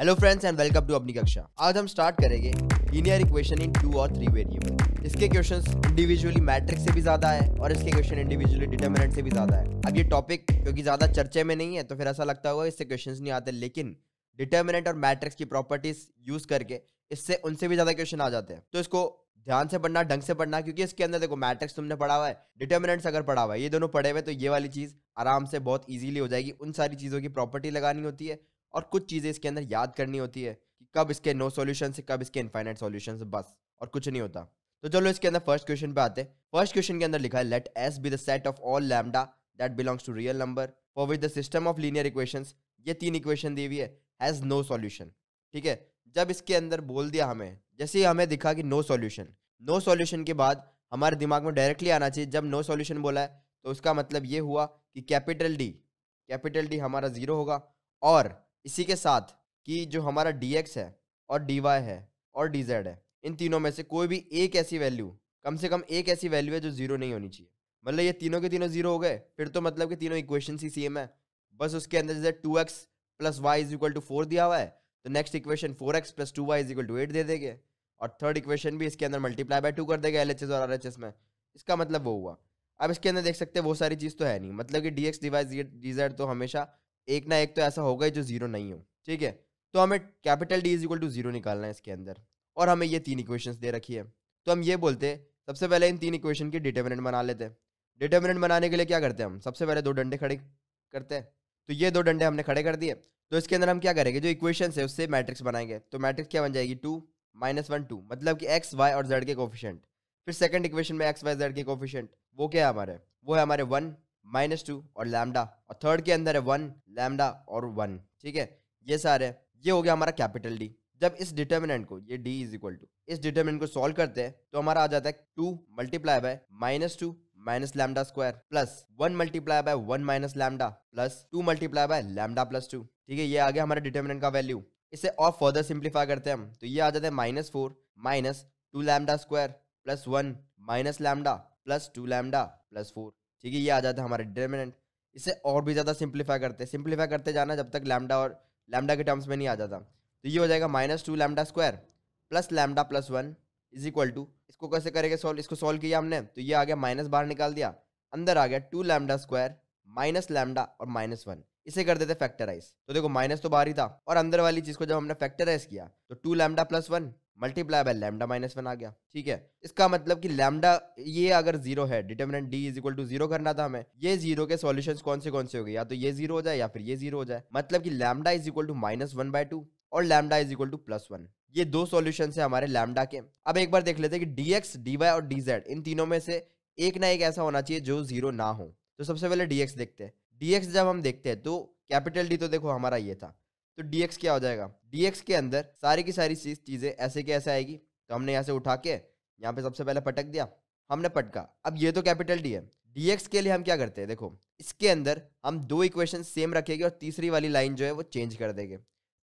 hello friends and welcome to अपनी कक्षा आज हम स्टार्ट करेंगे लीनियर इक्वेशन इन टू और थ्री वेरिएबल इसके क्वेश्चंस इंडिविजुअली मैट्रिक्स से भी ज्यादा है और इसके क्वेश्चन इंडिविजुअली डिटरमिनेंट से भी ज्यादा है अब ये टॉपिक क्योंकि ज्यादा चर्चे में नहीं है तो फिर ऐसा लगता होगा इससे क्वेश्चन नहीं आते लेकिन डिटर्मिनेंट और मैट्रिक्स की प्रॉपर्टीज यूज करके इससे उनसे भी ज्यादा क्वेश्चन आ जाते हैं तो इसको ध्यान से पढ़ना ढंग से पढ़ना क्योंकि इसके अंदर देखो मैट्रिक्स तुमने पढ़ा हुआ है डिटर्मिनेंट्स अगर पढ़ा हुआ है ये दोनों पढ़े हुए तो ये वाली चीज आराम से बहुत इजीली हो जाएगी उन सारी चीजों की प्रॉपर्टी लगानी होती है और कुछ चीज़ें इसके अंदर याद करनी होती है कि कब इसके नो सोल्यूशन से कब इसके इनफाइनाइट सोल्यूशन बस और कुछ नहीं होता तो चलो इसके अंदर फर्स्ट क्वेश्चन पे आते हैं फर्स्ट क्वेश्चन के अंदर लिखा है let S be the set of all lambda that belongs to real number for with the system of linear equation ये तीन इक्वेशन दी हुई है हैज़ नो सॉल्यूशन ठीक है जब इसके अंदर बोल दिया हमें जैसे ही हमें दिखा कि नो सॉल्यूशन नो सॉल्यूशन के बाद हमारे दिमाग में डायरेक्टली आना चाहिए जब नो सोल्यूशन बोला है तो उसका मतलब ये हुआ कि कैपिटल डी कैपिटल डी हमारा ज़ीरो होगा और इसी के साथ कि जो हमारा डी एक्स है और डी वाई है और डी जेड है इन तीनों में से कोई भी एक ऐसी वैल्यू कम से कम एक ऐसी वैल्यू है जो जीरो नहीं होनी चाहिए मतलब ये तीनों के तीनों जीरो हो गए फिर तो मतलब कि तीनों इक्वेशन ही सेम है बस उसके अंदर जैसे two x plus y is equal to four दिया हुआ है तो next equation four x plus two y is equal to eight दे देंगे और थर्ड इक्वेशन भी इसके अंदर मल्टीप्लाई बाय टू कर देगा एल और आर में इसका मतलब वो हुआ अब इसके अंदर देख सकते हैं वो सारी चीज़ तो है नहीं मतलब कि D x divides D z तो हमेशा एक ना एक तो ऐसा होगा जो जीरो नहीं हो ठीक है तो हमें capital D is equal to zero निकालना है इसके अंदर और हमें ये तीन इक्वेशंस दे रखी है तो हम ये बोलते हैं सबसे पहले इन तीन इक्वेशन की डिटर्मिनेंट बना लेते हैं डिटर्मिनेंट बनाने के लिए क्या करते हैं हम सबसे पहले दो डंडे खड़े करते हैं तो ये दो डंडे हमने खड़े कर दिए तो इसके अंदर हम क्या करेंगे जो इक्वेशन है उससे मैट्रिक्स बनाएंगे तो मैट्रिक्स क्या बन जाएगी टू माइनस वन टू मतलब कि एक्स वाई और जेड के कोफिशेंट फिर सेकंड इक्वेशन में एक्स वाई जेड के कोफिशियंट वो क्या है हमारे वो है हमारे वन माइनस टू और लैमडा और थर्ड के अंदर है वन लैमडा और वन ठीक है ये सारे ये हो गया हमारा कैपिटल डी जब इस डिटर्मिनेंट को ये डी इज इक्वल टू इस डिटर्मिनेंट को सॉल्व करते हैं तो हमारा आ जाता है two multiply by minus two minus lambda square plus one multiply by one minus lambda plus two multiply by lambda plus two ठीक है ये आ गया हमारे डिटर्मिनेंट का वैल्यू इसे और फर्दर सिंप्लीफाई करते हैं हम तो ये आ जाता है minus four minus two lambda square plus one minus lambda plus two lambda plus four ठीक है ये आ जाता है हमारे डिटर्मिनेंट इसे और भी ज़्यादा सिंप्लीफाई करते हैं सिंप्लीफाई करते जाना जब तक लैमडा और लैमडा के टर्म्स में नहीं आ जाता तो ये हो जाएगा minus two lambda square plus lambda plus one is equal to इसको कैसे करेंगे सॉल्व इसको सॉल्व किया हमने तो ये आ गया माइनस बाहर निकाल दिया अंदर आ गया two lambda square minus lambda और माइनस वन इसे कर देते फैक्टराइज तो देखो माइनस तो बाहर ही था और अंदर वाली चीज को जब हमने फैक्टराइज किया तो two lambda plus one multiply by lambda minus one आ गया ठीक है इसका मतलब कि लैमडा ये अगर जीरो है determinant D is equal to zero करना था हमें ये जीरो के सॉल्यूशन कौन से कौन से हो गए या तो ये जीरो हो जाए या फिर ये जीरो हो जाए मतलब कि lambda is equal to minus one by two और lambda is equal to plus one ये दो सॉल्यूशन है हमारे लैमडा के अब एक बार देख लेते हैं कि डी एक्स डी वाई और डी जेड इन तीनों में से एक ना एक ऐसा होना चाहिए जो जीरो ना हो तो सबसे पहले डी एक्स देखते हैं डी एक्स जब हम देखते हैं तो कैपिटल डी तो देखो हमारा ये था तो dx क्या हो जाएगा डीएक्स के अंदर सारी की सारी चीज़ें ऐसे के ऐसे आएगी तो हमने यहाँ से उठा के यहाँ पे सबसे पहले पटक दिया हमने पटका अब ये तो कैपिटल डी है डीएक्स के लिए हम क्या करते हैं देखो इसके अंदर हम दो इक्वेशन सेम रखेंगे और तीसरी वाली लाइन जो है वो चेंज कर देंगे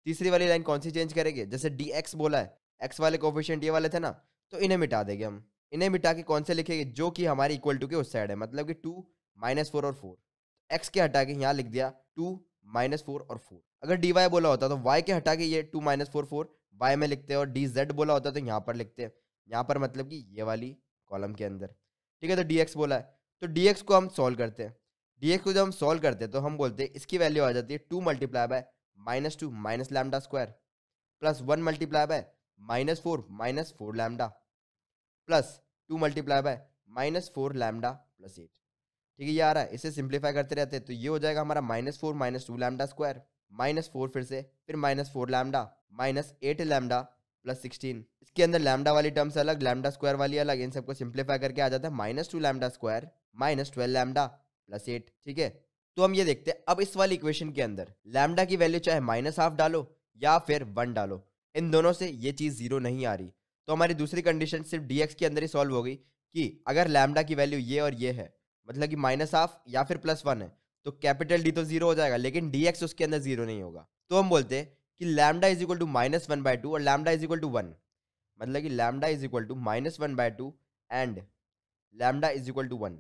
तीसरी वाली लाइन कौन सी चेंज करेंगे जैसे डी एक्स बोला है एक्स वाले कोफिशियंट ये वाले थे ना तो इन्हें मिटा देंगे हम इन्हें मिटा के कौन से लिखेंगे जो कि हमारे इक्वल टू के उस साइड है मतलब कि टू माइनस फोर और फोर एक्स के हटा के यहाँ लिख दिया टू माइनस फोर और फोर अगर डी वाई बोला होता तो वाई के हटा के ये two minus four four y में लिखते हैं और डी जेड बोला होता तो यहाँ पर लिखते हैं यहाँ पर मतलब कि ये वाली कॉलम के अंदर ठीक है तो डी एक्स बोला है तो डी एक्स को हम सॉल्व करते हैं डी एक्स को जब हम सॉल्व करते हैं तो हम बोलते हैं इसकी वैल्यू आ जाती है two multiply by minus two minus lambda square plus one multiply by minus four minus four lambda plus two multiply by minus four lambda plus eight ठीक है ये आ रहा है इसे सिंप्लीफाई करते रहते हैं तो ये हो जाएगा हमारा minus four minus two lambda square minus four फिर से फिर minus four lambda minus eight lambda plus sixteen इसके अंदर लैमडा वाली टर्म्स अलग लैमडा स्क्वायर वाली अलग इन सबको सिंप्लीफाई करके आ जाता है minus two lambda square minus twelve lambda plus eight ठीक है तो हम ये देखते हैं अब इस वाली इक्वेशन के अंदर लैमडा की वैल्यू चाहे माइनस हाफ डालो या फिर वन डालो इन दोनों से ये चीज़ जीरो नहीं आ रही तो हमारी दूसरी कंडीशन सिर्फ डी के अंदर ही सॉल्व हो गई कि अगर लैमडा की वैल्यू ये और ये है मतलब कि माइनस हाफ या फिर प्लस वन है तो कैपिटल डी तो जीरो हो जाएगा लेकिन डी एक्स उसके अंदर जीरो नहीं होगा तो हम बोलते हैं कि lambda is equal to minus one by two और lambda is equal to one मतलब कि lambda is equal to minus one by two and lambda is equal to one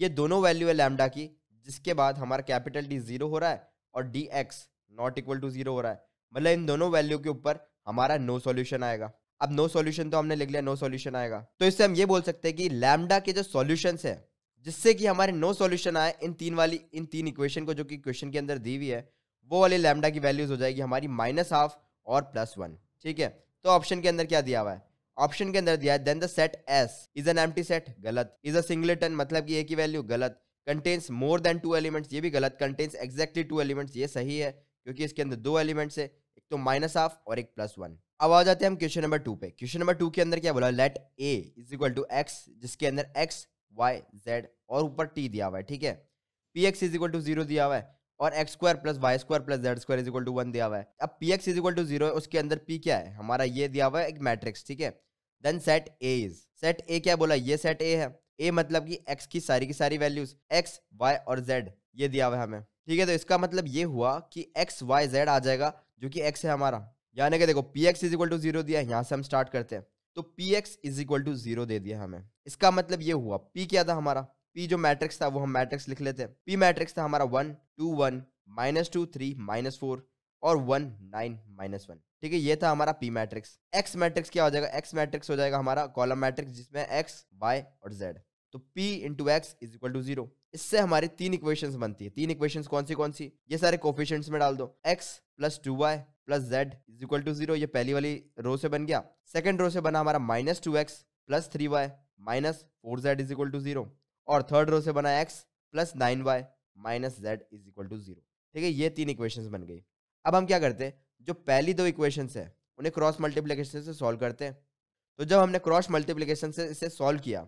ये दोनों वैल्यू है लैमडा की जिसके बाद हमारा कैपिटल डी जीरो हो रहा है और D x not equal to zero हो रहा है मतलब इन दोनों वैल्यू के ऊपर हमारा नो सॉल्यूशन आएगा अब नो सॉल्यूशन तो हमने लिख लिया नो सॉल्यूशन आएगा तो इससे हम ये बोल सकते हैं कि लैमडा के जो सॉल्यूशंस हैं जिससे कि हमारे नो सॉल्यूशन आए इन तीन वाली इन तीन इक्वेशन को जो कि क्वेश्चन के अंदर दी हुई है वो वाली लैमडा की वैल्यूज हो जाएगी हमारी माइनस हाफ और प्लस वन ठीक है तो ऑप्शन के अंदर क्या दिया हुआ है ऑप्शन के अंदर दिया है then the set S is an empty set गलत इज अ सिंगलेटन मतलब कि ए की वैल्यू गलत contains more than two elements ये भी गलत कंटेन्स एक्जैक्टली टू एलिमेंट्स ये सही है क्योंकि इसके अंदर दो एलिमेंट्स है एक तो माइनस हाफ और एक प्लस वन अब आ जाते हैं हम क्वेश्चन नंबर टू पे क्वेश्चन नंबर टू के अंदर क्या बोला let A is equal to x जिसके अंदर एक्स वाई जेड और ऊपर टी दिया हुआ है ठीक है P x is equal to zero दिया हुआ है और x square plus y square plus z square is equal to one दिया हुआ है अब P x is equal to zero उसके अंदर पी क्या है हमारा ये दिया हुआ है एक मैट्रिक्स ठीक है then set A is set A क्या बोला ये सेट ए है ए मतलब कि एक्स की सारी की सारी वैल्यूज एक्स वाई और जेड ये दिया हुआ है हमें ठीक है तो इसका मतलब ये हुआ कि एक्स वाई जेड आ जाएगा जो कि एक्स है हमारा यानी कि देखो P x is equal to zero दिया यहाँ से हम स्टार्ट करते हैं तो P x is equal to zero दे दिया हमें इसका मतलब ये हुआ पी क्या था हमारा पी जो मैट्रिक्स था वो हम मैट्रिक्स लिख लेते हैं पी मैट्रिक्स था हमारा one two one minus two three minus four और वन नाइन माइनस वन ठीक है ये था हमारा पी मैट्रिक्स एक्स मैट्रिक्स क्या हो जाएगा एक्स मैट्रिक्स हो जाएगा हमारा कॉलम मैट्रिक्स जिसमें एक्स वाई और जेड तो P into x is equal to zero इससे हमारी तीन इक्वेशंस बनती है तीन इक्वेशंस कौन सी कौन सी ये सारे कोफिशियंट्स में डाल दो x plus two Y plus Z is equal to zero पहली वाली रो से बन गया सेकेंड रो से बना हमारा minus two x plus three y minus four z is equal to zero और थर्ड रो से बना x plus nine y minus z is equal to zero ठीक है ये तीन इक्वेशन बन गई अब हम क्या करते हैं जो पहली दो इक्वेशन है उन्हें क्रॉस मल्टीप्लीकेशन से सॉल्व करते हैं तो जब हमने क्रॉस मल्टीप्लीकेशन से इसे सॉल्व किया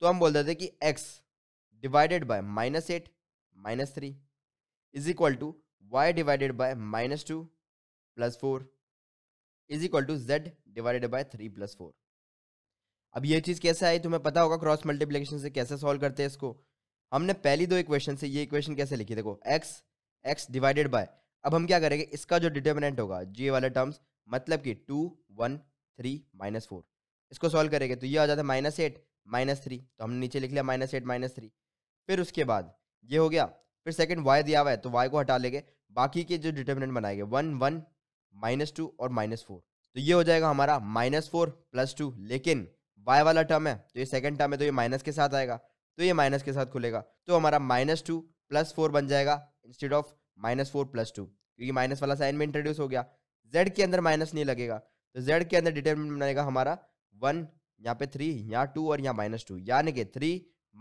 तो हम बोलते थे कि x divided by minus eight minus three is equal to Y divided by minus two plus four is equal to Z divided by three plus four अब ये चीज़ कैसे आई तुम्हें पता होगा क्रॉस मल्टीप्लीकेशन से कैसे सॉल्व करते हैं इसको हमने पहली दो इक्वेशन से ये इक्वेशन कैसे लिखी देखो एक्स एक्स डिवाइडेड बाय अब हम क्या करेंगे इसका जो डिटर्मिनेंट होगा जी वाले टर्म्स मतलब कि two one three minus four इसको सॉल्व करेंगे तो ये आ जाता है माइनस एट माइनस थ्री तो हमने नीचे लिख लिया माइनस एट माइनस थ्री फिर उसके बाद ये हो गया फिर सेकेंड वाई दिया हुआ है तो वाई को हटा लेंगे बाकी के जो डिटर्मिनेंट बनाएंगे वन वन माइनस टू और माइनस फोर तो ये हो जाएगा हमारा माइनस फोर प्लस टू लेकिन वाई वाला टर्म है तो ये सेकेंड टर्म है तो ये माइनस के साथ आएगा तो ये माइनस के साथ खुलेगा तो हमारा माइनस टू प्लस फोर बन जाएगा instead of minus four plus two क्योंकि माइनस वाला साइन में इंट्रोड्यूस हो गया जेड के अंदर माइनस नहीं लगेगा तो जेड के अंदर डिटर्मिनेंट बनाएगा हमारा वन यहाँ पे थ्री यहाँ टू और यहाँ माइनस टू यानी कि three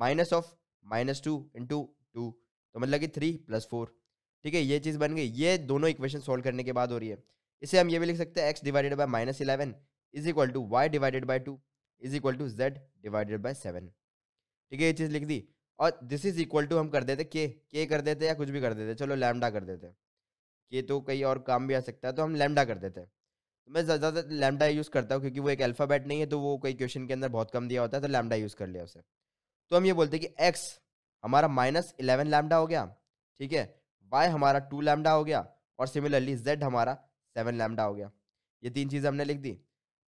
minus of minus two into two तो मतलब कि थ्री प्लस फोर ठीक है ये चीज़ बन गई ये दोनों इक्वेशन सॉल्व करने के बाद हो रही है इसे हम ये भी लिख सकते हैं x divided by minus eleven is equal to Y divided by two is equal to Z divided by seven ठीक है ये चीज़ लिख दी और दिस इज इक्वल टू हम कर देते के के कर देते या कुछ भी कर देते चलो लैमडा कर देते के तो कई और काम भी आ सकता है तो हम लैमडा कर देते तो मैं ज़्यादा लैमडा यूज़ करता हूँ क्योंकि वो एक अल्फ़ाबेट नहीं है तो वो कई क्वेश्चन के अंदर बहुत कम दिया होता है तो लैमडा यूज़ कर लिया उसे तो हम ये बोलते हैं कि एक्स हमारा माइनस इलेवन लैमडा हो गया ठीक है वाई हमारा टू लैमडा हो गया और सिमिलरली जेड हमारा सेवन लैमडा हो गया ये तीन चीज़ हमने लिख दी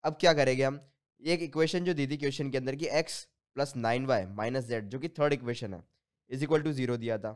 अब क्या करेंगे हम ये एक इक्वेशन जो दी थी क्वेश्चन के अंदर कि x plus nine y minus z जो कि थर्ड इक्वेशन है इज इक्वल टू जीरो दिया था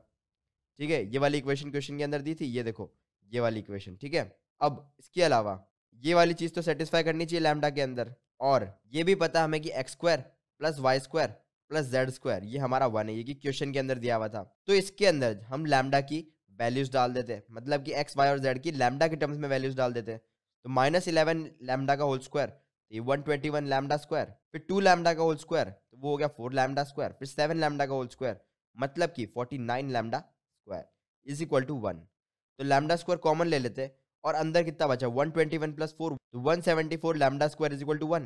ठीक है ये वाली इक्वेशन क्वेश्चन के अंदर दी थी ये देखो ये वाली इक्वेशन ठीक है अब इसके अलावा ये वाली चीज़ तो सेटिस्फाई करनी चाहिए लैमडा के अंदर और ये भी पता हमें कि x square plus y square plus z square ये हमारा वन है ये कि क्वेश्चन के अंदर दिया हुआ था तो इसके अंदर हम लैमडा की वैल्यूज डाल देते हैं मतलब कि एक्स वाई और जेड की लैमडा के टर्म्स में वैल्यूज डाल देते हैं तो माइनस इलेवन लैमडा का होल स्क्वायर तो ये 121 लैमडा स्क्वायर फिर टू लैमडा का होल स्क्वायर तो वो हो गया फोर लैमडा स्क्वायर फिर सेवन लैमडा का होल स्क्वायर मतलब कि forty nine lambda square is equal to one तो लैमडा स्क्वायर कॉमन ले लेते और अंदर कितना बचा one twenty one plus four तो one seventy four lambda square is equal to one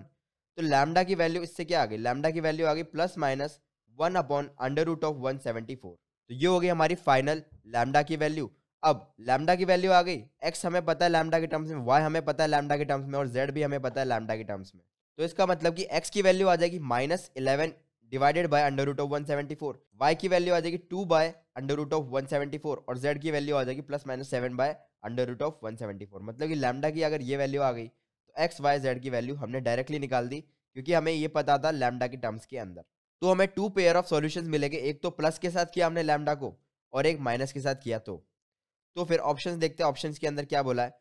तो लैमडा की वैल्यू इससे क्या आ गई लैमडा की वैल्यू आ गई plus minus one upon under root of one seventy four तो ये हो गई हमारी फाइनल लैमडा की वैल्यू अब लैमडा की वैल्यू आ गई एक्स हमें पता है लैमडा के टर्म्स में वाई हमें पता है लैमडा के टर्म्स में और जेड भी हमें पता है लैमडा के टर्म्स में तो इसका मतलब कि एक्स की वैल्यू आ जाएगी minus eleven divided by under root of one seventy four y की वैल्यू आ जाएगी two by under root of one seventy four और जेड की वैल्यू आ जाएगी plus minus seven by under root of one seventy four मतलब कि lambda की अगर ये वैल्यू आ गई तो एक्स वाई जेड की वैल्यू हमने डायरेक्टली निकाल दी क्योंकि हमें ये पता था लैमडा के टर्म्स के अंदर तो हमें टू पेयर ऑफ सोल्यूशन मिलेगा एक तो प्लस के साथ किया हमने लैमडा को और एक माइनस के साथ किया तो तो फिर ऑप्शन देखते हैं ऑप्शन के अंदर क्या बोला है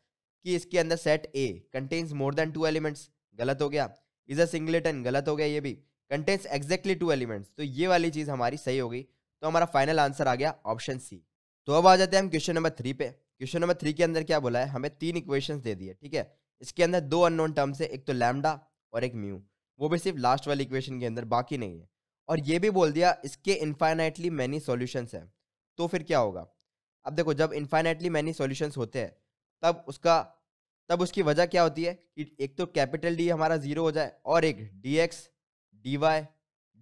कि इसके अंदर set A contains more than two elements गलत हो गया इज अ सिंगलेटन गलत हो गया ये भी कंटेन्स एक्जैक्टली टू एलिमेंट्स तो ये वाली चीज़ हमारी सही हो गई तो हमारा फाइनल आंसर आ गया ऑप्शन सी तो अब आ जाते हैं हम क्वेश्चन नंबर थ्री पे क्वेश्चन नंबर थ्री के अंदर क्या बोला है हमें तीन इक्वेशन दे दिए ठीक है इसके अंदर दो अननोन टर्म्स है एक तो लैमडा और एक म्यू वो भी सिर्फ लास्ट वाली इक्वेशन के अंदर बाकी नहीं है और ये भी बोल दिया इसके इन्फाइनाइटली मैनी सोल्यूशन है तो फिर क्या होगा अब देखो जब इन्फाइनेटली मैनी सॉल्यूशंस होते हैं तब उसका तब उसकी वजह क्या होती है कि एक तो कैपिटल डी हमारा ज़ीरो हो जाए और एक d x D Y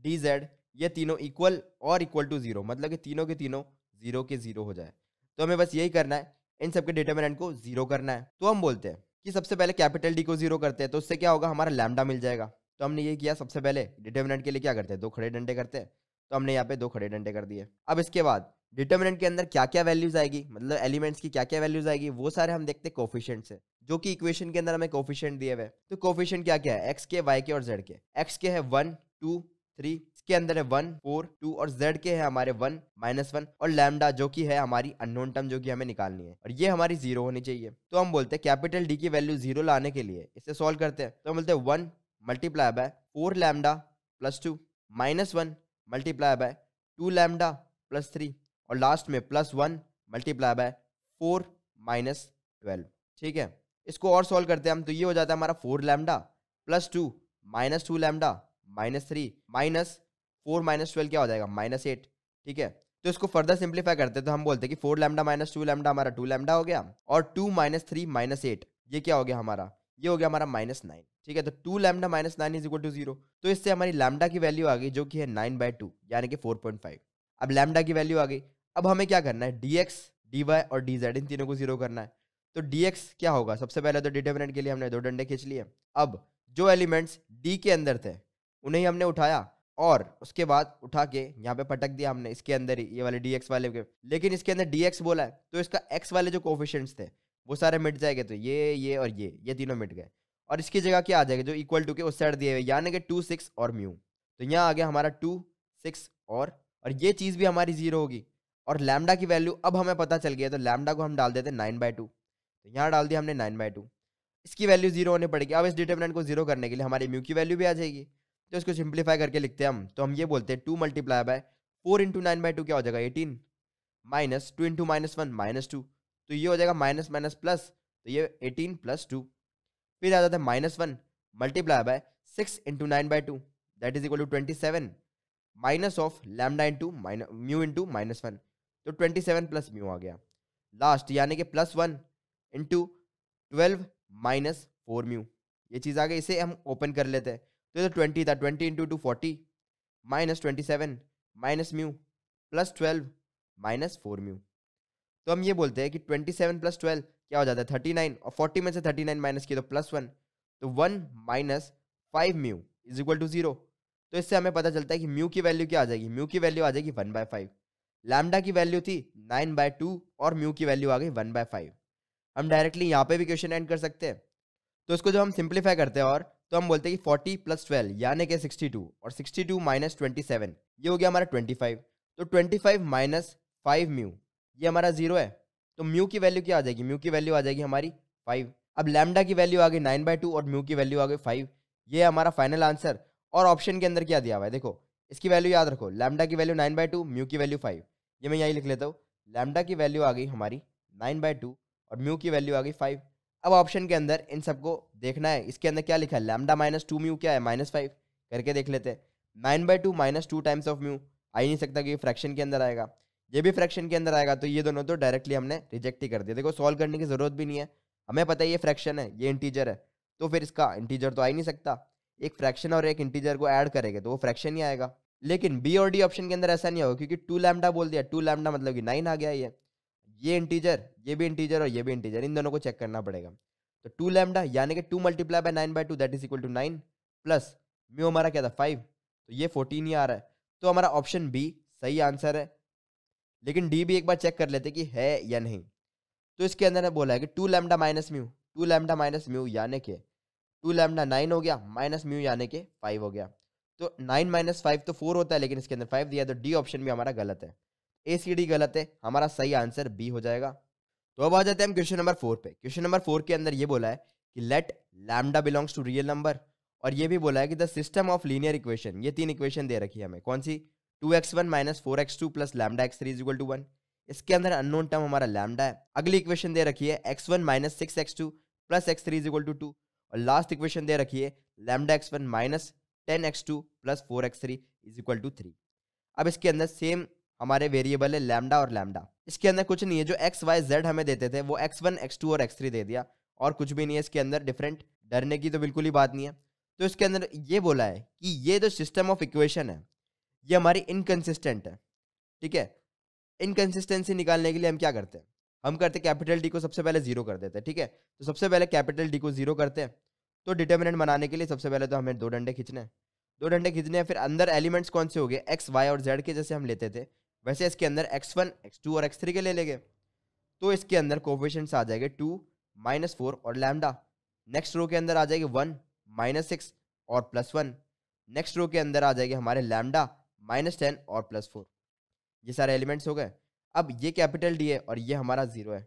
D Z ये तीनों इक्वल और इक्वल टू ज़ीरो मतलब कि तीनों के तीनों ज़ीरो के ज़ीरो हो जाए तो हमें बस यही करना है इन सबके डिटर्मिनेंट को ज़ीरो करना है तो हम बोलते हैं कि सबसे पहले कैपिटल डी को ज़ीरो करते हैं तो उससे क्या होगा हमारा लैमडा मिल जाएगा तो हमने ये किया सबसे पहले डिटर्मिनेंट के लिए क्या करते हैं दो खड़े डंडे करते हैं तो हमने यहाँ पे दो खड़े डंडे कर दिए अब इसके बाद डिटर्मिनेंट के अंदर क्या क्या वैल्यूज आएगी मतलब एलिमेंट्स की क्या क्या वैल्यूज आएगी वो सारे हम देखते हैं कोफिशियंट से जो कि इक्वेशन के अंदर हमें कोफिशियंट दिए हुए तो कोफिशियंट क्या क्या है एक्स के वाई के और जेड के एक्स के है वन टू थ्री इसके अंदर है वन फोर टू और जेड के है हमारे वन माइनस वन और लैमडा जो की है हमारी अननोन टर्म जो की हमें निकालनी है और ये हमारी जीरो होनी चाहिए तो हम बोलते हैं कैपिटल डी की वैल्यू जीरो लाने के लिए इसे सॉल्व करते हैं तो हम बोलते हैं one multiply by four lambda plus two minus one multiply by two lambda plus three और लास्ट में plus one multiply by four minus twelve ठीक है इसको और सॉल्व करते हैं हम तो ये हो जाता है हमारा four lambda plus two minus two lambda minus three minus four minus twelve क्या हो जाएगा माइनस एट ठीक है तो इसको फर्दर सिंप्लीफाई करते हैं तो हम बोलते हैं कि four lambda minus two lambda हमारा टू लैमडा हो गया और two minus three minus eight ये क्या हो गया हमारा ये हो गया हमारा माइनस नाइन ठीक है तो two lambda minus nine is equal to zero तो इससे हमारी लैमडा की वैल्यू आ गई जो कि है नाइन बाय टू यानी कि फोर पॉइंट फाइव अब लैमडा की वैल्यू आ गई अब हमें क्या करना है डी एक्स डी वाई और डी जेड इन तीनों को जीरो करना है तो डी एक्स क्या होगा सबसे पहले तो डिटर्मिनेंट के लिए हमने दो डंडे खींच लिए अब जो एलिमेंट्स डी के अंदर थे उन्हें हमने उठाया और उसके बाद उठा के यहाँ पे पटक दिया हमने इसके अंदर ही ये वाले डी एक्स वाले के लेकिन इसके अंदर डी एक्स बोला है तो इसका एक्स वाले जो कोफिशेंट्स थे वो सारे मिट जाएंगे तो ये ये और ये ये तीनों मिट गए और इसकी जगह क्या आ जाएगा जो इक्वल टू के उस साइड दिए हुए यानी कि टू सिक्स और म्यू तो यहाँ आ गया हमारा टू सिक्स और और ये चीज़ भी हमारी जीरो होगी और लैमडा की वैल्यू अब हमें पता चल गया तो लैमडा को हम डाल देते नाइन बाई टू तो यहाँ डाल दिया हमने नाइन बाई टू इसकी वैल्यू जीरो होने पड़ेगी अब इस डिटर्मिनेंट को जीरो करने के लिए हमारी म्यू की वैल्यू भी आ जाएगी तो इसको सिंप्लीफाई करके लिखते हैं हम तो हम ये बोलते हैं two multiply by four into nine by two क्या हो जाएगा eighteen minus two into minus one minus two तो ये हो जाएगा माइनस माइनस प्लस तो ये एटीन प्लस टू फिर आ जाता है minus one multiply by six into nine by two that is equal to twenty seven minus of lambda into minus mu into minus one तो ट्वेंटी सेवन प्लस म्यू आ गया last यानी कि plus one into twelve minus four mu ये चीज़ आ गई इसे हम ओपन कर लेते हैं तो ये तो ट्वेंटी था twenty into two forty minus twenty seven minus mu plus twelve minus four mu तो हम ये बोलते हैं कि ट्वेंटी सेवन प्लस ट्वेल्व क्या हो जाता है थर्टी नाइन और फोर्टी में से थर्टी नाइन माइनस किया तो प्लस वन तो one minus five mu is equal to zero तो इससे हमें पता चलता है कि म्यू की वैल्यू क्या आ जाएगी म्यू की वैल्यू आ जाएगी वन बाय फाइव लैमडा की वैल्यू थी नाइन बाय टू और म्यू की वैल्यू आ गई वन बाय फाइव हम डायरेक्टली यहाँ पे भी क्वेश्चन एंड कर सकते हैं तो इसको जब हम सिंप्लीफाई करते हैं और तो हम बोलते हैं कि फोर्टी प्लस ट्वेल्व यानी कि सिक्सटी टू और sixty two minus twenty seven ये हो गया हमारा ट्वेंटी फाइव तो twenty five minus five mu ये हमारा जीरो है तो म्यू की वैल्यू क्या आ जाएगी म्यू की वैल्यू आ जाएगी हमारी फाइव अब लैमडा की वैल्यू आ गई नाइन बाई टू और म्यू की वैल्यू आ गई फाइव ये हमारा फाइनल आंसर और ऑप्शन के अंदर क्या दिया हुआ है देखो इसकी वैल्यू याद रखो लैमडा की value nine by two mu की वैल्यू फाइव ये मैं यहीं लिख लेता हूँ लैमडा की वैल्यू आ गई हमारी नाइन बाई टू और म्यू की वैल्यू आ गई फाइव अब ऑप्शन के अंदर इन सबको देखना है इसके अंदर क्या लिखा है लैमडा माइनस टू म्यू क्या है माइनस फाइव करके देख लेते हैं nine by two minus two times of mu आ ही नहीं सकता कि फ्रैक्शन के अंदर आएगा ये भी फ्रैक्शन के अंदर आएगा तो ये दोनों तो डायरेक्टली हमने रिजेक्ट ही कर दिया देखो सॉल्व करने की ज़रूरत भी नहीं है हमें पता है ये फ्रैक्शन है ये इंटीजर है तो फिर इसका इंटीजर तो आ ही नहीं सकता एक फ्रैक्शन और एक इंटीजर को ऐड करेंगे तो वो फ्रैक्शन ही आएगा लेकिन बी और डी ऑप्शन के अंदर ऐसा नहीं होगा क्योंकि टू लैमडा बोल दिया टू लैमडा मतलब कि नाइन आ गया ये ये इंटीजर ये भी इंटीजर और ये भी इंटीजर इन दोनों को चेक करना पड़ेगा तो टू लैमडा यानी कि two multiply by nine by two that is equal to nine plus mu हमारा क्या था फाइव तो ये फोर्टीन ही आ रहा है तो हमारा ऑप्शन बी सही आंसर है लेकिन डी भी एक बार चेक कर लेते कि है या नहीं तो इसके अंदर ने बोला है कि two lambda minus mu two lambda minus mu यानी के टू लैमडा नाइन हो गया माइनस म्यू यानी के फाइव हो गया तो नाइन माइनस फाइव तो फोर होता है लेकिन इसके अंदर फाइव दिया तो डी ऑप्शन भी हमारा गलत है ए सी डी गलत है हमारा सही आंसर बी हो जाएगा तो अब आ जाते हैं हम क्वेश्चन नंबर फोर पे क्वेश्चन नंबर फोर के अंदर ये बोला है कि let lambda belongs to real number और ये भी बोला है कि the system of linear equation ये तीन इक्वेशन दे रखी है हमें कौन सी two x one minus four x two plus lambda x three is equal to one इसके अंदर अननोन टर्म हमारा लैमडा है अगली इक्वेशन दे रखी है x one minus six x two plus x three is equal to two और लास्ट इक्वेशन दे रखी है lambda x one minus ten x two plus four x three is equal to three अब इसके अंदर सेम हमारे वेरिएबल है lambda और लैमडा इसके अंदर कुछ नहीं है जो एक्स वाई जेड हमें देते थे वो एक्स वन एक्स टू और एक्स थ्री दे दिया और कुछ भी नहीं है इसके अंदर डिफरेंट डरने की तो बिल्कुल ही बात नहीं है तो इसके अंदर ये बोला है कि ये जो सिस्टम ऑफ इक्वेशन है ये हमारी इनकन्सिस्टेंट है ठीक है इनकन्सिस्टेंसी निकालने के लिए हम क्या करते हैं हम करते कैपिटल डी को सबसे पहले जीरो कर देते हैं ठीक है तो सबसे पहले कैपिटल डी को जीरो करते हैं तो डिटर्मिनेंट बनाने के लिए सबसे पहले तो हमें दो डंडे खींचने हैं दो डंडे खींचने हैं फिर अंदर एलिमेंट्स कौन से हो गए एक्स वाई और जेड के जैसे हम लेते थे वैसे इसके अंदर एक्स वन एक्स टू और एक्स थ्री के ले लेंगे तो इसके अंदर कोविशेंट्स आ जाएंगे टू माइनस फोर और लैमडा नेक्स्ट रो के अंदर आ जाएगी वन माइनस सिक्स और प्लस वन नेक्स्ट रो के अंदर आ जाएगी हमारे लैमडा माइनस टेन और प्लस फोर ये सारे एलिमेंट्स हो गए अब ये कैपिटल डी है और ये हमारा ज़ीरो है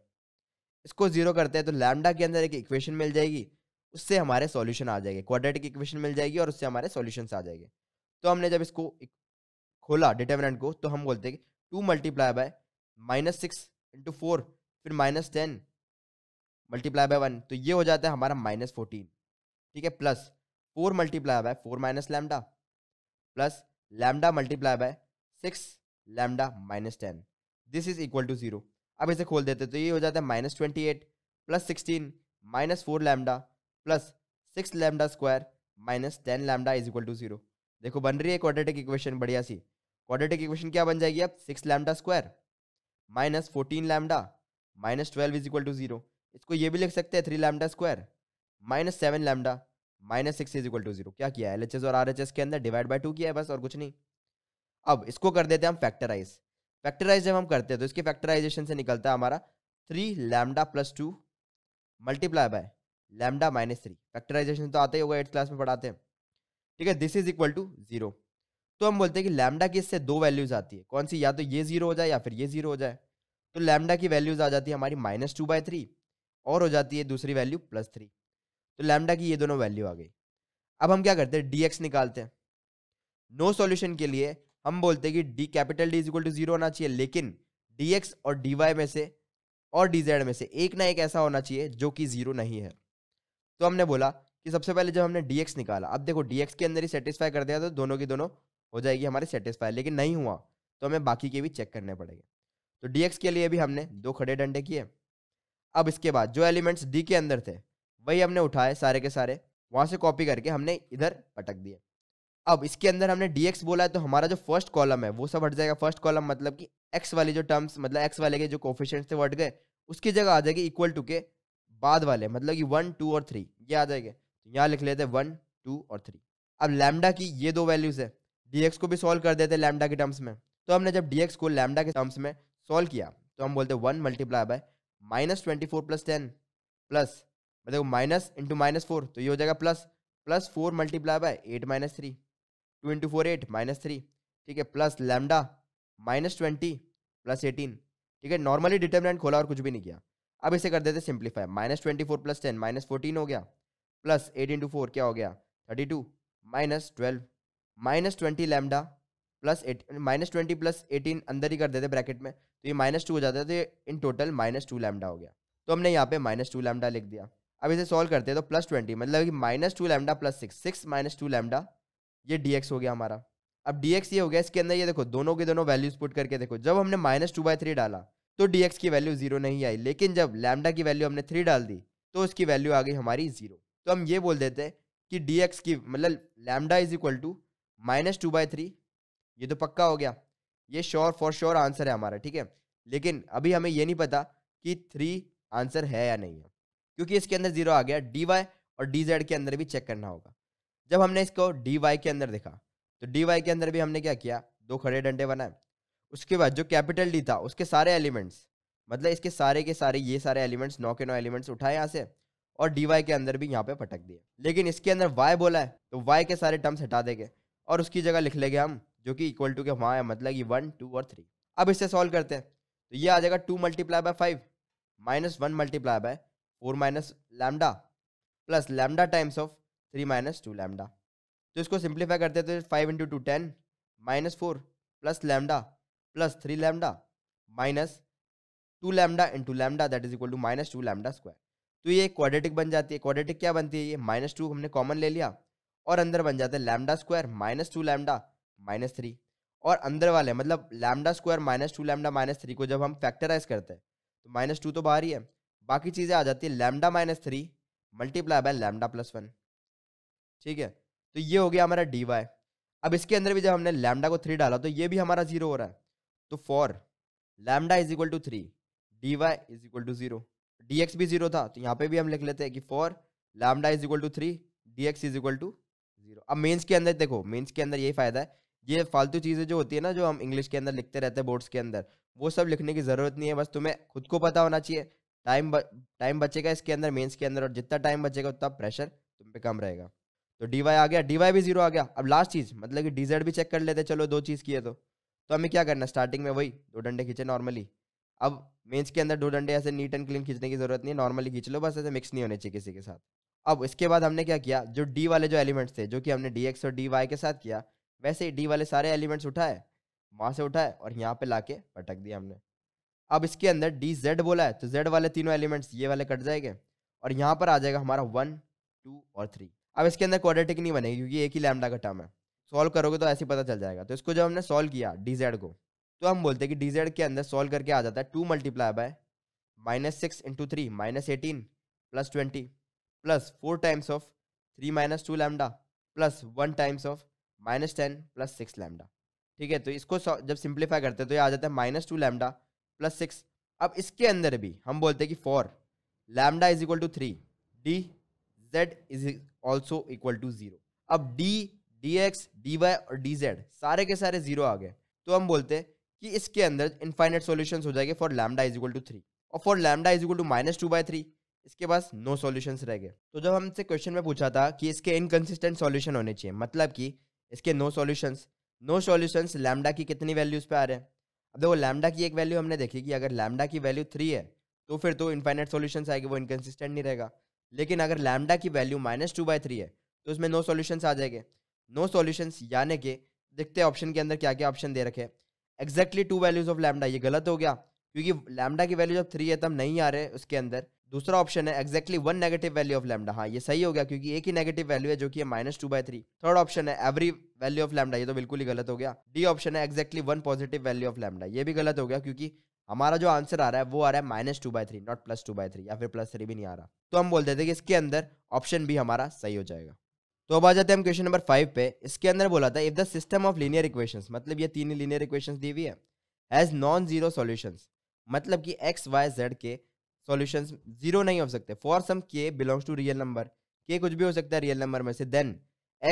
इसको ज़ीरो करते हैं तो लैमडा के अंदर एक इक्वेशन मिल जाएगी उससे हमारे सॉल्यूशन आ जाएंगे क्वाड्रेटिक इक्वेशन मिल जाएगी और उससे हमारे सॉल्यूशन आ जाएंगे तो हमने जब इसको खोला डिटर्मिनेंट को तो हम बोलते हैं two multiply by minus six into four फिर minus ten multiply by one तो ये हो जाता है हमारा माइनस फोर्टीन ठीक है plus four multiply by four minus lambda plus lambda multiply by six lambda minus ten this is equal to zero अब इसे खोल देते तो ये हो जाता है minus twenty eight plus sixteen minus four lambda plus six lambda square minus ten lambda is equal to zero देखो बन रही है क्वाड्रेटिक इक्वेशन बढ़िया सी क्वाड्रेटिक इक्वेशन क्या बन जाएगी अब six lambda square minus fourteen lambda minus twelve is equal to zero इसको ये भी लिख सकते हैं three lambda square minus seven lambda minus six is equal to zero क्या किया एल एच एस और आर एच एस के अंदर डिवाइड बाई टू किया है बस और कुछ नहीं अब इसको कर देते हैं हम फैक्टराइज फैक्टराइज जब हम करते हैं तो इसके फैक्टराइजेशन से निकलता है हमारा three lambda plus two multiply by lambda minus three factorisation तो आता ही होगा एट्थ क्लास में पढ़ाते हैं ठीक है this is equal to zero तो हम बोलते हैं कि लैमडा की इससे दो वैल्यूज आती है कौन सी या तो ये जीरो हो जाए या फिर ये जीरो हो जाए तो लैमडा की वैल्यूज आ जाती है हमारी माइनस टू बाई थ्री और हो जाती है दूसरी वैल्यू प्लस थ्री तो लैमडा की ये दोनों वैल्यू आ गई अब हम क्या करते हैं डी एक्स निकालते हैं नो no सॉल्यूशन के लिए हम बोलते हैं कि d capital D equal to zero होना चाहिए लेकिन डी एक्स और डी वाई में से और डी जेड में से एक ना एक ऐसा होना चाहिए जो कि जीरो नहीं है तो हमने बोला कि सबसे पहले जब हमने dx निकाला अब देखो dx के अंदर ही सेटिस्फाई कर दिया तो दोनों की दोनों हो जाएगी हमारी सेटिस्फाई लेकिन नहीं हुआ तो हमें बाकी के भी चेक करने पड़ेंगे तो dx के लिए भी हमने दो खड़े डंडे किए अब इसके बाद जो एलिमेंट्स डी के अंदर थे वही हमने उठाए सारे के सारे वहाँ से कॉपी करके हमने इधर पटक दिए अब इसके अंदर हमने डी बोला है तो हमारा जो फर्स्ट कॉलम है वो सब हट जाएगा फर्स्ट कॉलम मतलब कि एक्स वाली जो टर्म्स मतलब एक्स वाले के जो कोफिशेंट्स थे वो हट गए उसकी जगह आ जाएगी इक्वल टू के बाद वाले मतलब कि वन टू और थ्री ये आ जाएंगे तो यहाँ लिख लेते हैं वन टू और थ्री अब लैमडा की ये दो वैल्यूज़ है डी को भी सॉल्व कर देते हैं लैमडा के टर्म्स में तो हमने जब डी को लैमडा के टर्म्स में सॉल्व किया तो हम बोलते हैं one multiply by minus twenty four plus ten plus मतलब माइनस इंटू माइनस फोर तो ये हो जाएगा plus plus four multiply by eight minus three two into four eight minus three ठीक है plus lambda minus twenty plus eighteen ठीक है normally determinant खोला और कुछ भी नहीं किया अब इसे कर देते simplify minus twenty four plus ten minus fourteen हो गया प्लस एट इंटू फोर क्या हो गया thirty two minus twelve minus twenty lambda plus eight minus twenty plus eighteen अंदर ही कर देते ब्रैकेट में तो ये माइनस टू हो जाता है तो ये in total minus two lambda हो गया तो हमने यहाँ पे माइनस टू लैमडा लिख दिया अब इसे सॉल्व करते हैं तो प्लस ट्वेंटी मतलब कि minus two lambda plus six six minus two lambda ये डी हो गया हमारा अब डी ये हो गया इसके अंदर ये देखो दोनों के दोनों वैल्यूज पुट करके देखो जब हमने माइनस टू बाई थ्री डाला तो डी की वैल्यू जीरो नहीं आई लेकिन जब लैमडा की वैल्यू हमने थ्री डाल दी तो उसकी वैल्यू आ गई हमारी जीरो तो हम ये बोल देते हैं कि डी की मतलब lambda is equal to minus two by three ये तो पक्का हो गया ये श्योर फॉर श्योर आंसर है हमारा ठीक है लेकिन अभी हमें ये नहीं पता कि थ्री आंसर है या नहीं है क्योंकि इसके अंदर जीरो आ गया डी वाई और डी जेड के अंदर भी चेक करना होगा जब हमने इसको डी वाई के अंदर देखा तो डी वाई के अंदर भी हमने क्या किया दो खड़े डंडे बनाए उसके बाद जो कैपिटल डी था उसके सारे एलिमेंट्स मतलब इसके सारे के सारे ये सारे एलिमेंट्स नौ के नौ एलिमेंट्स उठाए यहाँ से और डी वाई के अंदर भी यहाँ पे पटक दिए लेकिन इसके अंदर वाई बोला है तो वाई के सारे टर्म्स हटा देंगे और उसकी जगह लिख लेंगे हम जो कि इक्वल टू के वहाँ है मतलब ये वन टू और थ्री अब इसे सॉल्व करते हैं तो ये आ जाएगा two multiply by five minus one multiply by four minus lambda plus lambda times of three minus two lambda तो इसको सिंप्लीफाई करते हैं तो five into two ten minus four plus lambda plus three lambda minus two lambda into lambda that is equal to minus two lambda square तो ये quadratic बन जाती है क्वाड्रेटिक क्या बनती है ये माइनस टू हमने कॉमन ले लिया और अंदर बन जाता है lambda square minus two lambda minus three और अंदर वाले मतलब lambda square minus two lambda minus three को जब हम फैक्टराइज करते हैं तो माइनस टू तो बाहर ही है बाकी चीज़ें आ जाती है lambda minus three multiply by lambda plus one ठीक है तो ये हो गया हमारा डी वाई अब इसके अंदर भी जब हमने लैमडा को थ्री डाला तो ये भी हमारा जीरो हो रहा है तो for lambda is equal to three D Y is equal to zero D x भी जीरो था तो यहाँ पे भी हम लिख लेते हैं कि for lambda is equal to three D x is equal to zero अब मेन्स के अंदर देखो मेन्स के अंदर यही फायदा है ये फालतू चीज़ें जो होती है ना जो हम इंग्लिश के अंदर लिखते रहते हैं बोर्ड्स के अंदर वो सब लिखने की ज़रूरत नहीं है बस तुम्हें खुद को पता होना चाहिए टाइम टाइम बचेगा इसके अंदर मेंस के अंदर और जितना टाइम बचेगा उतना प्रेशर तुम पे कम रहेगा तो डी वाई आ गया डी वाई भी जीरो आ गया अब लास्ट चीज़ मतलब कि डी जेड भी चेक कर लेते चलो दो चीज़ की है तो तो हमें क्या करना स्टार्टिंग में वही दो डंडे खींचे नॉर्मली अब मेंस के अंदर दो डंडे ऐसे नीट एंड क्लीन खींचने की जरूरत नहीं है नॉर्मली खींच लो बस ऐसे मिक्स नहीं होने चाहिए किसी के साथ अब इसके बाद हमने क्या किया जो डी वाले जो एलिमेंट्स थे जो कि हमने डी और डी के साथ किया वैसे ही डी वाले सारे एलिमेंट्स उठाए वहाँ से उठाए और यहाँ पे ला के पटक दिया हमने अब इसके अंदर डी जेड बोला है तो जेड वाले तीनों एलिमेंट्स ये वाले कट जाएंगे और यहाँ पर आ जाएगा हमारा वन टू और थ्री अब इसके अंदर क्वाड्रेटिक नहीं बनेगी क्योंकि एक ही लैमडा का टर्म है सॉल्व करोगे तो ऐसे पता चल जाएगा तो इसको जब हमने सॉल्व किया डी जेड को तो हम बोलते हैं कि डी जेड के अंदर सॉल्व करके आ जाता है two multiply by minus six into three minus eighteen plus twenty plus four times of three minus two lambda plus one times of minus ten plus six lambda ठीक है तो इसको जब सिंप्लीफाई करते हैं तो ये आ जाता है minus two lambda plus six अब इसके अंदर भी हम बोलते हैं कि four lambda is equal to three D Z is also equal to zero अब D D x D Y और डी जेड सारे के सारे जीरो आ गए तो हम बोलते हैं कि इसके अंदर इनफाइनेट सोल्यूशन हो जाएंगे for lambda is equal to three और for lambda is equal to minus two by three इसके पास नो सोल्यूशन रह गए तो जब हमसे क्वेश्चन में पूछा था कि इसके इनकन्सिस्टेंट सोल्यूशन होने चाहिए मतलब कि इसके no solution no solution lambda की कितनी वैल्यूज पे आ रहे हैं अब देखो लैमडा की एक वैल्यू हमने देखी कि अगर लैमडा की वैल्यू थ्री है तो फिर तो इनफाइनेट सोल्यूशन आएगी वो इनकन्सिस्टेंट नहीं रहेगा लेकिन अगर लैमडा की value minus two by three है तो उसमें नो सोल्यूशन आ जाएंगे नो सोल्यूशन यानी कि देखते हैं ऑप्शन के अंदर क्या क्या ऑप्शन दे रखे exactly two values of lambda ये गलत हो गया क्योंकि लैमडा की वैल्यू जब थ्री है तब नहीं आ रहे उसके अंदर दूसरा ऑप्शन है exactly one negative value of lambda हाँ ये सही हो गया क्योंकि एक ही नेगेटिव वैल्यू है जो कि minus two by three third option है एवरी वैल्यू ऑफ लैमडा ये तो बिल्कुल ही गलत हो गया डी ऑप्शन है exactly one positive value of lambda ये भी गलत हो गया क्योंकि हमारा जो आंसर आ रहा है वो आ रहा है minus two by three not plus two by three या फिर प्लस थ्री भी नहीं आ रहा तो हम बोलते थे कि इसके अंदर ऑप्शन भी हमारा सही हो जाएगा तो अब आ जाते हैं हम क्वेश्चन नंबर फाइव पे इसके अंदर बोला था if the system of linear equations मतलब ये तीन लीनियर इक्वेशंस दी हुई है एज नॉन जीरो सॉल्यूशंस मतलब कि एक्स वाई जेड के सॉल्यूशंस जीरो नहीं हो सकते फॉर सम के बिलोंग्स टू रियल नंबर के कुछ भी हो सकता है रियल नंबर में से then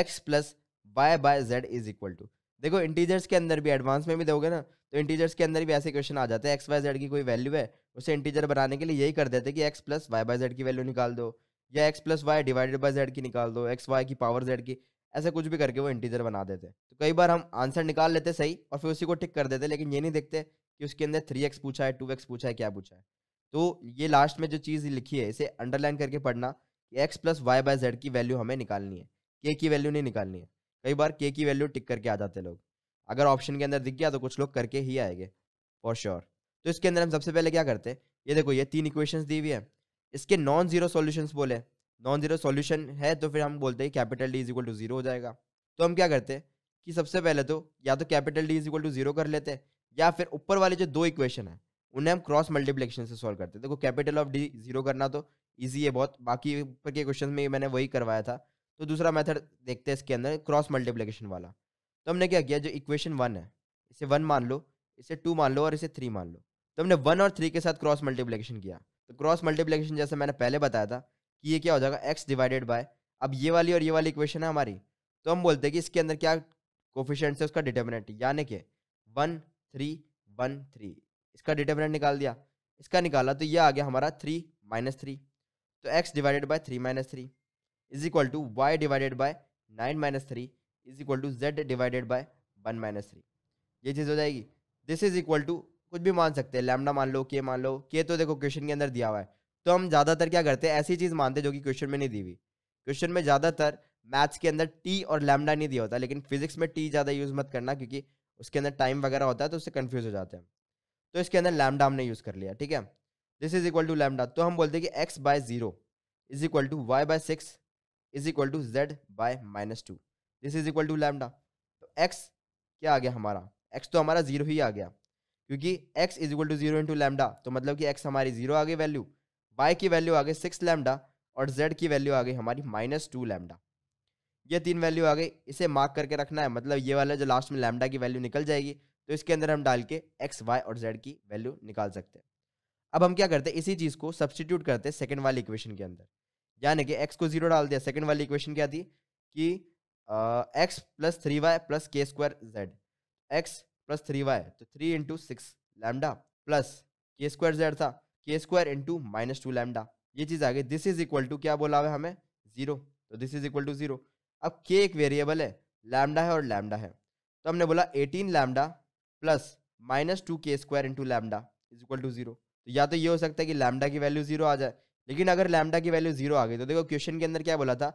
X plus Y by Z is equal to देखो इंटीजर्स के अंदर भी एडवांस में भी दोगे ना तो इंटीजर्स के अंदर भी ऐसे क्वेश्चन आ जाते हैं एक्स वाई जेड की कोई वैल्यू है उसे इंटीजर बनाने के लिए यही कर देते कि x plus Y by Z की वैल्यू निकाल दो या X plus Y divided by Z की निकाल दो एक्स वाई की पावर जेड की ऐसे कुछ भी करके वो इंटीजर बना देते तो कई बार हम आंसर निकाल लेते सही और फिर उसी को टिक कर देते लेकिन ये नहीं देखते कि उसके अंदर थ्री एक्स पूछा है टू एक्स पूछा है क्या पूछा है तो ये लास्ट में जो चीज़ लिखी है इसे अंडरलाइन करके पढ़ना कि x plus Y by Z की वैल्यू हमें निकालनी है के की वैल्यू नहीं निकालनी है कई बार के की वैल्यू टिक करके आ जाते लोग अगर ऑप्शन के अंदर दिख गया तो कुछ लोग करके ही आएंगे फॉर श्योर तो इसके अंदर हम सबसे पहले क्या करते हैं ये देखो ये तीन इक्वेशंस दी हुई है इसके नॉन जीरो सोल्यूशन बोले नॉन जीरो सोल्यूशन है तो फिर हम बोलते हैं capital D is equal to zero हो जाएगा तो हम क्या करते हैं कि सबसे पहले तो या तो capital D is equal to zero कर लेते हैं या फिर ऊपर वाले जो दो इक्वेशन है उन्हें हम क्रॉस मल्टीप्लिकेशन से सॉल्व करते हैं देखो कैपिटल ऑफ डी जीरो करना तो ईजी है बहुत बाकी ऊपर के क्वेश्चन में मैंने वही करवाया था तो दूसरा मेथड देखते हैं इसके अंदर क्रॉस मल्टीप्लिकेशन वाला तो हमने क्या किया जो इक्वेशन वन है इसे वन मान लो इसे टू मान लो और इसे थ्री मान लो तो हमने वन और थ्री के साथ क्रॉस मल्टीप्लिकेशन किया तो क्रॉस मल्टीप्लीकेशन जैसे मैंने पहले बताया था कि ये क्या हो जाएगा एक्स डिवाइडेड बाय अब ये वाली और ये वाली इक्वेशन है हमारी तो हम बोलते हैं कि इसके अंदर क्या कोफिशेंट है उसका डिटर्मिनेंट यानी कि वन थ्री वन थ्री इसका डिटर्मिनेंट निकाल दिया इसका निकाला तो ये आ गया हमारा थ्री माइनस थ्री तो X divided by three minus three is equal to Y divided by nine minus three is equal to Z divided by one minus three ये चीज़ हो जाएगी दिस इज इक्वल टू कुछ भी मान सकते हैं लैमडा मान लो के मान लो के तो देखो क्वेश्चन के अंदर दिया हुआ है तो हम ज़्यादातर क्या करते हैं ऐसी चीज़ मानते हैं जो कि क्वेश्चन में नहीं दी हुई क्वेश्चन में ज़्यादातर मैथ्स के अंदर टी और लैमडा नहीं दिया होता लेकिन फिजिक्स में टी ज़्यादा यूज़ मत करना क्योंकि उसके अंदर टाइम वगैरह होता है तो उससे कन्फ्यूज़ हो जाते हैं तो इसके अंदर लैमडा हमने यूज़ कर लिया ठीक है this is equal to lambda तो हम बोलते हैं कि x by zero is equal to Y by six is equal to Z by minus two this is equal to lambda तो एक्स क्या आ गया हमारा एक्स तो हमारा जीरो ही आ गया क्योंकि X is equal to zero into lambda तो मतलब कि x हमारी जीरो आ गई वैल्यू वाई की वैल्यू आ गई सिक्स लैमडा और जेड की वैल्यू आ गई हमारी माइनस टू लैमडा ये तीन वैल्यू आ गई इसे मार्क करके रखना है मतलब ये वाला जो लास्ट में लैमडा की वैल्यू निकल जाएगी तो इसके अंदर हम डाल के एक्स वाई और जेड की वैल्यू निकाल सकते हैं अब हम क्या करते हैं इसी चीज़ को सब्सटीट्यूट करते हैं सेकेंड वाली इक्वेशन के अंदर यानी कि एक्स को जीरो डाल दिया सेकेंड वाली इक्वेशन क्या थी कि x plus three Y plus K square Z X plus three Y तो three into six lambda plus K square Z था K square into minus two lambda ये चीज़ आ गई दिस इज इक्वल टू क्या बोला हुआ हमें जीरो तो this is equal to zero अब के एक वेरिएबल है लैमडा है और लैमडा है तो हमने बोला eighteen lambda plus minus two K square into lambda is equal to zero तो या तो ये हो सकता है कि लैमडा की वैल्यू जीरो आ जाए लेकिन अगर लैमडा की वैल्यू जीरो आ गई तो देखो क्वेश्चन के अंदर क्या बोला था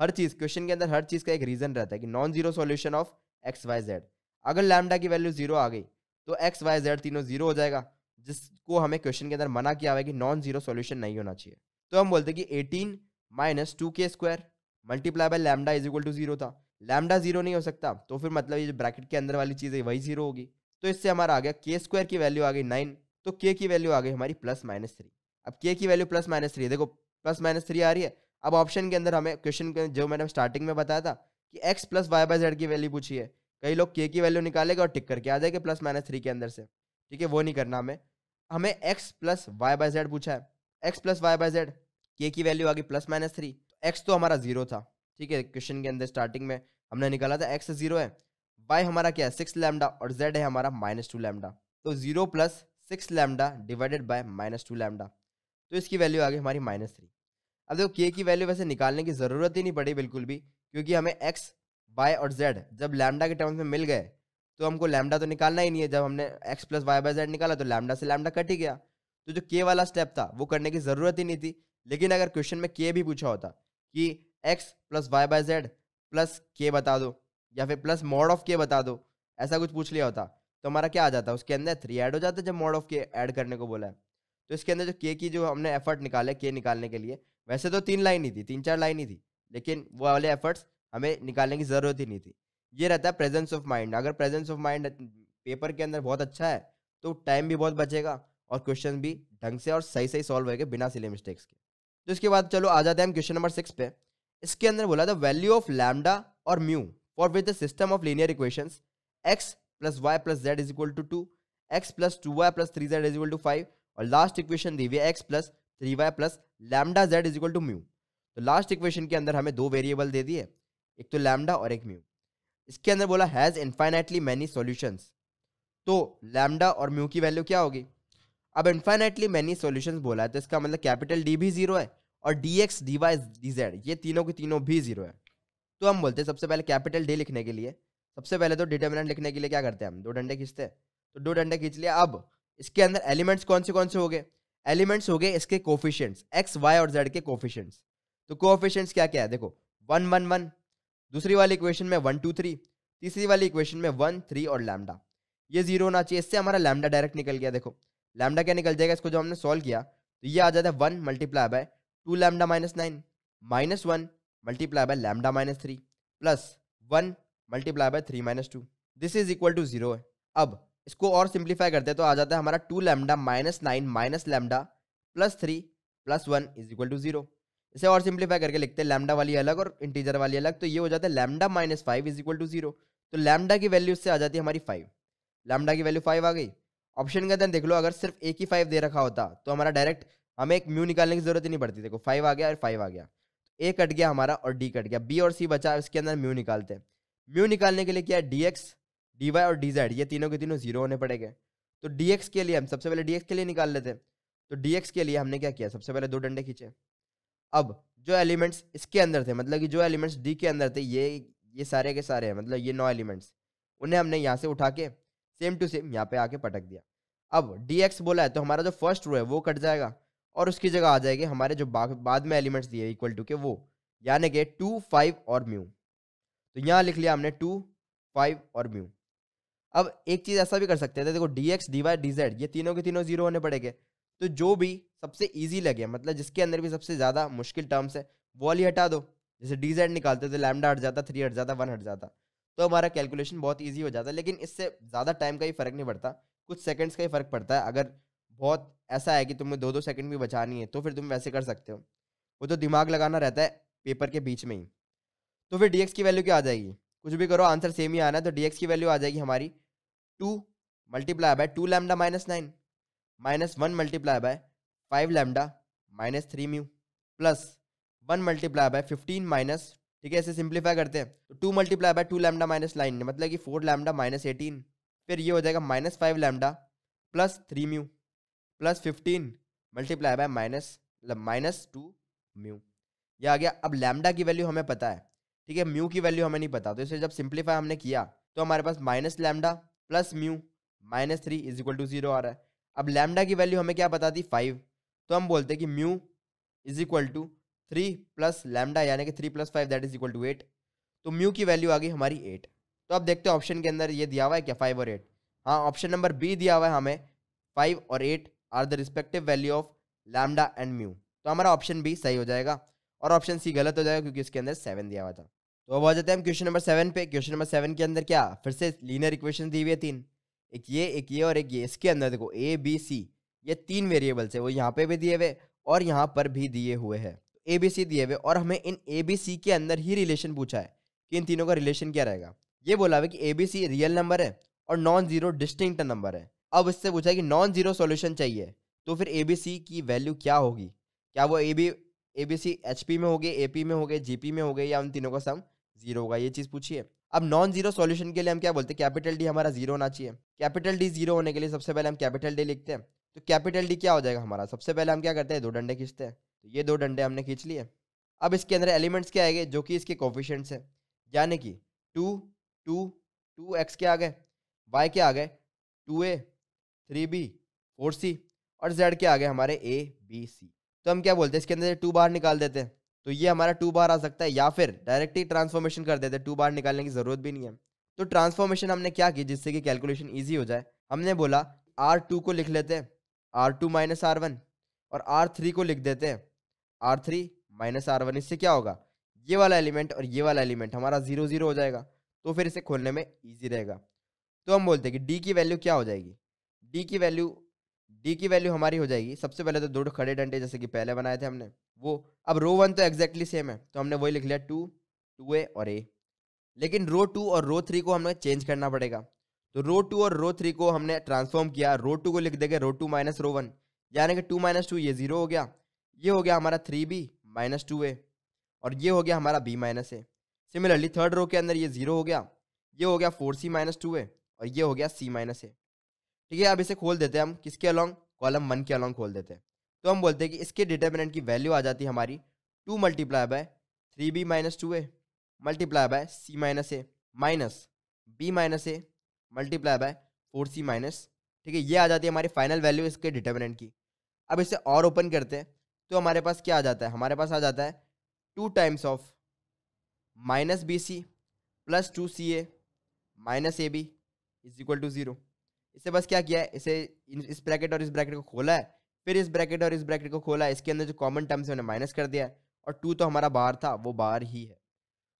हर चीज़ क्वेश्चन के अंदर हर चीज़ का एक रीज़न रहता है कि non zero solution of X Y Z अगर लैमडा की वैल्यू जीरो आ गई तो एक्स वाई जेड तीनों जीरो हो जाएगा जिसको हमें क्वेश्चन के अंदर मना किया हुआ है कि नॉन जीरो सोल्यूशन नहीं होना चाहिए तो हम बोलते कि eighteen minus two K square multiply by lambda is equal to zero था लैमडा जीरो नहीं हो सकता तो फिर मतलब ये ब्रैकेट के अंदर वाली चीज़ है वही जीरो होगी तो इससे हमारा आ गया के स्क्वायर की वैल्यू आ गई नाइन तो के की वैल्यू आ गई हमारी प्लस माइनस थ्री अब के की वैल्यू प्लस माइनस थ्री देखो प्लस माइनस थ्री आ रही है अब ऑप्शन के अंदर हमें क्वेश्चन जो मैंने स्टार्टिंग में बताया था कि x plus Y by Z की वैल्यू पूछी है कई लोग के की वैल्यू निकालेगा और टिक करके आ जाएगा प्लस माइनस थ्री के अंदर से ठीक है वो नहीं करना हमें हमें X plus Y by Z पूछा है x plus Y by Z के की वैल्यू आ गई प्लस माइनस थ्री एक्स तो हमारा जीरो था ठीक है क्वेश्चन के अंदर स्टार्टिंग में हमने निकाला था एक्स जीरो है वाई हमारा क्या है सिक्स लैमडा और जेड है हमारा माइनस टू लैमडा तो zero plus six lambda divided by minus two lambda तो इसकी वैल्यू आ गई हमारी माइनस थ्री अब देखो के की वैल्यू वैसे निकालने की ज़रूरत ही नहीं पड़ी बिल्कुल भी क्योंकि हमें एक्स वाई और जेड जब लैमडा के टर्म्स में मिल गए तो हमको लैमडा तो निकालना ही नहीं है जब हमने X plus Y by Z निकाला तो लैमडा से लैमडा कट ही गया तो जो के वाला स्टेप था वो करने की ज़रूरत ही नहीं थी लेकिन अगर क्वेश्चन में के भी पूछा होता कि x plus Y by Z plus K बता दो या फिर प्लस मॉड ऑफ के बता दो ऐसा कुछ पूछ लिया होता तो हमारा क्या आ जाता उसके अंदर थ्री ऐड हो जाता जब मॉड ऑफ के ऐड करने को बोला है तो इसके अंदर जो के की जो हमने एफर्ट निकाले के निकालने के लिए वैसे तो तीन लाइन ही थी तीन चार लाइन ही थी लेकिन वो वाले एफर्ट्स हमें निकालने की ज़रूरत ही नहीं थी ये रहता है प्रेजेंस ऑफ माइंड अगर प्रेजेंस ऑफ माइंड पेपर के अंदर बहुत अच्छा है तो टाइम भी बहुत बचेगा और क्वेश्चन भी ढंग से और सही सही सॉल्व होगा बिना सिले मिस्टेक्स के तो इसके बाद चलो आ जाते हैं हम क्वेश्चन नंबर सिक्स पे इसके अंदर बोला था वैल्यू ऑफ लैमडा और mu for with the system of linear equation X plus Y plus Z is equal to two x plus two Y plus three Z is equal to five और last equation दी हुई है x plus three Y plus lambda Z is equal to mu तो last equation के अंदर हमें दो variable दे दिए एक तो लैमडा और एक म्यू इसके अंदर बोला हैज़ इन्फाइनाइटली मैनी सॉल्यूशंस तो लैमडा और म्यू की वैल्यू क्या होगी अब इन्फाइनाइटली मैनी सोल्यूशन बोला है तो इसका मतलब कैपिटल डी भी जीरो है और D x D Y D Z ये तीनों के तीनों भी जीरो है तो हम बोलते हैं सबसे पहले कैपिटल डी लिखने के लिए सबसे पहले तो डिटर्मिनेंट लिखने के लिए क्या करते हैं हम दो डंडे खींचते हैं तो दो डंडे खींच लिए अब इसके अंदर एलिमेंट्स कौन से कौन से हो गए एलिमेंट्स हो गए इसके कोफिशियंट्स एक्स वाई और जेड के कोफिशियंट्स तो कोफिशियंट्स क्या क्या है देखो वन वन वन दूसरी वाली इक्वेशन में वन टू थ्री तीसरी वाली इक्वेशन में वन थ्री और लैमडा ये जीरो होना चाहिए इससे हमारा लैमडा डायरेक्ट निकल गया देखो लैमडा क्या निकल जाएगा इसको जो हमने सॉल्व किया तो ये आ जाता है one multiply by two lambda minus nine minus one multiply by lambda minus three plus one multiply by three minus two this is equal to zero है अब इसको और सिंप्लीफाई करते हैं तो आ जाता है हमारा two lambda minus nine minus lambda plus three plus one is equal to zero इसे और सिंप्लीफाई करके लिखते हैं लैमडा वाली अलग और इंटीजर वाली अलग तो ये हो जाता है lambda minus five is equal to zero तो लैमडा की वैल्यू इससे आ जाती है हमारी फाइव लैमडा की वैल्यू फाइव आ गई ऑप्शन के अंदर देख लो अगर सिर्फ एक ही फाइव दे रखा होता तो हमारा डायरेक्ट हमें एक म्यू निकालने की जरूरत ही नहीं पड़ती देखो फाइव आ गया और फाइव आ गया ए कट गया हमारा और डी कट गया बी और सी बचा उसके अंदर म्यू निकालते हैं म्यू निकालने के लिए क्या है डी एक्स डी वाई और डी जेड ये तीनों के तीनों जीरो होने पड़ेंगे तो डी एक्स के लिए हम सबसे पहले डी एक्स के लिए निकाल लेते हैं तो डी एक्स के लिए हमने क्या किया सबसे पहले दो डंडे खींचे अब जो एलिमेंट्स इसके अंदर थे मतलब कि जो एलिमेंट्स डी के अंदर थे ये ये सारे के सारे हैं मतलब ये नौ एलिमेंट्स उन्हें हमने यहाँ से उठा के सेम टू सेम यहाँ पे आके पटक दिया अब डी एक्स बोला है तो हमारा जो फर्स्ट रो है वो कट जाएगा और उसकी जगह आ जाएगी हमारे जो बाद में एलिमेंट्स दिए इक्वल टू के वो यानी कि टू फाइव और म्यू तो यहाँ लिख लिया हमने टू फाइव और म्यू अब एक चीज़ ऐसा भी कर सकते थे देखो D x D Y D Z ये तीनों के तीनों जीरो होने पड़ेंगे तो जो भी सबसे ईजी लगे मतलब जिसके अंदर भी सबसे ज़्यादा मुश्किल टर्म्स है वो वाली हटा दो जैसे डी जेड निकालते थे लैमडा हट जाता थ्री हट जाता वन हट जाता तो हमारा कैलकुलेशन बहुत ईजी हो जाता है लेकिन इससे ज़्यादा टाइम का ही फ़र्क नहीं पड़ता कुछ सेकंड्स का ही फ़र्क पड़ता है अगर बहुत ऐसा है कि तुम्हें दो दो सेकंड भी बचानी है तो फिर तुम वैसे कर सकते हो वो तो दिमाग लगाना रहता है पेपर के बीच में ही तो फिर डी की वैल्यू क्या आ जाएगी कुछ भी करो आंसर सेम ही आना है तो डी की वैल्यू आ जाएगी हमारी two multiply by two lambda minus nine minus one multiply by five lambda minus three mu plus one multiply by fifteen minus ठीक है ऐसे सिंप्लीफाई करते हैं तो two multiply by two lambda minus nine मतलब कि फोर लैमडा माइनस एटीन फिर ये हो जाएगा minus five lambda plus three mu plus fifteen multiply by minus मतलब माइनस टू म्यू ये आ गया अब लैमडा की वैल्यू हमें पता है ठीक है म्यू की वैल्यू हमें नहीं पता तो इसे जब सिंप्लीफाई हमने किया तो हमारे पास minus lambda plus mu minus three is equal to zero आ रहा है अब लैमडा की वैल्यू हमें क्या बताती फाइव तो हम बोलते कि mu is equal to three plus lambda यानी कि three plus five that is equal to eight तो म्यू की वैल्यू आ गई हमारी एट तो अब देखते हैं ऑप्शन के अंदर ये दिया हुआ है क्या फाइव और एट हाँ ऑप्शन नंबर बी दिया हुआ है हमें फाइव और eight are the respective value of lambda and mu तो हमारा ऑप्शन बी सही हो जाएगा और ऑप्शन सी गलत हो जाएगा क्योंकि इसके अंदर सेवन दिया हुआ था तो अब आ जाते हैं हम क्वेश्चन नंबर सेवन पे क्वेश्चन नंबर सेवन के अंदर क्या फिर से लीनियर इक्वेशन दी हुई है तीन एक ये एक ये और एक ये इसके अंदर देखो ए बी सी ये तीन वेरिएबल्स है वो यहाँ पे भी दिए हुए और यहाँ पर भी दिए हुए हैं ए बी सी दिए हुए और हमें इन ए बी सी के अंदर ही रिलेशन पूछा है कि इन तीनों का रिलेशन क्या रहेगा ये बोला हुआ कि A B C real number है और नॉन जीरो डिस्टिंक्ट नंबर है अब इससे पूछा है कि नॉन जीरो सोल्यूशन चाहिए तो फिर ए बी सी की वैल्यू क्या होगी क्या वो A B A B C H P में होगी ए पी में होगी जी पी में होगी या उन तीनों का सम जीरो होगा ये चीज़ पूछिए अब नॉन जीरो सॉल्यूशन के लिए हम क्या बोलते हैं कैपिटल डी हमारा जीरो होना चाहिए कैपिटल डी जीरो होने के लिए सबसे पहले हम कैपिटल डी लिखते हैं तो कैपिटल डी क्या हो जाएगा हमारा सबसे पहले हम क्या करते हैं दो डंडे खींचते हैं तो ये दो डंडे हमने खींच लिए अब इसके अंदर एलिमेंट्स क्या आएंगे जो कि इसके कोफिशेंट्स हैं यानी कि टू टू टू एक्स के आ गए वाई के आ गए two A three B four C और जेड के आ गए हमारे ए बी सी तो हम क्या बोलते हैं इसके अंदर टू बाहर निकाल देते हैं तो ये हमारा टू बार आ सकता है या फिर डायरेक्ट ही ट्रांसफॉर्मेशन कर देते हैं टू बार निकालने की ज़रूरत भी नहीं है तो ट्रांसफॉर्मेशन हमने क्या की जिससे कि कैलकुलेशन ईजी हो जाए हमने बोला आर टू को लिख लेते हैं R two minus R one और आर थ्री को लिख देते हैं R three minus R one इससे क्या होगा ये वाला एलिमेंट और ये वाला एलिमेंट हमारा जीरो जीरो हो जाएगा तो फिर इसे खोलने में ईजी रहेगा तो हम बोलते हैं कि डी की वैल्यू क्या हो जाएगी डी की वैल्यू डी की वैल्यू हमारी हो जाएगी सबसे पहले तो दो खड़े डंडे जैसे कि पहले बनाए थे हमने वो अब रो वन तो एग्जैक्टली सेम है तो हमने वही लिख लिया टू टू ए और ए लेकिन रो टू और रो थ्री को हमें चेंज करना पड़ेगा तो रो टू और रो थ्री को हमने ट्रांसफॉर्म किया रो टू को लिख देंगे row two minus row one यानी कि टू माइनस टू ये ज़ीरो हो गया ये हो गया हमारा three B minus two A और ये हो गया हमारा B minus A similarly third row के अंदर ये ज़ीरो हो गया ये हो गया four C minus two A और ये हो गया सी माइनस ए ठीक है अब इसे खोल देते हैं हम किसके अलॉन्ग कॉलम वन के अलॉन्ग खोल देते हैं तो हम बोलते हैं कि इसके डिटर्मिनेंट की वैल्यू आ जाती है हमारी two multiply by three B minus two A multiply by C minus A minus B minus A multiply by four C minus ठीक है ये आ जाती है हमारी फाइनल वैल्यू इसके डिटर्मिनेंट की अब इसे और ओपन करते हैं तो हमारे पास क्या आ जाता है हमारे पास आ जाता है two times of minus B C plus two C A minus A B is equal to zero इसे बस क्या किया है इसे इस ब्रैकेट और इस ब्रैकेट को खोला है फिर इस ब्रैकेट और इस ब्रैकेट को खोला है इसके अंदर जो कॉमन टर्म्स है उन्हें माइनस कर दिया और टू तो हमारा बाहर था वो बाहर ही है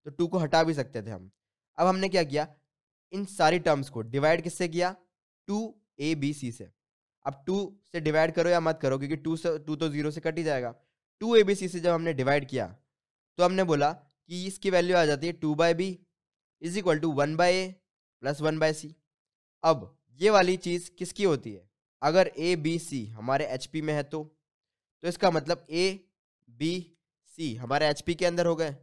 तो टू को हटा भी सकते थे हम अब हमने क्या किया इन सारी टर्म्स को डिवाइड किससे किया टू ए बी सी से अब टू से डिवाइड करो या मत करो क्योंकि टू से टू तो जीरो से कट ही जाएगा टू ए बी सी से जब हमने डिवाइड किया तो हमने बोला कि इसकी वैल्यू आ जाती है two by B is equal to one by A plus one by C अब ये वाली चीज़ किसकी होती है अगर ए बी सी हमारे एच पी में है तो तो इसका मतलब ए बी सी हमारे एच पी के अंदर हो गए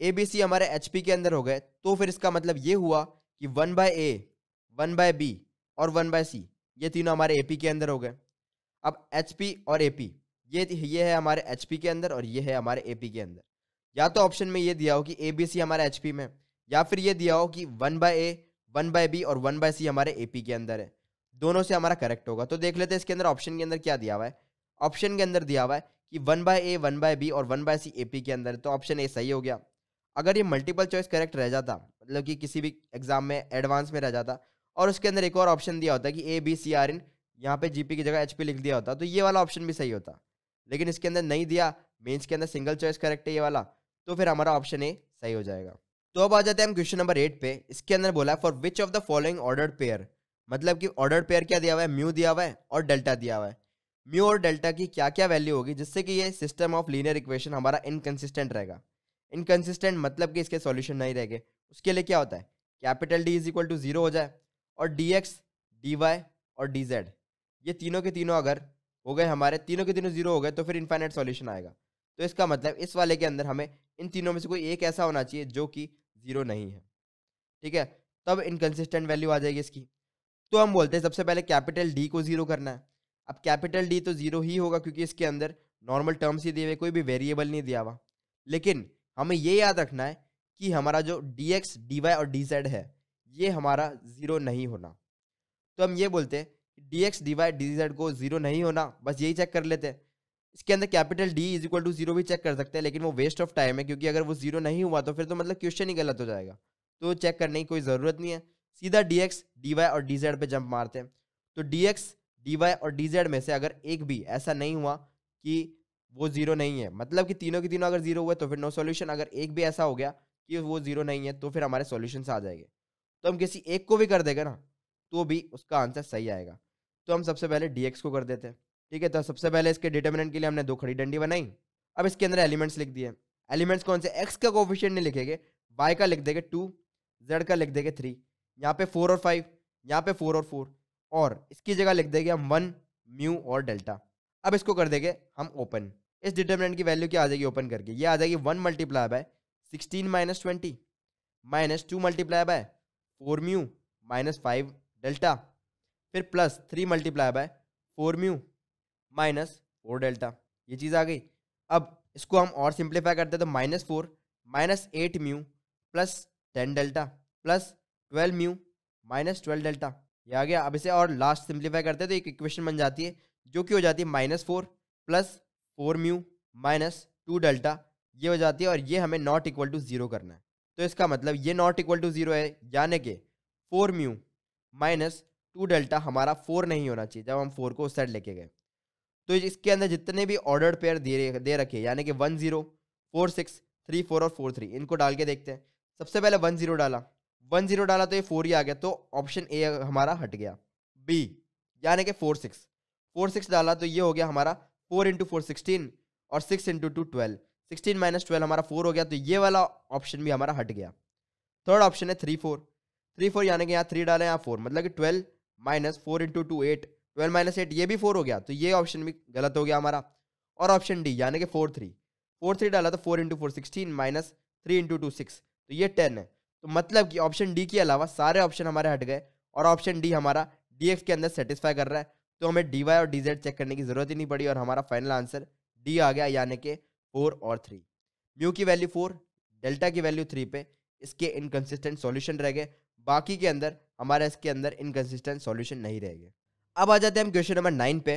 ए बी सी हमारे एच पी के अंदर हो गए तो फिर इसका मतलब ये हुआ कि one by A one by B और वन बाय सी ये तीनों हमारे ए पी के अंदर हो गए अब एच पी और ए पी ये ये है हमारे एच पी के अंदर और ये है हमारे ए पी के अंदर या तो ऑप्शन में ये दिया हो कि ए बी सी हमारे एच पी में या फिर ये दिया हो कि one by A one by B और वन बाय सी हमारे एपी के अंदर है दोनों से हमारा करेक्ट होगा तो देख लेते हैं इसके अंदर ऑप्शन के अंदर क्या दिया हुआ है ऑप्शन के अंदर दिया हुआ है कि one by A one by B और one by C A P के अंदर तो ऑप्शन ए सही हो गया अगर ये मल्टीपल चॉइस करेक्ट रह जाता मतलब कि किसी भी एग्जाम में एडवांस में रह जाता और उसके अंदर एक और ऑप्शन दिया होता कि A B C are in यहाँ पे जीपी की जगह एच लिख दिया होता तो ये वाला ऑप्शन भी सही होता लेकिन इसके अंदर नहीं दिया मेन्स के अंदर सिंगल चॉइस करेक्ट है ये वाला तो फिर हमारा ऑप्शन ए सही हो जाएगा तो अब आ जाते हैं हम क्वेश्चन नंबर एट पे इसके अंदर बोला for which of the following order pair मतलब कि ऑर्डर पेयर क्या दिया हुआ है म्यू दिया हुआ है और डेल्टा दिया हुआ है म्यू और डेल्टा की क्या क्या वैल्यू होगी जिससे कि ये सिस्टम ऑफ लीनियर इक्वेशन हमारा इनकन्सिस्टेंट रहेगा इनकन्सिस्टेंट मतलब कि इसके सॉल्यूशन नहीं रहेंगे उसके लिए क्या होता है capital D is equal to zero हो जाए और डी एक्स डी वाई और डी जेड ये तीनों के तीनों अगर हो गए हमारे तीनों के तीनों जीरो हो गए तो फिर इन्फाइनाइट सॉल्यूशन आएगा तो इसका मतलब इस वाले के अंदर हमें इन तीनों में से कोई एक ऐसा होना चाहिए जो कि ज़ीरो नहीं है ठीक है तब इनकन्सिस्टेंट वैल्यू आ जाएगी इसकी तो हम बोलते हैं सबसे पहले कैपिटल डी को ज़ीरो करना है अब कैपिटल डी तो ज़ीरो ही होगा क्योंकि इसके अंदर नॉर्मल टर्म्स ही दिए हुए कोई भी वेरिएबल नहीं दिया हुआ लेकिन हमें ये याद रखना है कि हमारा जो डी एक्स डी वाई और डी जेड है ये हमारा ज़ीरो नहीं होना तो हम ये बोलते हैं D x D Y D Z को ज़ीरो नहीं होना बस यही चेक कर लेते हैं इसके अंदर capital D is equal to zero भी चेक कर सकते हैं लेकिन वो वेस्ट ऑफ टाइम है क्योंकि अगर वो जीरो नहीं हुआ तो फिर तो मतलब क्वेश्चन ही गलत हो जाएगा तो चेक करने की कोई ज़रूरत नहीं है सीधा डी एक्स डी वाई और डी जेड पर जंप मारते हैं तो डी एक्स डी वाई और डी जेड में से अगर एक भी ऐसा नहीं हुआ कि वो जीरो नहीं है मतलब कि तीनों के तीनों अगर जीरो हुए तो फिर नो सॉल्यूशन अगर एक भी ऐसा हो गया कि वो जीरो नहीं है तो फिर हमारे सोल्यूशन आ जाएंगे तो हम किसी एक को भी कर देगा ना तो भी उसका आंसर सही आएगा तो हम सबसे पहले डी को कर देते हैं ठीक है तो सबसे पहले इसके डिटर्मिनेंट के लिए हमने दो खड़ी डंडी बनाई अब इसके अंदर एलिमेंट्स लिख दिए एलिमेंट्स कौन से एक्स का कोफिशियंट नहीं लिखेंगे वाई का लिख देंगे टू जेड का लिख देंगे थ्री यहाँ पे फोर और फाइव यहाँ पे फोर और फोर और इसकी जगह लिख देंगे हम वन म्यू और डेल्टा अब इसको कर देंगे हम ओपन इस डिटर्मिनेंट की वैल्यू क्या आ जाएगी ओपन करके ये आ जाएगी one multiply by sixteen minus twenty minus two multiply by four mu minus five delta फिर plus three multiply by four mu minus four delta ये चीज़ आ गई अब इसको हम और सिंप्लीफाई करते हैं तो minus four minus eight mu plus ten delta plus twelve mu minus twelve delta ये आ गया अब इसे और लास्ट सिंप्लीफाई करते हैं तो एक इक्वेशन बन जाती है जो कि हो जाती है minus four plus four mu minus two delta ये हो जाती है और ये हमें नॉट इक्वल टू ज़ीरो करना है तो इसका मतलब ये नॉट इक्वल टू ज़ीरो है यानी कि four mu minus two delta हमारा फोर नहीं होना चाहिए जब हम फोर को उस साइड लेके गए तो इसके अंदर जितने भी ऑर्डर पेयर दे दे रखे यानी कि one zero four six three four और फोर थ्री इनको डाल के देखते हैं सबसे पहले वन जीरो डाला वन जीरो डाला तो ये फोर ही आ गया तो ऑप्शन ए हमारा हट गया बी यानी कि फोर सिक्स फोर सिक्स डाला तो ये हो गया हमारा फोर इंटू फोर सिक्सटीन और six into two twelve sixteen minus twelve हमारा फोर हो गया तो ये वाला ऑप्शन भी हमारा हट गया थर्ड ऑप्शन है थ्री फोर थ्री फोर यानी कि यहाँ थ्री डाला यहाँ फोर मतलब कि twelve minus four into two eight twelve minus eight ये भी फोर हो गया तो ये ऑप्शन भी गलत हो गया हमारा और ऑप्शन डी यानी कि फोर थ्री फोर थ्री डाला तो four into four sixteen minus three into two six तो ये टेन है तो मतलब कि ऑप्शन डी के अलावा सारे ऑप्शन हमारे हट गए और ऑप्शन डी हमारा डी के अंदर सेटिस्फाई कर रहा है तो हमें डी वाई और डी जेड चेक करने की ज़रूरत ही नहीं पड़ी और हमारा फाइनल आंसर डी आ गया यानी कि फोर और थ्री म्यू की वैल्यू फोर डेल्टा की वैल्यू थ्री पे इसके इनकन्सिस्टेंट सॉल्यूशन रह गए बाकी के अंदर हमारे इसके अंदर इनकन्सिस्टेंट सॉल्यूशन नहीं रहेगा अब आ जाते हैं हम क्वेश्चन नंबर नाइन पे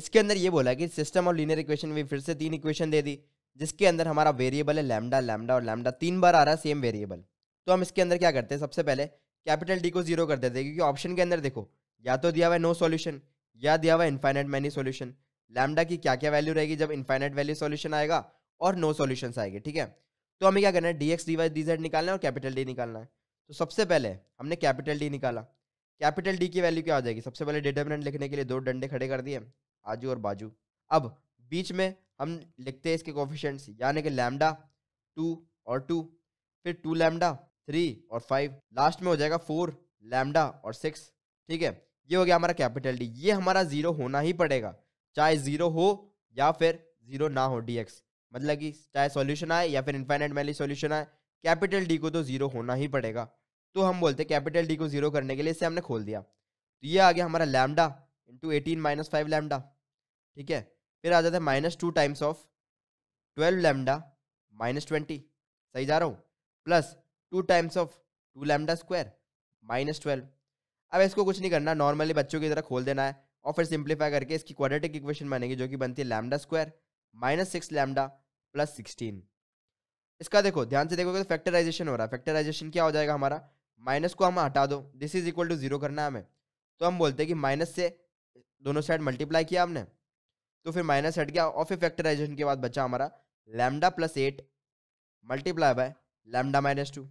इसके अंदर ये बोला कि सिस्टम और लीनियर इक्वेशन में फिर से तीन इक्वेशन दे दी जिसके अंदर हमारा वेरिएबल है लैमडा लैमडा और लैमडा तीन बार आ रहा है सेम वेरिएबल तो हम इसके अंदर क्या करते हैं सबसे पहले कैपिटल डी को जीरो कर देते हैं क्योंकि ऑप्शन के अंदर देखो या तो दिया हुआ है नो सोल्यूशन या दिया हुआ है इन्फाइनाइट मैनी सोल्यूशन लैमडा की क्या क्या वैल्यू रहेगी जब इन्फाइनाइट वैल्यू सोल्यूशन आएगा और नो सोल्यूशन आएंगे ठीक है तो हमें क्या करना है D x D Y D Z निकालना है और कैपिटल डी निकालना है तो सबसे पहले हमने कैपिटल डी निकाला कैपिटल डी की वैल्यू क्या हो जाएगी सबसे पहले डिटर्मिनेंट लिखने के लिए दो डंडे खड़े कर दिए आजू और बाजू अब बीच में हम लिखते हैं इसके कोफिशेंट्स यानी कि लैमडा टू और टू फिर टू लैमडा थ्री और फाइव लास्ट में हो जाएगा फोर लैमडा और सिक्स ठीक है ये हो गया हमारा कैपिटल डी ये हमारा ज़ीरो होना ही पड़ेगा चाहे ज़ीरो हो या फिर ज़ीरो ना हो डी एक्स मतलब कि चाहे सॉल्यूशन आए या फिर इन्फाइनेट वैली सॉल्यूशन आए कैपिटल डी को तो ज़ीरो होना ही पड़ेगा तो हम बोलते हैं कैपिटल डी को जीरो करने के लिए इसे हमने खोल दिया तो ये आ गया हमारा lambda into eighteen minus five lambda ठीक है फिर आ जाता है minus two times of twelve lambda minus twenty सही जा रहा हूँ plus two times of two lambda square minus twelve अब इसको कुछ नहीं करना नॉर्मली बच्चों की तरह खोल देना है और फिर सिंप्लीफाई करके इसकी क्वाड्रेटिक इक्वेशन बनेगी जो कि बनती है lambda square minus six lambda plus sixteen इसका देखो ध्यान से देखोगे तो फैक्टराइजेशन हो रहा है फैक्टराइजेशन क्या हो जाएगा हमारा माइनस को हम हटा दो this is equal to zero करना है हमें तो हम बोलते हैं कि माइनस से दोनों साइड मल्टीप्लाई किया हमने तो फिर माइनस हट गया और फिर फैक्टराइजेशन के बाद बचा हमारा lambda plus eight multiply by lambda minus two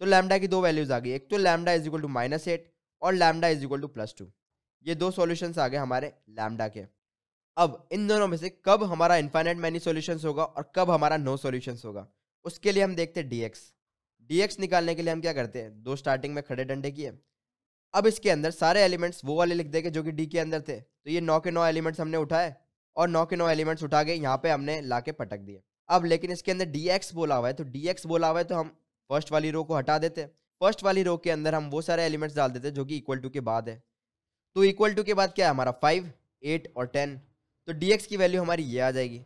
तो लैमडा की दो वैल्यूज आ गई एक तो lambda is equal to minus eight और lambda is equal to plus two ये दो सोल्यूशन आ गए हमारे लैमडा के अब इन दोनों में से कब हमारा इन्फाइनाइट मैनी सोल्यूशन होगा और कब हमारा नो सोल्यूशन होगा उसके लिए हम देखते हैं डीएक्स एक्स निकालने के लिए हम क्या करते हैं दो स्टार्टिंग में खड़े डंडे किए अब इसके अंदर सारे एलिमेंट्स वो वाले लिख देंगे जो कि डी के अंदर थे तो ये नौ के नौ एलिमेंट्स हमने उठाए और नौ के नौ एलिमेंट्स उठा के यहाँ पे हमने ला के पटक दिए अब लेकिन इसके अंदर डी बोला हुआ है तो डी बोला हुआ है तो हम फर्स्ट वाली रो को हटा देते फर्स्ट वाली रो के अंदर हम वो सारे एलिमेंट्स डाल देते जो कि इक्वल टू के बाद है तो इक्वल टू के बाद क्या है हमारा फाइव एट और टेन तो डी की वैल्यू हमारी ये आ जाएगी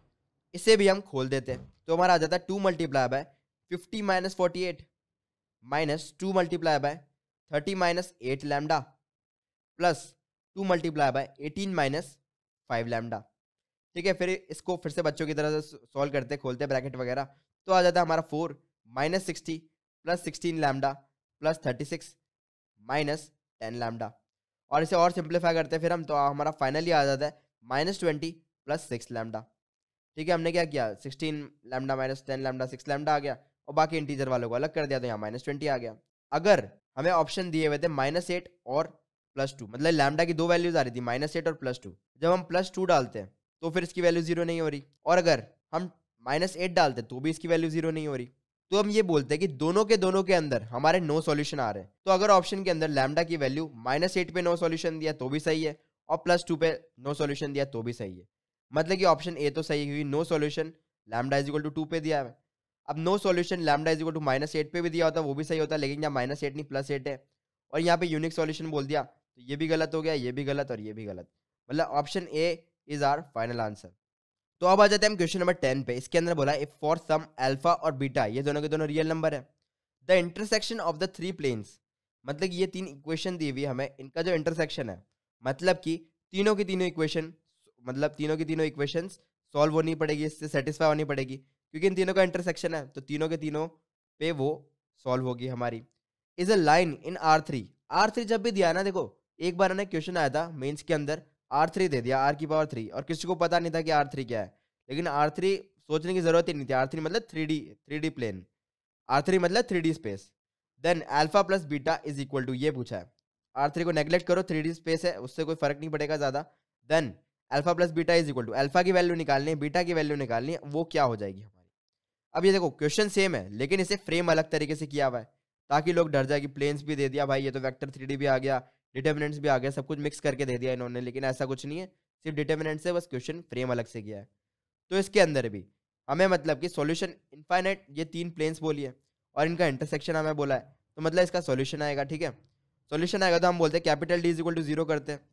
इसे भी हम खोल देते हैं तो हमारा आ जाता है two multiply by fifty minus forty eight minus two multiply by thirty minus eight lambda plus two multiply by eighteen minus five lambda ठीक है फिर इसको फिर से बच्चों की तरह से सॉल्व करते खोलते ब्रैकेट वगैरह तो आ जाता है हमारा four minus sixty plus sixteen lambda plus thirty six minus ten lambda और इसे और सिंप्लीफाई करते हैं फिर हम तो हमारा फाइनली आ जाता है minus twenty plus six lambda ठीक है हमने क्या किया sixteen lambda minus ten lambda six lambda आ गया और बाकी इंटीजर वालों को अलग कर दिया तो यहाँ माइनस ट्वेंटी आ गया अगर हमें ऑप्शन दिए हुए थे माइनस एट और प्लस टू मतलब लैमडा की दो वैल्यूज आ रही थी माइनस एट और प्लस टू जब हम प्लस टू डालते हैं तो फिर इसकी वैल्यू जीरो नहीं हो रही और अगर हम माइनस एट डालते तो भी इसकी वैल्यू जीरो नहीं हो रही तो हम ये बोलते हैं कि दोनों के दोनों के अंदर हमारे नो सॉल्यूशन आ रहे हैं तो अगर ऑप्शन के अंदर लैमडा की वैल्यू माइनस एट पे नो सॉल्यूशन दिया तो भी सही है और प्लस टू पे नो सॉल्यूशन दिया तो भी सही है मतलब कि ऑप्शन ए तो सही है क्योंकि no solution lambda is equal to two पे दिया है अब no solution lambda is equal to minus eight पे भी दिया होता वो भी सही होता लेकिन यहाँ माइनस एट नहीं प्लस एट है और यहाँ पे यूनिक सॉल्यूशन बोल दिया तो ये भी गलत हो गया ये भी गलत और ये भी गलत मतलब option A is our final answer तो अब आ जाते हैं हम क्वेश्चन नंबर टेन पे इसके अंदर बोला इफ फॉर सम अल्फा और बीटा ये दोनों के दोनों रियल नंबर है the intersection of the three planes मतलब ये तीन इक्वेशन दी हुई हमें इनका जो इंटरसेक्शन है मतलब कि तीनों की तीनों इक्वेशन मतलब तीनों की तीनों इक्वेशंस सॉल्व होनी पड़ेगी इससे सेटिस्फाई होनी पड़ेगी क्योंकि इन तीनों का इंटरसेक्शन है तो तीनों के तीनों पे वो सॉल्व होगी हमारी is a line in R three R three जब भी दिया ना देखो एक बार ना क्वेश्चन आया था मेंस के अंदर आर थ्री दे दिया आर की पावर थ्री और किसी को पता नहीं था कि आर थ्री क्या है लेकिन आर थ्री सोचने की जरूरत ही नहीं थी आर थ्री मतलब three D three D plane R three मतलब three D space then alpha plus beta is equal to ये पूछा है आर थ्री को नेग्लेक्ट करो थ्री डी स्पेस है उससे कोई फर्क नहीं पड़ेगा ज़्यादा then alpha plus beta is equal to alpha की वैल्यू निकालनी है बीटा की वैल्यू निकालनी है वो क्या हो जाएगी हमारी अब ये देखो क्वेश्चन सेम है लेकिन इसे फ्रेम अलग तरीके से किया हुआ है ताकि लोग डर जाए कि प्लेन्स भी दे दिया भाई ये तो वैक्टर थ्री भी आ गया डिटर्मिनेंट्स भी आ गया सब कुछ मिक्स करके दे दिया इन्होंने लेकिन ऐसा कुछ नहीं है सिर्फ डिटर्मिनेंट से बस क्वेश्चन फ्रेम अलग से किया है तो इसके अंदर भी हमें मतलब कि सॉल्यूशन इनफाइनाइट ये तीन प्लेन्स बोली है और इनका इंटरसेक्शन हमें बोला है तो मतलब इसका सॉल्यूशन आएगा ठीक है सॉल्यूशन आएगा तो हम बोलते हैं capital D is equal to zero करते हैं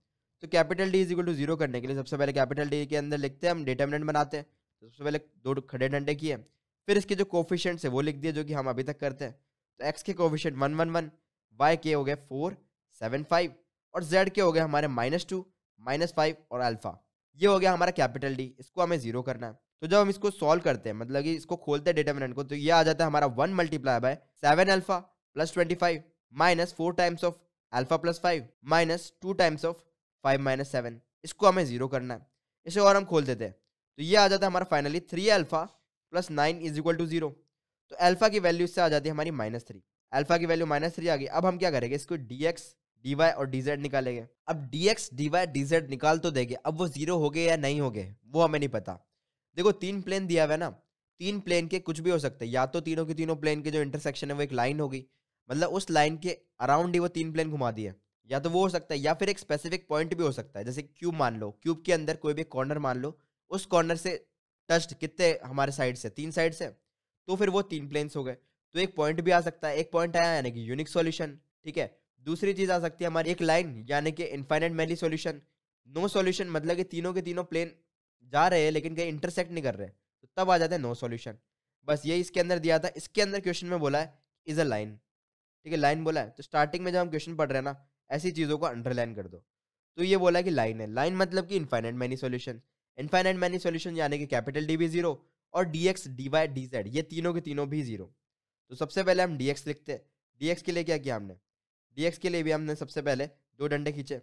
तो capital D is equal to zero करने के लिए सबसे पहले कैपिटल डी के अंदर लिखते हैं हम डिटर्मिनेंट बनाते हैं तो सबसे पहले दो खड़े डंडे किए फिर इसके जो कोफिशेंट है वो लिख दिए जो कि हम अभी तक करते हैं तो एक्स के coefficient one one one Y के हो गए फोर सेवन फाइव और जेड के हो गए हमारे माइनस टू माइनस फाइव और अल्फ़ा ये हो गया हमारा कैपिटल डी इसको हमें जीरो करना है तो जब हम इसको सॉल्व करते हैं मतलब कि इसको खोलते हैं डिटर्मिनेंट को तो ये आ जाता है हमारा one multiply by seven alpha plus twenty five minus four times of alpha plus five minus two times of five minus seven इसको हमें जीरो करना है इसे और हम खोल देते हैं तो ये आ जाता है हमारा finally three alpha plus nine is equal to zero तो अल्फा की वैल्यू इससे आ जाती है हमारी माइनस थ्री अल्फा की वैल्यू माइनस थ्री आ गई अब हम क्या करेंगे इसको डी एक्स डी वाई और डी जेड निकालेंगे अब D x D Y D Z निकाल तो देंगे अब वो जीरो हो गए या नहीं हो गए वो हमें नहीं पता देखो तीन प्लेन दिया हुआ है ना तीन प्लेन के कुछ भी हो सकते हैं या तो तीनों के तीनों प्लेन के जो इंटरसेक्शन है वो एक लाइन होगी मतलब उस लाइन के अराउंड ही वो तीन प्लेन घुमा दिए या तो वो हो सकता है या फिर एक स्पेसिफिक पॉइंट भी हो सकता है जैसे क्यूब मान लो क्यूब के अंदर कोई भी कॉर्नर मान लो उस कॉर्नर से टस्ट कितने हमारे साइड से तीन साइड से तो फिर वो तीन प्लेन्स हो गए तो एक पॉइंट भी आ सकता है एक पॉइंट आया यानी कि यूनिक सॉल्यूशन ठीक है दूसरी चीज़ आ सकती है हमारी एक लाइन यानी कि इन्फाइनेट मैली सॉल्यूशन नो सॉल्यूशन मतलब कि तीनों के तीनों प्लेन जा रहे हैं लेकिन कहीं इंटरसेक्ट नहीं कर रहे तो तब आ जाते हैं नो सॉल्यूशन बस ये इसके अंदर दिया था इसके अंदर क्वेश्चन में बोला है इज़ अ लाइन ठीक है लाइन बोला है तो स्टार्टिंग में जब हम क्वेश्चन पढ़ रहे हैं ना ऐसी चीज़ों को अंडरलाइन कर दो तो ये बोला कि लाइन है लाइन मतलब कि infinite many solution infinite many solution यानी कि कैपिटल डी भी जीरो और D x D Y D Z ये तीनों के तीनों भी जीरो तो सबसे पहले हम डी एक्स लिखते हैं डी एक्स के लिए क्या किया हमने डी एक्स के लिए भी हमने सबसे पहले दो डंडे खींचे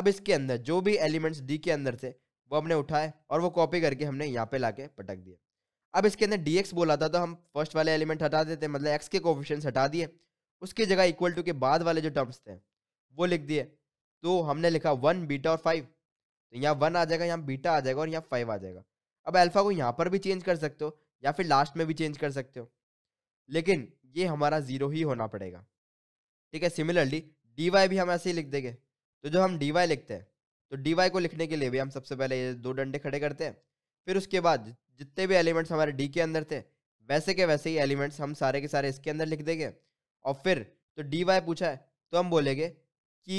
अब इसके अंदर जो भी एलिमेंट्स डी के अंदर थे वो हमने उठाए और वो कॉपी करके हमने यहाँ पे लाके पटक दिए अब इसके अंदर डी एक्स बोला था तो हम फर्स्ट वाले एलिमेंट हटा देते मतलब एक्स के कोफिशेंट्स हटा दिए उसकी जगह इक्वल टू के बाद वाले जो टर्म्स थे वो लिख दिए तो हमने लिखा वन बीटा और फाइव तो यहाँ वन आ जाएगा यहाँ बीटा आ जाएगा और यहाँ फाइव आ जाएगा अब अल्फा को यहाँ पर भी चेंज कर सकते हो या फिर लास्ट में भी चेंज कर सकते हो लेकिन ये हमारा ज़ीरो ही होना पड़ेगा ठीक है सिमिलरली डी वाई भी हम ऐसे ही लिख देंगे तो जब हम डी वाई लिखते हैं तो डी वाई को लिखने के लिए भी हम सबसे पहले ये दो डंडे खड़े करते हैं फिर उसके बाद जितने भी एलिमेंट्स हमारे डी के अंदर थे वैसे के वैसे ही एलिमेंट्स हम सारे के सारे इसके अंदर लिख देंगे और फिर तो डी वाई पूछा है तो हम बोलेंगे कि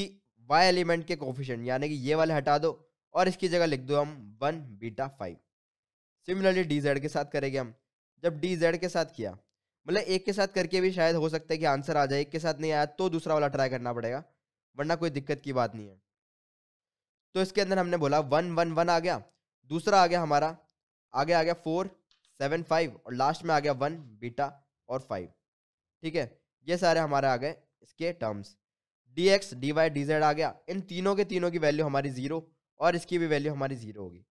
वाई एलिमेंट के कोफिशेंट यानी कि ये वाले हटा दो और इसकी जगह लिख दो हम one beta five similarly D Z के साथ करेंगे हम जब डी जेड के साथ किया मतलब एक के साथ करके भी शायद हो सकता है कि आंसर आ जाए एक के साथ नहीं आया तो दूसरा वाला ट्राई करना पड़ेगा वरना कोई दिक्कत की बात नहीं है तो इसके अंदर हमने बोला वन वन वन आ गया दूसरा आ गया हमारा आगे आ गया फोर सेवन फाइव और लास्ट में आ गया वन बीटा और फाइव ठीक है ये सारे हमारे आ गए इसके terms D x D Y D Z आ गया इन तीनों के तीनों की वैल्यू हमारी ज़ीरो और इसकी भी वैल्यू हमारी जीरो होगी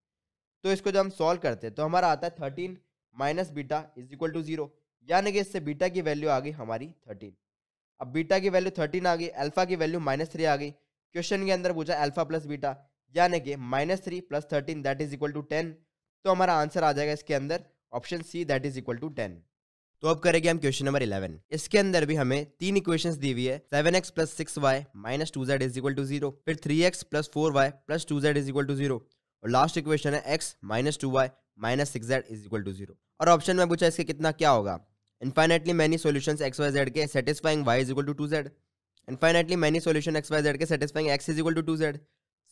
तो इसको जब हम सॉल्व करते हैं तो हमारा आता है thirteen minus beta is equal to zero यानी कि इससे बीटा की वैल्यू आ गई हमारी थर्टीन अब बीटा की वैल्यू थर्टीन आ गई अल्फा की वैल्यू माइनस थ्री आ गई क्वेश्चन के अंदर पूछा अल्फा प्लस बीटा यानी कि minus three plus thirteen that is equal to ten तो हमारा आंसर आ जाएगा इसके अंदर option C that is equal to ten तो अब करेंगे हम क्वेश्चन नंबर इलेवन इसके अंदर भी हमें तीन इक्वेशन दी हुई है seven X plus six Y minus two Z is equal to zero फिर three x plus four Y plus two Z is equal to zero और लास्ट इक्वेशन है x minus two Y minus six Z is equal to zero और option में पूछा इसके कितना क्या होगा infinitely many solution X Y Z के satisfying Y is equal to two Z infinitely many solution X Y Z के satisfying X is equal to two Z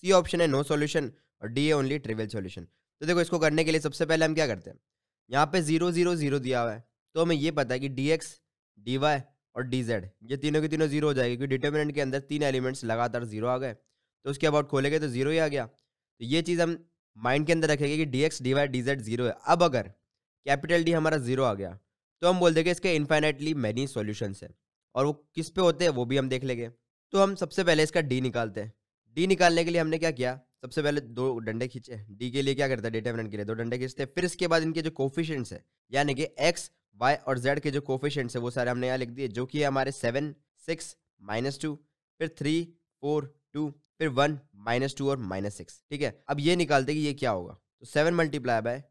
C option है नो सोल्यूशन और डी है only trivial solution तो देखो इसको करने के लिए सबसे पहले हम क्या करते हैं यहाँ पे जीरो जीरो जीरो दिया हुआ है तो हमें ये पता है कि डी एक्स डी वाई और डी जेड ये तीनों के तीनों जीरो हो जाएगी क्योंकि डिटर्मिनेंट के अंदर तीन एलिमेंट्स लगातार जीरो आ गए तो उसके अबाउट खोलेंगे तो जीरो ही आ गया तो ये चीज़ हम माइंड के अंदर रखेंगे कि D x D Y D Z zero है अब अगर कैपिटल डी हमारा जीरो आ गया तो हम बोल देंगे इसके इन्फाइनेटली मैनी सोल्यूशंस है और वो किस पे होते हैं वो भी हम देख लेंगे तो हम सबसे पहले इसका डी निकालते हैं डी निकालने के लिए हमने क्या किया सबसे पहले दो डंडे खींचे डी के लिए क्या करता है डिटर्मिनेंट के लिए दो डंडे खींचते हैं फिर इसके बाद इनके जो कोफिशेंट्स है यानी कि एक्स वाई और जेड के जो कोफिशेंट्स है वो सारे हमने यहाँ लिख दिए जो कि हमारे सेवन सिक्स माइनस टू फिर थ्री फोर टू फिर वन माइनस टू और माइनस सिक्स ठीक है अब ये निकालते कि ये क्या होगा तो seven multiply by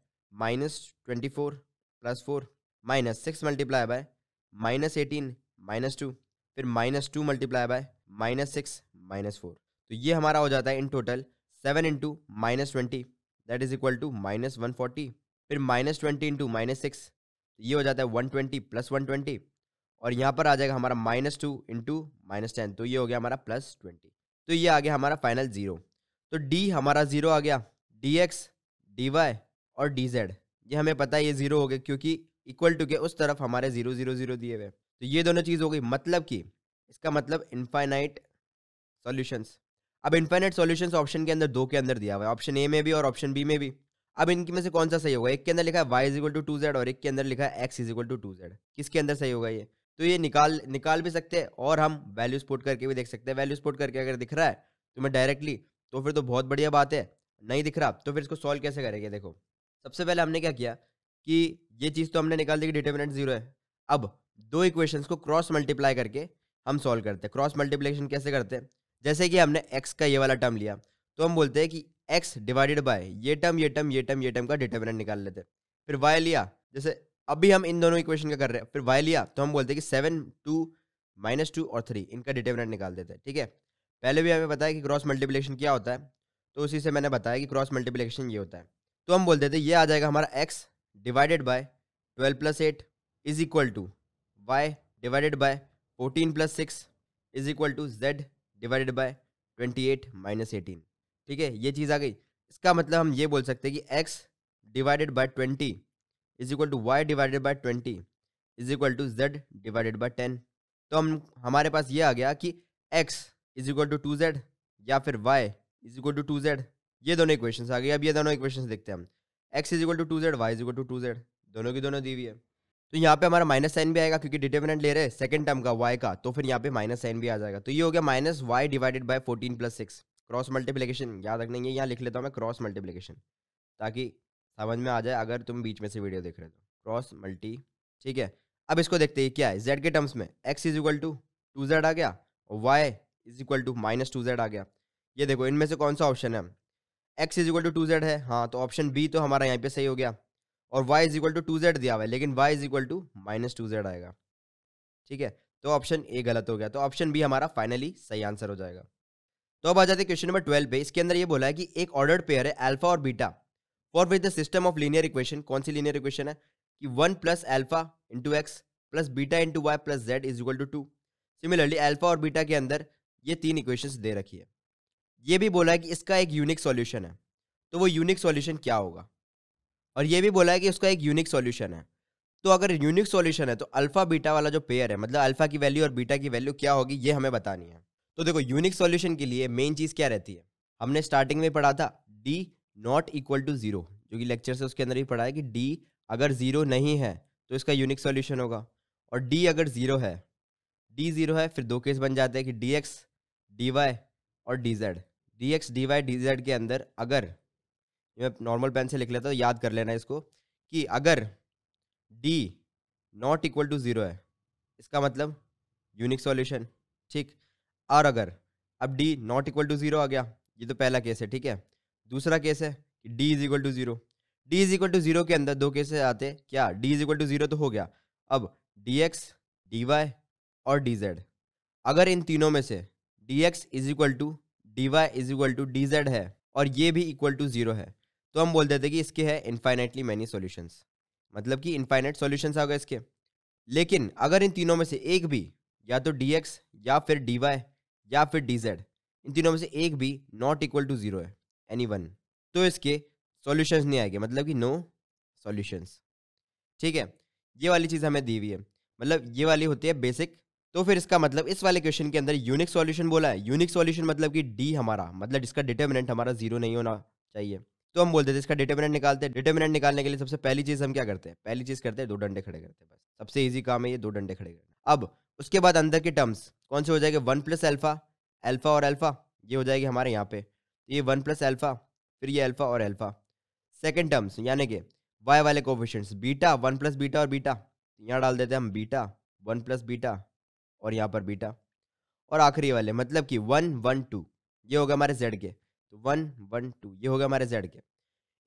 minus twenty four plus four minus six multiply by minus eighteen minus two फिर minus two multiply by minus six minus four तो ये हमारा हो जाता है in total seven into minus twenty that is equal to minus one forty फिर minus twenty into minus six तो ये हो जाता है one twenty plus one twenty और यहाँ पर आ जाएगा हमारा minus two into minus ten तो ये हो गया हमारा प्लस ट्वेंटी तो ये आ गया हमारा फाइनल ज़ीरो तो डी हमारा ज़ीरो आ गया डी एक्स डी वाई और डी जेड ये हमें पता है ये ज़ीरो हो गया क्योंकि इक्वल टू के उस तरफ हमारे ज़ीरो ज़ीरो ज़ीरो दिए हुए तो ये दोनों चीज़ हो गई मतलब कि इसका मतलब इन्फाइनाइट सॉल्यूशंस अब इन्फाइनाइट सॉल्यूशंस ऑप्शन के अंदर दो के अंदर दिया हुआ है ऑप्शन ए में भी और ऑप्शन बी में भी अब इनकी में से कौन सा सही होगा एक के अंदर लिखा है Y is equal to two Z और एक के अंदर लिखा है X is equal to two Z किसके अंदर सही होगा ये तो ये निकाल निकाल भी सकते हैं और हम वैल्यू स्पोर्ट करके भी देख सकते हैं वैल्यू स्पोर्ट करके अगर दिख रहा है तुम्हें तो डायरेक्टली तो फिर तो बहुत बढ़िया बात है नहीं दिख रहा तो फिर इसको सॉल्व कैसे करेंगे देखो सबसे पहले हमने क्या किया कि ये चीज़ तो हमने निकाल दी कि डिटर्मिनेंट जीरो है अब दो इक्वेशंस को क्रॉस मल्टीप्लाई करके हम सॉल्व करते हैं क्रॉस मल्टीप्लिकेशन कैसे करते हैं जैसे कि हमने एक्स का ये वाला टर्म लिया तो हम बोलते हैं कि एक्स डिवाइडेड बाय ये टर्म ये टर्म ये टर्म ये टर्म का डिटर्मिनेंट निकाल लेते हैं फिर वाई लिया जैसे अभी हम इन दोनों इक्वेशन का कर रहे हैं फिर वाई लिया तो हम बोलते हैं कि सेवन टू माइनस टू और थ्री इनका डिटर्मिनेंट निकाल देते हैं ठीक है पहले भी हमें बताया कि क्रॉस मल्टीप्लिकेशन क्या होता है तो उसी से मैंने बताया कि क्रॉस मल्टीप्लिकेशन ये होता है तो हम बोलते थे ये आ जाएगा हमारा X divided by twelve plus eight is equal to Y divided by fourteen plus six is equal to Z divided by twenty eight minus eighteen ठीक है ये चीज़ आ गई इसका मतलब हम ये बोल सकते हैं कि x divided by twenty is equal to Y divided by twenty is equal to Z divided by ten तो हम हमारे पास ये आ गया कि X is equal to two Z या फिर Y is equal to two Z ये दोनों इक्वेशन आ गई अब ये दोनों इक्वेशन देखते हैं हम X is equal to two Z Y is equal to two Z दोनों की दोनों दी हुई है तो यहाँ पे हमारा माइनस साइन भी आएगा क्योंकि डिटर्मिनेंट ले रहे हैं सेकंड टर्म का वाई का तो फिर यहाँ पे माइनस साइन भी आ जाएगा तो ये हो गया minus Y divided by fourteen plus six cross multiplication याद रखना ये यहाँ लिख लेता हूँ मैं क्रॉस मल्टीप्लिकेशन ताकि समझ में आ जाए अगर तुम बीच में से वीडियो देख रहे हो क्रॉस मल्टी ठीक है अब इसको देखते हैं क्या है जेड के टर्म्स में X is equal to two Z आ गया और Y is equal to minus two Z आ गया ये देखो इनमें से कौन सा ऑप्शन है X is equal to two Z है हाँ तो ऑप्शन बी तो हमारा यहाँ पे सही हो गया और Y is equal to two Z दिया हुआ है लेकिन Y is equal to minus two Z आएगा ठीक है तो ऑप्शन ए गलत हो गया तो ऑप्शन बी हमारा फाइनली सही आंसर हो जाएगा तो अब आ जाते क्वेश्चन नंबर ट्वेल्व पे इसके अंदर ये बोला है कि एक ऑर्डर पेयर है अल्फा और beta for with the system of linear equation कौन सी लीनियर इक्वेशन है कि one plus alpha into X plus beta into Y plus Z is equal to two similarly alpha और बीटा के अंदर ये तीन इक्वेशन दे रखी है ये भी बोला है कि इसका एक यूनिक सॉल्यूशन है तो वो यूनिक सॉल्यूशन क्या होगा और ये भी बोला है कि उसका एक यूनिक सॉल्यूशन है तो अगर यूनिक सॉल्यूशन है तो अल्फा बीटा वाला जो पेयर है मतलब अल्फा की वैल्यू और बीटा की वैल्यू क्या होगी ये हमें बतानी है तो देखो यूनिक सॉल्यूशन के लिए मेन चीज़ क्या रहती है हमने स्टार्टिंग में पढ़ा था D not equal to zero जो कि लेक्चर से उसके अंदर ही पढ़ा है कि डी अगर ज़ीरो नहीं है तो इसका यूनिक सॉल्यूशन होगा और डी अगर ज़ीरो है डी ज़ीरो है फिर दो केस बन जाते हैं कि डी एक्स डी वाई और D Z D x D Y D Z के अंदर अगर मैं नॉर्मल पेन से लिख लेता हूँ याद कर लेना इसको कि अगर D not equal to zero है इसका मतलब यूनिक सॉल्यूशन ठीक और अगर अब D not equal to zero आ गया ये तो पहला केस है ठीक है दूसरा केस है कि D is equal to zero D is equal to zero के अंदर दो केसेस आते क्या D is equal to zero तो हो गया अब डी एक्स डी वाई और डी जेड अगर इन तीनों में से D x is equal to D Y is equal to D Z है और ये भी इक्वल टू जीरो है तो हम बोल देते कि इसके है इन्फाइनाइटली मैनी सोल्यूशंस मतलब कि इन्फाइनाइट सोल्यूशंस आ गए इसके लेकिन अगर इन तीनों में से एक भी या तो डी एक्स या फिर डी वाई या फिर डी जेड इन तीनों में से एक भी नॉट इक्वल टू जीरो है एनी वन तो इसके सॉल्यूशंस नहीं आएंगे मतलब कि नो सॉल्यूशंस ठीक है ये वाली चीज़ हमें दी हुई है मतलब ये वाली होती है बेसिक तो फिर इसका मतलब इस वाले क्वेश्चन के अंदर यूनिक सॉल्यूशन बोला है यूनिक सॉल्यूशन मतलब कि डी हमारा मतलब जिसका डिटर्मिनेंट हमारा जीरो नहीं होना चाहिए तो हम बोलते थे इसका डिटर्मिनेंट निकालते हैं डिटर्मिनेंट निकालने के लिए सबसे पहली चीज़ हम क्या करते हैं पहली चीज़ करते हैं दो डंडे खड़े करते हैं बस सबसे ईजी काम है ये दो डंडे खड़े करना अब उसके बाद अंदर के टर्म्स कौन से हो जाएंगे वन प्लस एल्फ़ा एल्फ़ा और एल्फ़ा ये हो जाएगी हमारे यहाँ पे तो ये वन प्लस एल्फ़ा फिर ये एल्फ़ा और एल्फ़ा सेकेंड टर्म्स यानी कि वाई वाले coefficients beta one plus beta और बीटा यहाँ डाल देते हैं हम बीटा वन प्लस बीटा और यहाँ पर बीटा और आखिरी वाले मतलब कि वन वन टू ये होगा हमारे जेड के तो वन वन टू ये होगा हमारे जेड के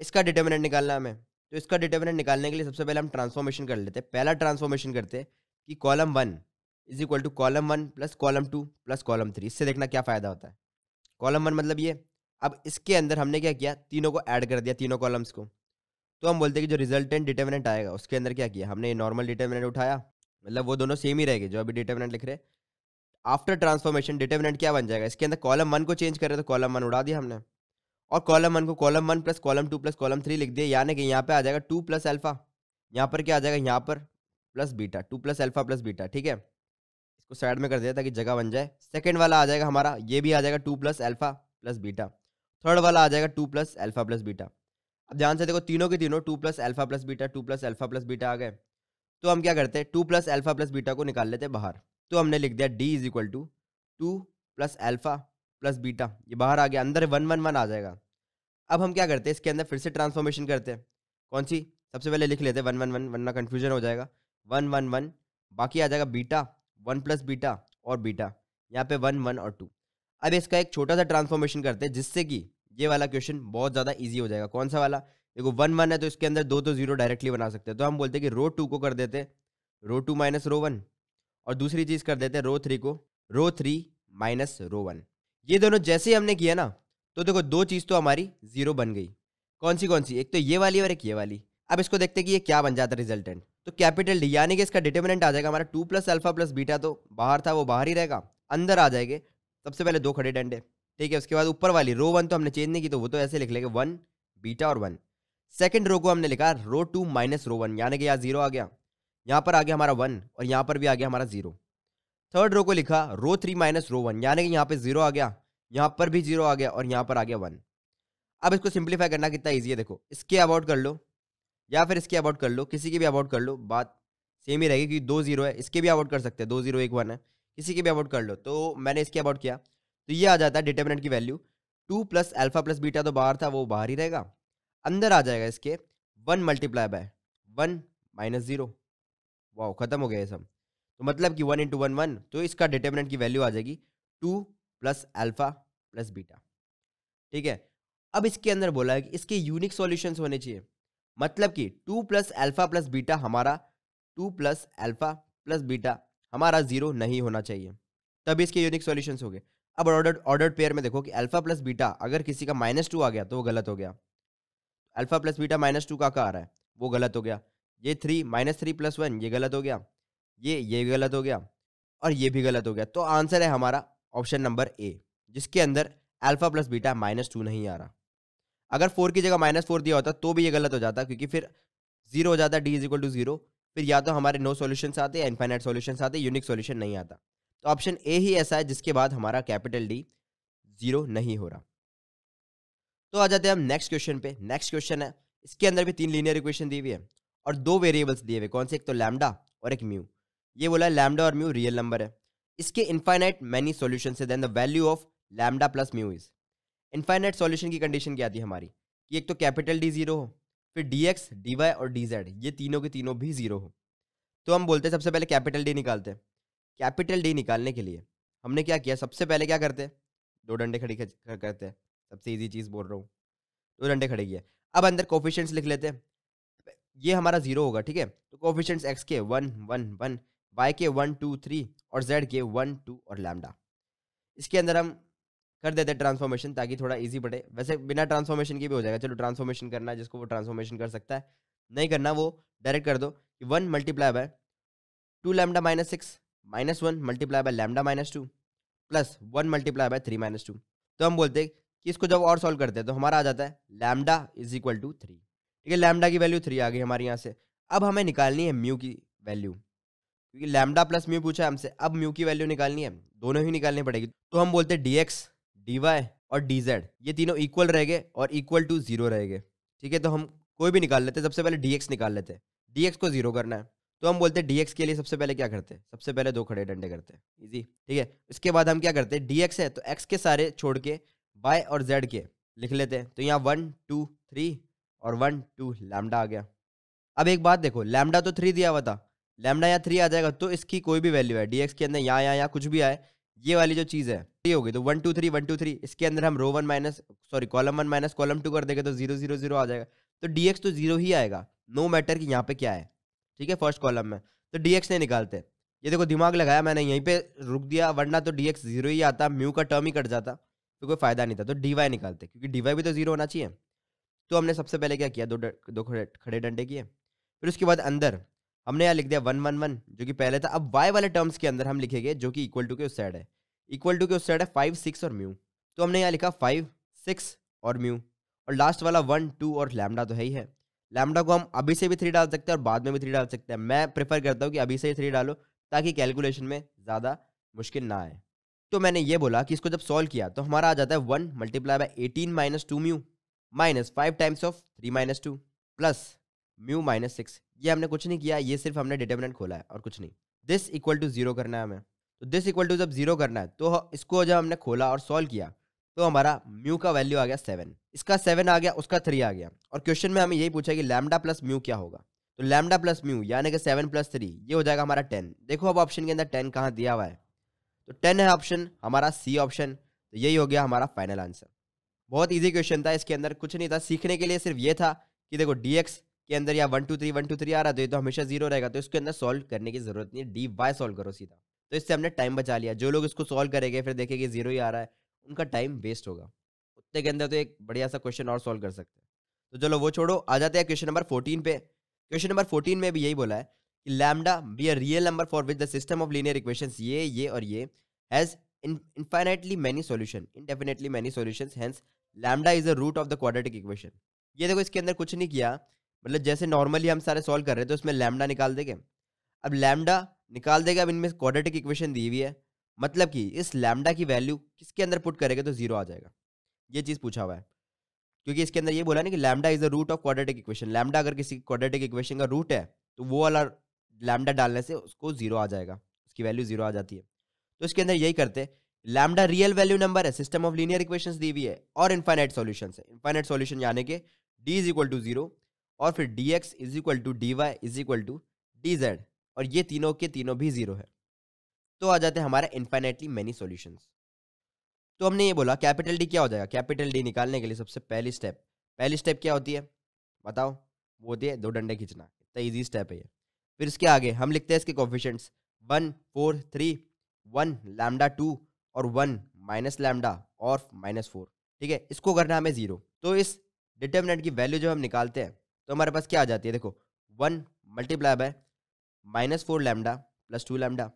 इसका डिटर्मिनेंट निकालना हमें तो इसका डिटर्मिनेंट निकालने के लिए सबसे पहले हम ट्रांसफॉर्मेशन कर लेते हैं पहला ट्रांसफॉर्मेशन करते कि column one is equal to column one plus column two plus column three इससे देखना क्या फ़ायदा होता है कॉलम वन मतलब ये अब इसके अंदर हमने क्या किया तीनों को ऐड कर दिया तीनों कॉलम्स को तो हम बोलते हैं कि जो रिजल्टेंट डिटर्मिनेंट आएगा उसके अंदर क्या किया हमने नॉर्मल डिटर्मिनेंट उठाया मतलब वो दोनों सेम ही रहेगी जो अभी डिटर्मिनेंट लिख रहे आफ्टर ट्रांसफॉर्मेशन डिटर्मिनेंट क्या बन जाएगा इसके अंदर कॉलम वन को चेंज रहे तो कॉलम वन उड़ा दिया हमने और कॉलम वन को column one plus column two plus column three लिख दिया यानी कि यहाँ पे आ जाएगा टू प्लस अल्फा यहाँ पर क्या आ जाएगा यहाँ पर plus beta two plus alpha plus beta ठीक है इसको साइड में कर दिया ताकि जगह बन जाए सेकेंड वाला आ जाएगा हमारा ये भी आ जाएगा two plus alpha plus beta third वाला आ जाएगा two plus alpha plus beta अब ध्यान से देखो तीनों के तीनों two plus alpha plus beta two plus alpha plus beta आ गए तो हम क्या करते हैं two plus alpha plus beta को निकाल लेते हैं बाहर तो हमने लिख दिया D is equal to two plus alpha plus beta ये बाहर आ गया अंदर वन वन वन आ जाएगा अब हम क्या करते हैं इसके अंदर फिर से ट्रांसफॉर्मेशन करते हैं कौन सी सबसे पहले लिख लेते हैं वन वन वन ना कन्फ्यूजन हो जाएगा वन वन वन बाकी आ जाएगा बीटा वन प्लस बीटा और बीटा यहाँ पे वन वन और टू अब इसका एक छोटा सा ट्रांसफॉर्मेशन करते हैं जिससे कि ये वाला क्वेश्चन बहुत ज़्यादा ईजी हो जाएगा कौन सा वाला देखो वन वन है तो इसके अंदर दो तो जीरो डायरेक्टली बना सकते हैं तो हम बोलते हैं कि रो टू को कर देते row two minus row one और दूसरी चीज़ कर देते हैं रो थ्री को row three minus row one ये दोनों जैसे ही हमने किया ना तो देखो दो चीज़ तो हमारी जीरो बन गई कौन सी कौन सी एक तो ये वाली और एक ये वाली अब इसको देखते हैं कि ये क्या बन जाता है रिजल्टेंट तो कैपिटल डी यानी कि इसका डिटर्मिनेंट आ जाएगा हमारा two plus alpha plus beta तो बाहर था वो बाहर ही रहेगा अंदर आ जाएंगे सबसे पहले दो खड़े डंडे ठीक है उसके बाद ऊपर वाली रो वन तो हमने चेंज नहीं की तो वो तो ऐसे लिख लेंगे वन बीटा और वन सेकेंड रो को हमने लिखा row two minus row one यानी कि यहाँ जीरो आ गया यहाँ पर आ गया हमारा वन और यहाँ पर भी आ गया हमारा जीरो थर्ड रो को लिखा row three minus row one यानी कि यहाँ पर जीरो आ गया यहाँ पर भी जीरो आ गया और यहाँ पर आ गया वन अब इसको सिंप्लीफाई करना कितना ईजी है देखो इसके अबाउट कर लो या फिर इसके अबाउट कर लो किसी की भी अबाउट कर लो बात सेम ही रहेगी क्योंकि दो जीरो है इसके भी अबाउट कर सकते हैं दो जीरो एक वन है किसी के भी अबाउट कर लो तो मैंने इसके अबाउट किया तो ये आ जाता है डिटर्मिनेंट की value two plus alpha plus beta तो बाहर था वो बाहर ही रहेगा अंदर आ जाएगा इसके one multiply by one minus zero वाह ख़त्म हो गया ये सब तो मतलब कि वन इंटू वन वन तो इसका डिटर्मिनेंट की वैल्यू आ जाएगी two plus alpha plus beta ठीक है अब इसके अंदर बोला है कि इसके यूनिक सॉल्यूशंस होने चाहिए मतलब कि two plus alpha plus beta हमारा two plus alpha plus beta हमारा जीरो नहीं होना चाहिए तब इसके यूनिक सॉल्यूशंस हो गए अब ऑर्डर ऑर्डर पेयर में देखो कि अल्फा प्लस बीटा अगर किसी का माइनस टू आ गया तो वो गलत हो गया alpha plus beta minus two का का आ रहा है वो गलत हो गया ये three minus three plus one ये गलत हो गया ये ये गलत हो गया और ये भी गलत हो गया तो आंसर है हमारा ऑप्शन नंबर ए जिसके अंदर alpha plus beta minus two नहीं आ रहा अगर फोर की जगह माइनस फोर दिया होता तो भी ये गलत हो जाता क्योंकि फिर जीरो हो जाता D is equal to zero फिर या तो हमारे नो सोल्यूशन आते या इन्फाइनाइट सोल्यूशन आते यूनिक सोल्यूशन नहीं आता तो ऑप्शन ए ही ऐसा है जिसके बाद हमारा कैपिटल डी जीरो नहीं हो रहा तो आ जाते हैं हम नेक्स्ट क्वेश्चन पे नेक्स्ट क्वेश्चन है इसके अंदर भी तीन लीनियर इक्वेशन दी हुई है और दो वेरिएबल्स दिए हुए कौन से एक तो लैमडा और एक म्यू ये बोला लैमडा और म्यू रियल नंबर है इसके इन्फाइनाइट मैनी सोल्यूशन से then the value of lambda plus mu is infinite solution की कंडीशन क्या थी हमारी कि एक तो कैपिटल डी जीरो हो फिर डी एक्स डी वाई और डी जेड ये तीनों के तीनों भी जीरो हो तो हम बोलते हैं सबसे पहले कैपिटल डी निकालते हैं कैपिटल डी निकालने के लिए हमने क्या किया सबसे पहले क्या करते हैं दो डंडे खड़े करते हैं सबसे ईजी चीज़ बोल रहा हूँ दो डंडे खड़े किए अब अंदर कोफिशेंट्स लिख लेते हैं ये हमारा जीरो होगा ठीक है तो कोफिशेंट्स एक्स के वन वन वन वाई के वन टू थ्री और जेड के वन टू और लैमडा इसके अंदर हम कर देते हैं ट्रांसफॉर्मेशन ताकि थोड़ा ईजी बढ़े वैसे बिना ट्रांसफॉर्मेशन की भी हो जाएगा चलो ट्रांसफॉर्मेशन करना है जिसको वो ट्रांसफॉर्मेशन कर सकता है नहीं करना वो डायरेक्ट कर दो कि one multiply by two lambda minus six minus one multiply by lambda minus two plus one multiply by three minus two तो हम बोलते हैं कि इसको जब और सॉल्व करते हैं तो हमारा आ जाता है lambda is equal to three ठीक है लैमडा की वैल्यू थ्री आ गई हमारे यहाँ से अब हमें निकालनी है म्यू की वैल्यू क्योंकि लैमडा प्लस म्यू पूछा है हमसे अब म्यू की वैल्यू निकालनी है दोनों ही निकालनी पड़ेगी तो हम बोलते हैं डी एक्स डी और डी ये तीनों इक्वल रह गए और इक्वल टू जीरो रह गए ठीक है तो हम कोई भी निकाल लेते हैं सबसे पहले डी निकाल लेते हैं डी को जीरो करना है तो हम बोलते हैं डी के लिए सबसे पहले क्या करते हैं सबसे पहले दो खड़े डंडे करते हैं इजी ठीक है इसके बाद हम क्या करते हैं डी है तो एक्स के सारे छोड़ के वाई और जेड के लिख लेते हैं तो यहाँ वन टू थ्री और वन टू लैमडा आ गया अब एक बात देखो लैमडा तो थ्री दिया हुआ था लैमडा यहाँ थ्री आ जाएगा तो इसकी कोई भी वैल्यू है डी के अंदर यहाँ यहाँ यहाँ कुछ भी आए ये वाली जो चीज़ है ये हो गई तो one two three one two three इसके अंदर हम row one minus sorry column one minus column two कर देंगे तो जीरो जीरो जीरो आ जाएगा तो डी एक्स तो जीरो ही आएगा नो मैटर कि यहाँ पे क्या है ठीक है फर्स्ट कॉलम में तो डी एक्स नहीं निकालते ये देखो दिमाग लगाया मैंने यहीं पे रुक दिया वरना तो डी एक्स जीरो ही आता म्यू का टर्म ही कट जाता तो कोई फ़ायदा नहीं था तो डी वाई निकालते क्योंकि डी वाई भी तो जीरो होना चाहिए तो हमने सबसे पहले क्या किया दो दो खड़े खड़े डंडे किए फिर उसके बाद अंदर हमने यहाँ लिख दिया वन वन वन जो कि पहले था अब वाई वाले टर्म्स के अंदर हम लिखेंगे जो कि इक्वल टू के उस साइड है इक्वल टू के उस साइड है फाइव सिक्स और म्यू तो हमने यहाँ लिखा फाइव सिक्स और म्यू और लास्ट वाला वन टू और लैमडा तो है ही है लैमडा को हम अभी से भी थ्री डाल सकते हैं और बाद में भी थ्री डाल सकते हैं मैं प्रेफर करता हूँ कि अभी से ही थ्री डालो ताकि कैलकुलेशन में ज़्यादा मुश्किल ना आए तो मैंने ये बोला कि इसको जब सॉल्व किया तो हमारा आ जाता है one multiply by eighteen minus two mu minus five times of three minus two plus mu minus six ये हमने कुछ नहीं किया ये सिर्फ हमने डिटर्मिनेंट खोला है और कुछ नहीं दिस इक्वल टू जीरो करना है हमें तो दिस इक्वल टू जब जीरो करना है तो इसको जब हमने खोला और सॉल्व किया तो हमारा म्यू का वैल्यू आ गया सेवन इसका सेवन आ गया उसका थ्री आ गया और क्वेश्चन में हमें यही पूछा कि लैमडा प्लस म्यू क्या होगा तो लैमडा प्लस म्यू यानी कि सेवन प्लस थ्री ये हो जाएगा हमारा टेन देखो अब ऑप्शन के अंदर टेन कहाँ दिया हुआ है तो टेन है ऑप्शन हमारा सी ऑप्शन तो यही हो गया हमारा फाइनल आंसर बहुत ईजी क्वेश्चन था इसके अंदर कुछ नहीं था सीखने के लिए सिर्फ ये था कि देखो डी एक्स के अंदर या one two three one two three आ रहा तो ये तो हमेशा जीरो रहेगा तो इसके अंदर सॉल्व करने की जरूरत नहीं है डी वाई सॉल्व करो सीधा तो इससे हमने टाइम बचा लिया जो लोग इसको सॉल्व करेंगे फिर देखेंगे जीरो ही आ रहा है उनका टाइम वेस्ट होगा उतने के अंदर तो एक बढ़िया सा क्वेश्चन और सॉल्व कर सकते हैं तो चलो वो छोड़ो आ जाते हैं क्वेश्चन नंबर फोर्टीन पे क्वेश्चन नंबर फोर्टीन में भी यही बोला है कि lambda be a real number for with the system of linear equation ये ये और ये has infinitely many solution indefinitely many solution hence lambda is a root of the quadratic equation ये देखो इसके अंदर कुछ नहीं किया मतलब जैसे नॉर्मली हम सारे सॉल्व कर रहे थे उसमें लैमडा निकाल देंगे अब लैमडा निकाल देगा अब इनमें क्वाड्रेटिक इक्वेशन दी हुई है मतलब कि इस लैमडा की वैल्यू किसके अंदर पुट करेगा तो जीरो आ जाएगा ये चीज़ पूछा हुआ है क्योंकि इसके अंदर ये बोला ना कि lambda is the root of quadratic equation lambda अगर किसी क्वाड्रेटिक इक्वेशन का रूट है तो वो वाला लैमडा डालने से उसको जीरो आ जाएगा उसकी वैल्यू जीरो आ जाती है तो इसके अंदर यही करते हैं लैमडा रियल वैल्यू नंबर है सिस्टम ऑफ लीनियर इक्वेशन दी हुई है और इन्फाइनाइट सोल्यूशन है इन्फाइनाइट सोल्यूशन यानी कि D is equal to zero और फिर D x is equal to D Y is equal to D z और ये तीनों के तीनों भी ज़ीरो है तो आ जाते हैं हमारे इन्फाइनेटली मैनी सोल्यूशन तो हमने ये बोला कैपिटल डी क्या हो जाएगा कैपिटल डी निकालने के लिए सबसे पहली स्टेप पहली स्टेप क्या होती है बताओ वो होती है दो डंडे खींचना इतना ईजी स्टेप है ये फिर इसके आगे हम लिखते हैं इसके coefficients one four three one lambda two और वन माइनस लैमडा और माइनस फोर ठीक है इसको करना हमें ज़ीरो तो इस डिटर्मिनेंट की वैल्यू जो हम निकालते हैं तो हमारे पास क्या आ जाती है देखो one multiply by minus four lambda plus two lambda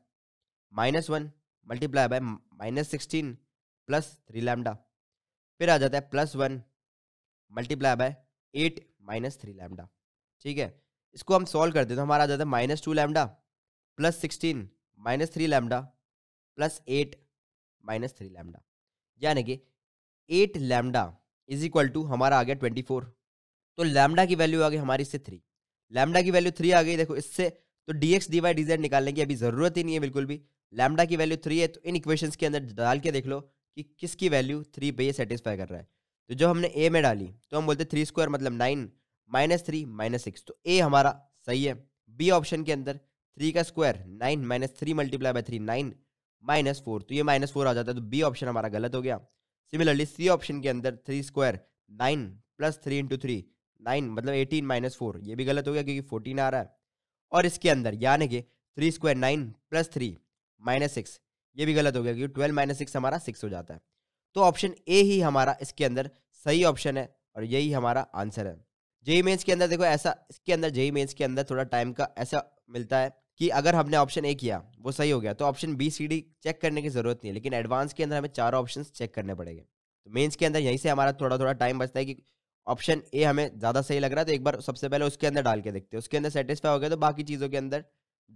minus one multiply by minus sixteen plus three lambda फिर आ जाता है plus one multiply by eight minus three lambda ठीक है इसको हम सॉल्व करते हैं तो हमारा आ जाता है minus two lambda plus sixteen minus three lambda plus eight minus three lambda यानी कि eight lambda is equal to हमारा आ गया ट्वेंटी फोर तो लैमडा की वैल्यू आ गई हमारी इससे थ्री लैमडा की वैल्यू थ्री आ गई देखो इससे तो D x D Y D z निकालने की अभी ज़रूरत ही नहीं है बिल्कुल भी लैमडा की वैल्यू थ्री है तो इन इक्वेशंस के अंदर डाल के देख लो कि किसकी वैल्यू थ्री पे ये सेटिस्फाई कर रहा है तो जो हमने ए में डाली तो हम बोलते थ्री स्क्वायर मतलब nine minus three minus six तो ए हमारा सही है बी ऑप्शन के अंदर थ्री का square nine minus three multiply by three nine minus four तो ये माइनस फोर आ जाता है तो बी ऑप्शन हमारा गलत हो गया सिमिलरली सी ऑप्शन के अंदर three square nine plus three into three nine मतलब एटीन माइनस फोर ये भी गलत हो गया क्योंकि फोर्टीन आ रहा है और इसके अंदर यानी कि three square nine plus three minus six ये भी गलत हो गया क्योंकि ट्वेल्व माइनस सिक्स हमारा सिक्स हो जाता है तो ऑप्शन ए ही हमारा इसके अंदर सही ऑप्शन है और यही हमारा आंसर है जेई मेन्स के अंदर देखो ऐसा इसके अंदर जेई मेन्स के अंदर थोड़ा टाइम का ऐसा मिलता है कि अगर हमने ऑप्शन ए किया वो सही हो गया तो option B C D check करने की ज़रूरत नहीं है लेकिन एडवांस के अंदर हमें चार ऑप्शन चेक करने पड़ेंगे तो मेन्स के अंदर यहीं से हमारा थोड़ा थोड़ा टाइम बचता है कि ऑप्शन ए हमें ज़्यादा सही लग रहा है तो एक बार सबसे पहले उसके अंदर डाल के देखते हैं उसके अंदर सेटिस्फाई हो गया तो बाकी चीज़ों के अंदर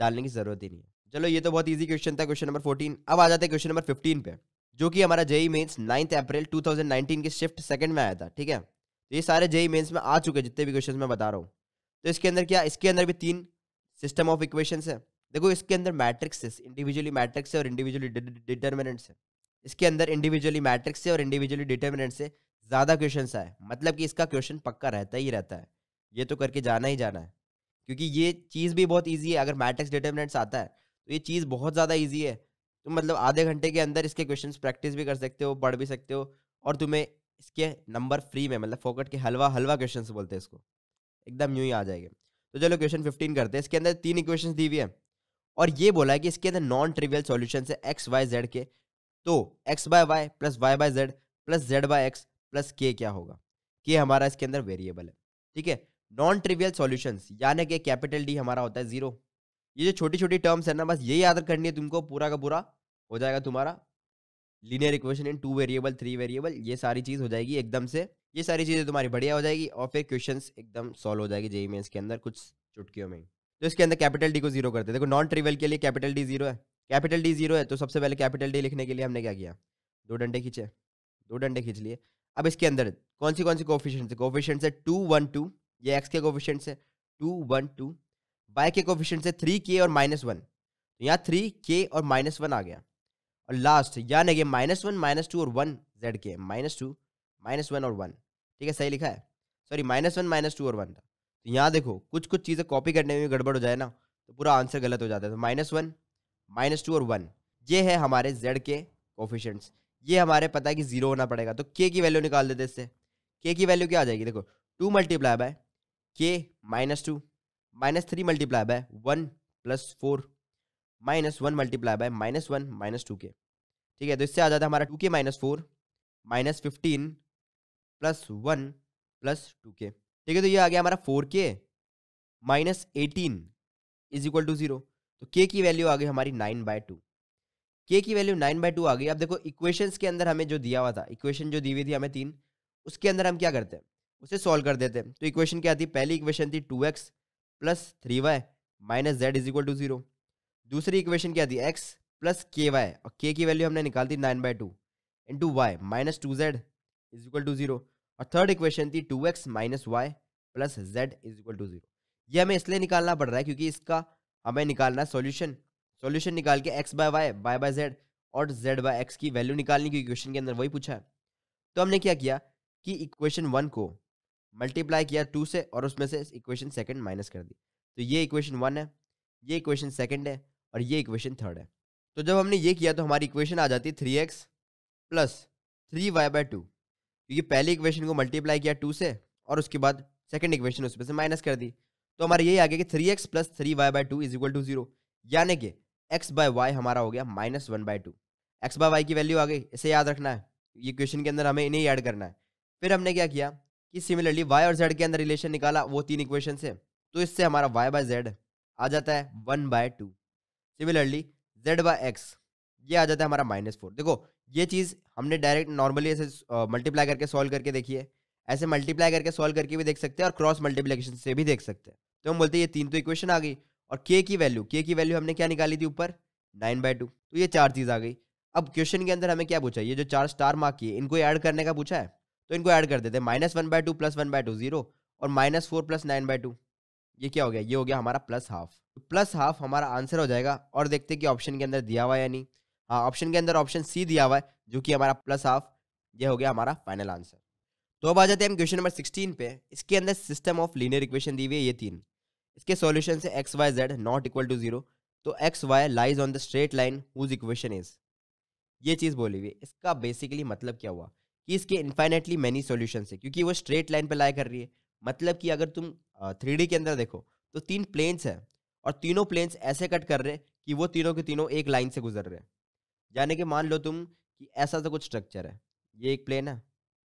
डालने की ज़रूरत ही नहीं चलो ये तो बहुत ईजी क्वेश्चन था क्वेश्चन नंबर फोर्टीन अब आ जाते हैं क्वेश्चन नंबर फिफ्टीन पे जो कि हमारा JEE Mains ninth April two के शिफ्ट सेकंड में आया था ठीक है तो ये सारे जेई मेन्स e e में आ चुके जितने भी क्वेश्चन मैं बता रहा हूँ तो इसके अंदर क्या इसके अंदर भी तीन सिस्टम ऑफ इक्वेशन है देखो इसके अंदर मैट्रिक्स इंडिविजुअली मैट्रिक्स है और इंडिविजुअली डिटर्मिनेंट्स है इसके अंदर इंडिविजुअली मैट्रिक्स है और इंडिविजुअली डिटर्मिनेंट्स है ज़्यादा क्वेश्चन आए मतलब कि इसका क्वेश्चन पक्का रहता ही रहता है ये तो करके जाना ही जाना है क्योंकि ये चीज़ भी बहुत ईजी है अगर मैट्रिक्स डिटर्मिनेंट्स आता है तो ये चीज़ बहुत ज़्यादा ईजी है तो मतलब आधे घंटे के अंदर इसके क्वेश्चन प्रैक्टिस भी कर सकते हो पढ़ भी सकते हो और तुम्हें इसके नंबर फ्री में मतलब फोकट के हलवा हलवा क्वेश्चन बोलते हैं इसको एकदम यूँ ही आ जाएंगे तो चलो क्वेश्चन फिफ्टीन करते हैं इसके अंदर तीन इक्वेशन दी हुई है और ये बोला है कि इसके अंदर नॉन ट्रिवियल सॉल्यूशन है एक्स वाई जेड के तो x by y plus Y by Z plus z by x plus k क्या होगा के हमारा इसके अंदर वेरिएबल है ठीक है नॉन ट्रिवियल सोल्यूशन यानी कि कैपिटल डी हमारा होता है जीरो ये जो छोटी छोटी टर्म्स है ना बस ये याद करनी है तुमको पूरा का पूरा हो जाएगा तुम्हारा linear equation in two variable three variable ये सारी चीज़ हो जाएगी एकदम से ये सारी चीज़ें तुम्हारी बढ़िया हो जाएगी और फिर क्वेश्चन एकदम सॉल्व हो जाएगी जेई में इसके अंदर कुछ चुटकियों में तो इसके अंदर कैपिटल डी को जीरो करते देखो नॉन ट्रिवल के लिए कैपिटल डी जीरो है कैपिटल डी जीरो है तो सबसे पहले कैपिटल डी लिखने के लिए हमने क्या किया दो डंडे खींचे दो डंडे खींच लिए अब इसके अंदर कौन सी कौन सी कोफिशेंट्स है कोफिशेंट्स है टू वन टू ये एक्स के कोफिशेंट्स है टू वन टू वाई के कोफिशेंट्स है थ्री के और माइनस वन तो यहाँ थ्री के और माइनस वन आ गया और लास्ट यानी कि माइनस वन माइनस टू और वन जेड के माइनस टू माइनस वन और वन ठीक है सही लिखा है sorry minus one minus two और वन था तो यहाँ देखो कुछ कुछ चीज़ें कॉपी करने में गड़बड़ हो जाए ना तो पूरा आंसर गलत हो जाता है तो माइनस वन माइनस टू और वन ये है हमारे जेड के कोफिशेंट्स ये हमारे पता है कि जीरो होना पड़ेगा तो के की वैल्यू निकाल देते इससे के की वैल्यू क्या आ जाएगी देखो two multiply by k minus two minus three multiply by one plus four minus one multiply by minus one minus two k ठीक है तो इससे आ जाता है हमारा two k minus four minus fifteen plus one plus two k ठीक है तो ये आ गया हमारा four k minus eighteen is equal to zero तो के की वैल्यू आ गई हमारी नाइन बाय टू के की वैल्यू नाइन बाई टू आ गई अब देखो इक्वेशन के अंदर हमें जो दिया हुआ था इक्वेशन जो दी हुई थी हमें तीन उसके अंदर हम क्या करते हैं उसे सॉल्व कर देते हैं तो इक्वेशन क्या थी पहली इक्वेशन थी two x plus three y minus z is equal to zero दूसरी इक्वेशन क्या थी एक्स प्लस के वाई और के की वैल्यू हमने निकाल दी nine by two into y minus two Z is equal to zero और थर्ड इक्वेशन थी two x minus y plus Z is equal to zero ये हमें इसलिए निकालना पड़ रहा है क्योंकि इसका हमें निकालना है सोल्यूशन सॉल्यूशन निकाल के x by y y by z और जेड बाय एक्स की वैल्यू निकालने की इक्वेशन के अंदर वही पूछा है तो हमने क्या किया कि इक्वेशन वन को मल्टीप्लाई किया टू से और उसमें से इक्वेशन सेकंड माइनस कर दी तो ये इक्वेशन वन है ये इक्वेशन सेकंड है और ये इक्वेशन थर्ड है तो जब हमने ये किया तो हमारी इक्वेशन आ जाती है three x plus three y by two क्योंकि पहले इक्वेशन को मल्टीप्लाई किया टू से और उसके बाद सेकेंड इक्वेशन उसमें से माइनस कर दी तो हमारे यही आ गया कि three x plus three y by two is equal to zero यानी कि एक्स बाय वाई हमारा हो गया minus one by two x by y की वैल्यू आ गई इसे याद रखना है ये क्वेश्चन के अंदर हमें इन्हें ऐड करना है फिर हमने क्या किया कि सिमिलरली वाई और जेड के अंदर रिलेशन निकाला वो तीन इक्वेशन से तो इससे हमारा वाई बाय जेड आ जाता है one by two similarly z by x ये आ जाता है हमारा माइनस फोर देखो ये चीज़ हमने डायरेक्ट नॉर्मली ऐसे मल्टीप्लाई करके सॉल्व करके देखी है ऐसे मल्टीप्लाई करके सॉल्व करके भी देख सकते हैं और क्रॉस मल्टीप्लीकेशन से भी देख सकते हैं तो हम बोलते हैं ये तीन तो इक्वेशन आ गई और के की वैल्यू के की वैल्यू हमने क्या निकाली थी ऊपर नाइन बाई टू तो ये चार चीज़ आ गई अब क्वेश्चन के अंदर हमें क्या पूछा ये जो चार स्टार मार्क किए इनको ऐड करने का पूछा है तो इनको ऐड कर देते हैं minus one by two plus one by two zero और minus four plus nine by two ये क्या हो गया ये हो गया हमारा प्लस हाफ प्लस हाफ हमारा आंसर हो जाएगा और देखते कि ऑप्शन के अंदर दिया हुआ है या नहीं हाँ ऑप्शन के अंदर ऑप्शन सी दिया हुआ है जो कि हमारा प्लस हाफ ये हो गया हमारा फाइनल आंसर तो अब आ जाते हैं हम क्वेश्चन नंबर सिक्सटीन पे इसके अंदर सिस्टम ऑफ लीनियर इक्वेशन दी हुई है ये तीन इसके सॉल्यूशन से x Y z not equal to zero तो x y lies on the straight line whose equation is ये चीज़ बोली हुई इसका बेसिकली मतलब क्या हुआ कि इसके इन्फाइनेटली मैनी सोल्यूशन है क्योंकि वो स्ट्रेट लाइन पर लाई कर रही है मतलब कि अगर तुम थ्री के अंदर देखो तो तीन प्लेन्स हैं और तीनों प्लेन्स ऐसे कट कर रहे कि वो तीनों के तीनों एक लाइन से गुजर रहे हैं यानी कि मान लो तुम कि ऐसा सा तो कुछ स्ट्रक्चर है ये एक प्लेन है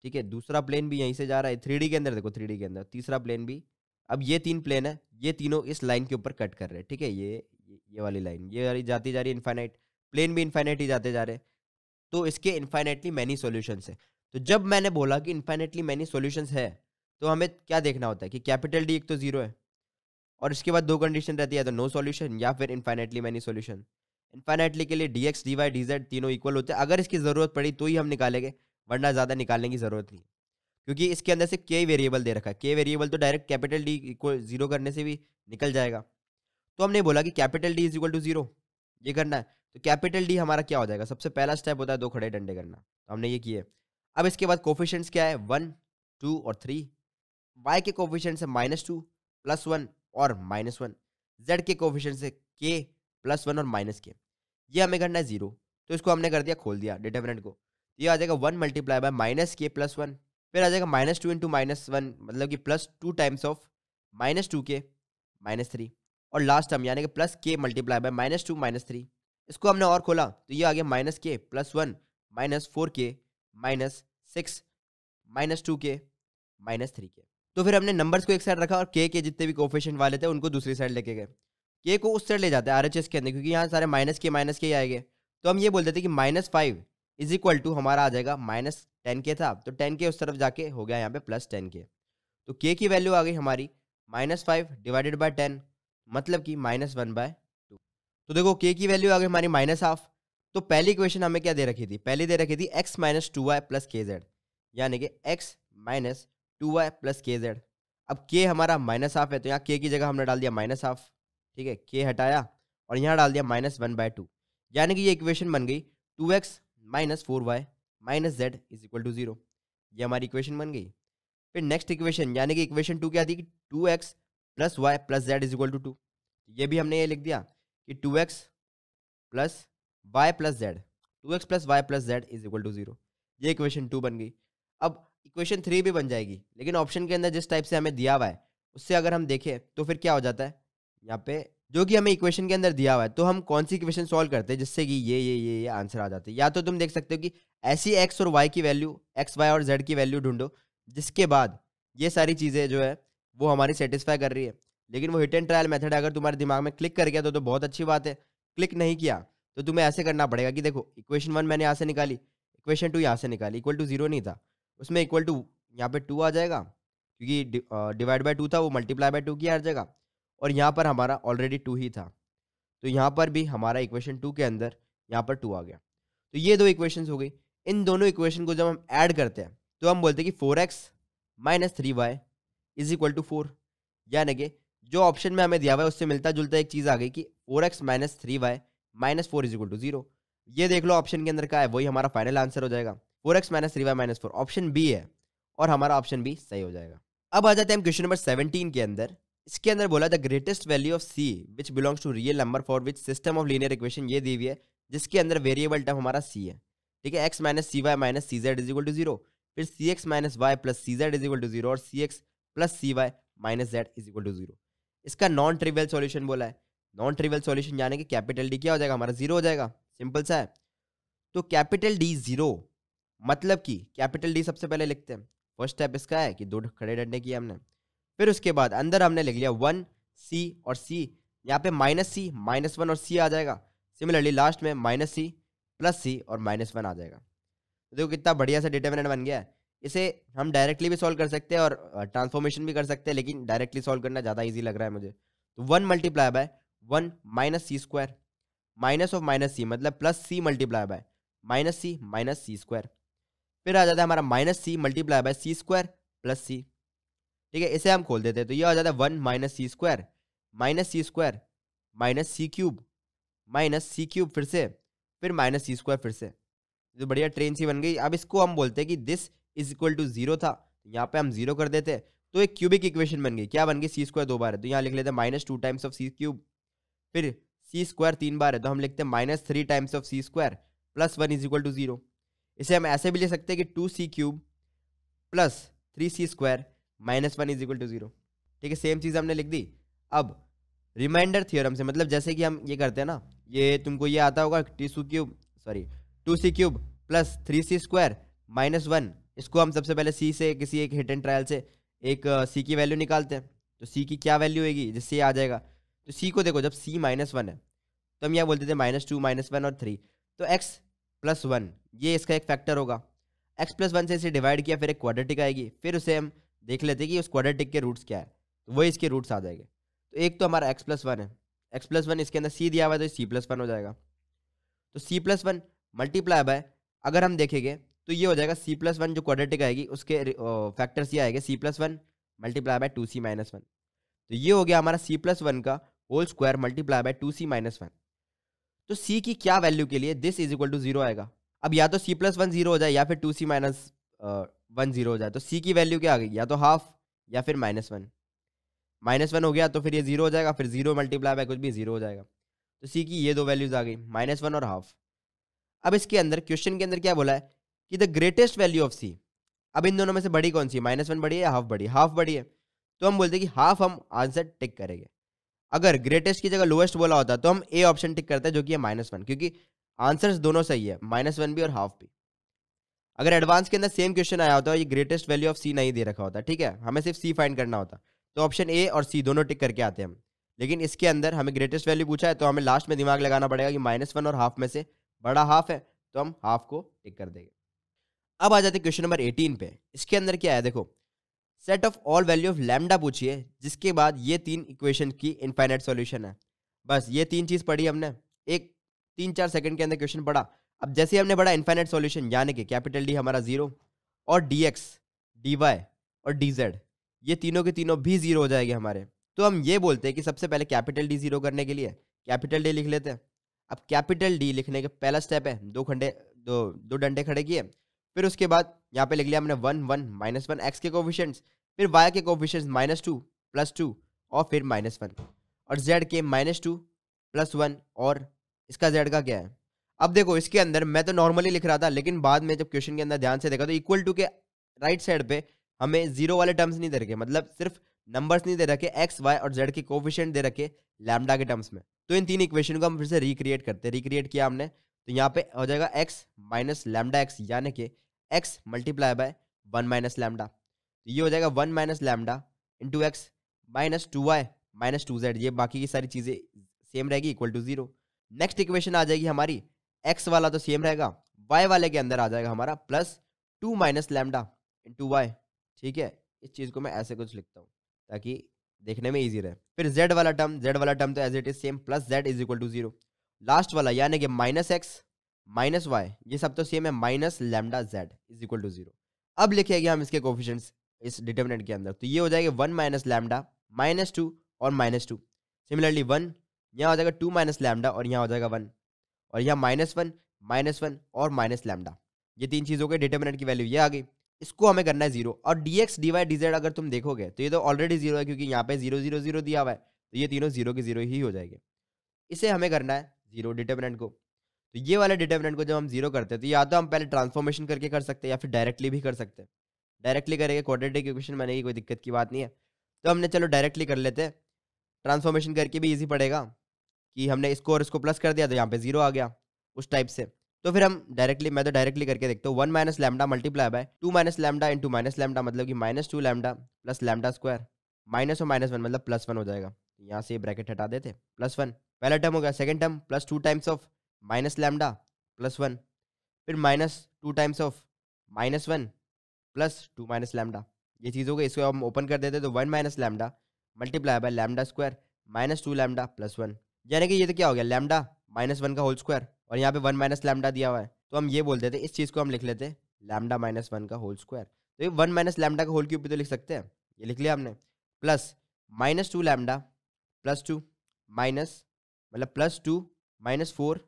ठीक है दूसरा प्लेन भी यहीं से जा रहा है थ्री के अंदर देखो थ्री के अंदर तीसरा प्लेन भी अब ये तीन प्लेन है ये तीनों इस लाइन के ऊपर कट कर रहे हैं ठीक है ये ये वाली लाइन ये वाली जाती जा रही है इन्फाइनाइट प्लेन भी इन्फाइनाइट ही जाते जा रहे तो इसके इन्फाइनाइटली मैनी सोल्यूशन है तो जब मैंने बोला कि इन्फाइनाइटली मैनी सोल्यूशन है तो हमें क्या देखना होता है कि कैपिटल डी एक तो जीरो है और इसके बाद दो कंडीशन रहती है तो नो सोल्यूशन या फिर इन्फाइनेटली मैनी सोल्यूशन इन्फाइनाइटली के लिए D x D Y D z तीनों इक्वल होते हैं अगर इसकी ज़रूरत पड़ी तो ही हम निकालेंगे वरना ज़्यादा निकालने की ज़रूरत नहीं क्योंकि इसके अंदर से के वेरिएबल दे रखा है के वेरिएबल तो डायरेक्ट कैपिटल डी को जीरो करने से भी निकल जाएगा तो हमने बोला कि capital D is equal to zero ये करना है तो कैपिटल डी हमारा क्या हो जाएगा सबसे पहला स्टेप होता है दो खड़े डंडे करना तो हमने ये किए अब इसके बाद कोफिशेंट्स क्या है वन टू और थ्री वाई के कोफिशियंट है माइनस टू प्लस वन और माइनस वन जेड के कोफिशियंट है के प्लस वन और माइनस के ये हमें करना है जीरो तो इसको हमने कर दिया खोल दिया डिटर्मिनेंट को तो ये आ जाएगा one multiply by minus k plus one फिर आ जाएगा minus two into minus one मतलब कि plus two times of minus two k minus three और लास्ट टर्म यानी कि plus k multiply by minus two minus three इसको हमने और खोला तो ये आ गया minus k plus one minus four k minus six minus two k minus three k तो फिर हमने नंबर्स को एक साइड रखा और के के जितने भी कोफिशेंट वाले थे उनको दूसरी साइड लेके गए के को उस साइड ले जाते हैं आर के अंदर क्योंकि यहाँ सारे माइनस के माइनस के आएंगे तो हम ये बोलते थे कि minus five is equal to हमारा आ जाएगा माइनस टेन के था तो टेन के उस तरफ जाके हो गया यहाँ पे प्लस टेन के तो के की वैल्यू आ गई हमारी minus five divided by ten मतलब कि माइनस वन बाय टू तो देखो के की वैल्यू आ गई हमारी माइनस हाफ तो पहली इक्वेशन हमें क्या दे रखी थी पहली दे रखी थी x minus two Y plus k z यानी कि x minus two Y plus k z अब के हमारा माइनस हाफ है तो यहाँ के की जगह हमने डाल दिया माइनस हाफ ठीक है के हटाया और यहाँ डाल दिया माइनस वन बाय टू यानी कि ये इक्वेशन बन गई two x minus four y minus z is equal to zero ये हमारी इक्वेशन बन गई फिर नेक्स्ट इक्वेशन यानी कि इक्वेशन टू क्या थी कि two x plus Y plus Z is equal to two ये भी हमने ये लिख दिया कि two x plus Y plus z two x plus Y plus Z is equal to zero ये इक्वेशन टू बन गई अब इक्वेशन थ्री भी बन जाएगी लेकिन ऑप्शन के अंदर जिस टाइप से हमें दिया हुआ है उससे अगर हम देखें तो फिर क्या हो जाता है यहाँ पे जो कि हमें इक्वेशन के अंदर दिया हुआ है तो हम कौन सी इक्वेशन सॉल्व करते हैं जिससे कि ये ये ये ये आंसर आ जाते हैं या तो तुम देख सकते हो कि ऐसी एक्स और वाई की वैल्यू एक्स वाई और जेड की वैल्यू ढूंढो जिसके बाद ये सारी चीज़ें जो है वो हमारी सेटिस्फाई कर रही है लेकिन वो हिट एंड ट्रायल मेथड अगर तुम्हारे दिमाग में क्लिक कर गया तो, तो बहुत अच्छी बात है क्लिक नहीं किया तो तुम्हें ऐसे करना पड़ेगा कि देखो इक्वेशन वन मैंने यहाँ से निकाली इक्वेशन टू यहाँ से निकाली इक्वल टू जीरो नहीं था उसमें इक्वल टू यहाँ पे टू आ जाएगा क्योंकि डिवाइड बाई टू था वो मल्टीप्लाई बाई टू किया हर जगह और यहाँ पर हमारा ऑलरेडी टू ही था तो यहाँ पर भी हमारा इक्वेशन टू के अंदर यहाँ पर टू आ गया तो ये दो इक्वेशंस हो गई इन दोनों इक्वेशन को जब हम ऐड करते हैं तो हम बोलते हैं कि four x minus three y is equal to four यानी कि जो ऑप्शन में हमें दिया हुआ है उससे मिलता जुलता एक चीज़ आ गई कि four x minus three y minus four is equal to zero ये देख लो ऑप्शन के अंदर का है वही हमारा फाइनल आंसर हो जाएगा four x minus three y minus four option B है और हमारा ऑप्शन बी सही हो जाएगा अब आ जाते हैं हम क्वेश्चन नंबर सेवनटीन के अंदर इसके अंदर बोला the greatest value of c which belongs to real number for which system of linear equation ये दी हुई है जिसके अंदर वेरिएबल टर्म हमारा सी है ठीक है x minus c y minus c z is equal to zero फिर c x minus y plus c z is equal to zero और c x plus c y minus z is equal to zero इसका non trivial solution बोला है non trivial solution यानी कि capital D क्या हो जाएगा हमारा जीरो हो जाएगा सिंपल सा है तो कैपिटल डी जीरो मतलब कि कैपिटल डी सबसे पहले लिखते हैं फर्स्ट स्टेप इसका है कि दो खड़े डंडे किए हमने फिर उसके बाद अंदर हमने लिख लिया वन सी और सी यहाँ पे माइनस सी माइनस वन और सी आ जाएगा सिमिलरली लास्ट में माइनस सी प्लस सी और माइनस वन आ जाएगा तो देखो कितना बढ़िया सा डिटर्मिनेंट बन गया है इसे हम डायरेक्टली भी सॉल्व कर सकते हैं और ट्रांसफॉर्मेशन भी कर सकते हैं लेकिन डायरेक्टली सॉल्व करना ज़्यादा ईजी लग रहा है मुझे तो one multiply by one minus c square minus of minus c मतलब plus C multiply by minus c minus c square फिर आ जाता है हमारा minus c multiply by c square plus c ठीक है इसे हम खोल देते हैं तो ये हो जाता है one minus c square minus c square minus c cube minus c cube फिर से फिर माइनस सी स्क्वायर फिर से जो तो बढ़िया ट्रेन सी बन गई अब इसको हम बोलते हैं कि this is equal to zero था यहाँ पे हम जीरो कर देते तो एक क्यूबिक इक्वेशन बन गई क्या बन गई सी स्क्वायर दो बार है तो यहाँ लिख लेते हैं minus two times of c cube फिर सी स्क्वायर तीन बार है तो हम लिखते हैं minus three times of c square plus one is equal to zero इसे हम ऐसे भी ले सकते हैं कि two c cube plus three c square minus one is equal to zero ठीक है सेम चीज़ हमने लिख दी अब रिमाइंडर थियोरम से मतलब जैसे कि हम ये करते हैं ना ये तुमको ये आता होगा टी सू cube sorry two c cube plus three c square minus one इसको हम सबसे पहले सी से किसी एक हिट एंड ट्रायल से एक सी uh, की वैल्यू निकालते हैं तो सी की क्या वैल्यू होगी जिससे आ जाएगा तो सी को देखो जब सी माइनस वन है तो हम यहाँ बोलते थे माइनस टू माइनस वन और थ्री तो एक्स प्लस वन ये इसका एक फैक्टर होगा एक्स प्लस वन से इसे डिवाइड किया फिर एक क्वाड्रेटिक आएगी फिर उसे हम देख लेते कि उस क्वाड्रेटिक के रूट्स क्या है तो वही इसके रूट्स आ जाएंगे तो एक तो हमारा एक्स प्लस वन है एक्स प्लस वन इसके अंदर सी दिया हुआ है तो सी प्लस वन हो जाएगा तो C plus one multiply by अगर हम देखेंगे तो ये हो जाएगा सी प्लस वन जो क्वाड्रेटिक आएगी उसके फैक्टर्स ये आएंगे C plus one multiply by two C minus one तो ये हो गया हमारा सी प्लस वन का whole square multiply by two C minus one तो सी की क्या वैल्यू के लिए this is equal to zero आएगा अब या तो सी प्लस वन जीरो हो जाए या फिर टू सी माइनस वन जीरो हो जाए तो सी की वैल्यू क्या आ गई या तो हाफ या फिर माइनस वन माइनस वन हो गया तो फिर ये जीरो हो जाएगा फिर जीरो मल्टीप्लाई बाय कुछ भी जीरो हो जाएगा तो सी की ये दो वैल्यूज आ गई माइनस वन और हाफ अब इसके अंदर क्वेश्चन के अंदर क्या बोला है कि the greatest value of c अब इन दोनों में से बड़ी कौन सी माइनस वन बड़ी है या हाफ बड़ी हाफ बड़ी है तो हम बोलते हैं कि हाफ हम आंसर टिक करेंगे अगर ग्रेटेस्ट की जगह लोएस्ट बोला होता तो हम ए ऑप्शन टिक करते हैं जो कि है माइनस वन क्योंकि आंसर्स दोनों सही है माइनस वन भी और हाफ भी अगर एडवांस के अंदर सेम क्वेश्चन आया होता है ये ग्रेटेस्ट वैल्यू ऑफ सी नहीं दे रखा होता ठीक है हमें सिर्फ सी फाइंड करना होता तो ऑप्शन ए और सी दोनों टिक करके आते हैं हम लेकिन इसके अंदर हमें ग्रेटेस्ट वैल्यू पूछा है तो हमें लास्ट में दिमाग लगाना पड़ेगा कि माइनस वन और हाफ में से बड़ा हाफ है तो हम हाफ को टिक कर देंगे अब आ जाते क्वेश्चन नंबर एटीन पे इसके अंदर क्या है देखो set of all value of lambda पूछिए जिसके बाद ये तीन इक्वेशन की इनफाइनाइट सॉल्यूशन है बस ये तीन चीज़ पढ़ी हमने एक तीन चार सेकंड के अंदर क्वेश्चन पढ़ा अब जैसे हमने बड़ा इन्फाइनेट सॉल्यूशन यानी कि कैपिटल डी हमारा जीरो और डी एक्स डी वाई और डी जेड ये तीनों के तीनों भी जीरो हो जाएंगे हमारे तो हम ये बोलते हैं कि सबसे पहले कैपिटल डी जीरो करने के लिए कैपिटल डी लिख लेते हैं अब कैपिटल डी लिखने के पहला स्टेप है दो खंडे दो दो डंडे खड़े किए फिर उसके बाद यहाँ पे लिख लिया हमने one one minus one x के कोफिशेंट्स फिर वाई के coefficients minus two plus two और फिर माइनस वन और जेड के माइनस टू प्लस वन और इसका जेड का क्या है अब देखो इसके अंदर मैं तो नॉर्मली लिख रहा था लेकिन बाद में जब क्वेश्चन के अंदर ध्यान से देखा तो इक्वल टू के राइट साइड पे हमें जीरो वाले टर्म्स नहीं दे रखे मतलब सिर्फ नंबर्स नहीं दे रखे एक्स वाई और जेड के कोफिशियंट दे रखे लैमडा के टर्म्स में तो इन तीन इक्वेशन को हम फिर से रिक्रिएट करते हैं रिक्रिएट किया हमने तो यहाँ पे हो जाएगा एक्स माइनस लैमडा एक्स यानी कि x multiply by one minus lambda तो ये हो जाएगा one minus lambda into x minus two Y minus two Z ये बाकी की सारी चीज़ें सेम रहेगी equal to zero next equation आ जाएगी हमारी एक्स वाला तो सेम रहेगा वाई वाले के अंदर आ जाएगा हमारा plus two minus lambda into y ठीक है इस चीज़ को मैं ऐसे कुछ लिखता हूँ ताकि देखने में ईजी रहे फिर जेड वाला टर्म जेड वाला टर्म तो as it is same plus Z is equal to zero last वाला यानी कि माइनस एक्स माइनस वाई ये सब तो सेम है minus lambda z is equal to zero अब लिखेंगे हम इसके कोफिशेंट्स इस डिटर्मिनेंट के अंदर तो ये हो जाएगा one minus lambda minus two और माइनस टू सिमिलरली वन यहाँ हो जाएगा टू माइनस लैमडा और यहाँ हो जाएगा वन और यहाँ माइनस वन माइनस वन और माइनस लैमडा ये तीन चीज़ों के डिटर्मिनेंट की वैल्यू ये आ गई इसको हमें करना है जीरो और D x D Y D Z अगर तुम देखोगे तो ये तो ऑलरेडी जीरो है क्योंकि यहाँ पे जीरो जीरो जीरो दिया हुआ है तो ये तीनों जीरो के जीरो ही हो जाएंगे इसे हमें करना है जीरो डिटर्मिनेंट को तो ये वाले डिटर्मिनेंट को जब हम जीरो करते हैं तो या तो हम पहले ट्रांसफॉर्मेशन करके कर सकते हैं या फिर डायरेक्टली भी कर सकते हैं डायरेक्टली करेंगे क्वाड्रेटिक इक्वेशन बनेगी कोई दिक्कत की बात नहीं है तो हमने चलो डायरेक्टली कर लेते हैं ट्रांसफॉर्मेशन करके भी ईजी पड़ेगा कि हमने इसको और इसको प्लस कर दिया तो यहाँ पे जीरो आ गया उस टाइप से तो फिर हम डायरेक्टली मैं तो डायरेक्टली करके देखता हूँ one minus lambda multiply by two minus lambda into minus lambda मतलब कि minus two lambda plus lambda square minus और माइनस वन मतलब प्लस वन हो जाएगा यहाँ से ब्रैकेट हटा देते प्लस वन पहला टर्म हो गया second term plus two times of minus lambda plus one फिर minus two times of minus one plus two minus lambda ये चीज़ हो गई इसको हम ओपन कर देते तो one minus lambda multiply by lambda square minus two lambda plus one यानी कि ये तो क्या हो गया लैमडा माइनस वन का होल स्क्वायर और यहाँ पे वन माइनस लैमडा दिया हुआ है तो हम ये बोल देते इस चीज़ को हम लिख लेते हैं लैमडा माइनस वन का होल स्क्वायर तो ये वन माइनस लैमडा का होल क्यूब भी तो लिख सकते हैं ये लिख लिया हमने plus minus two lambda plus two minus मतलब plus two minus four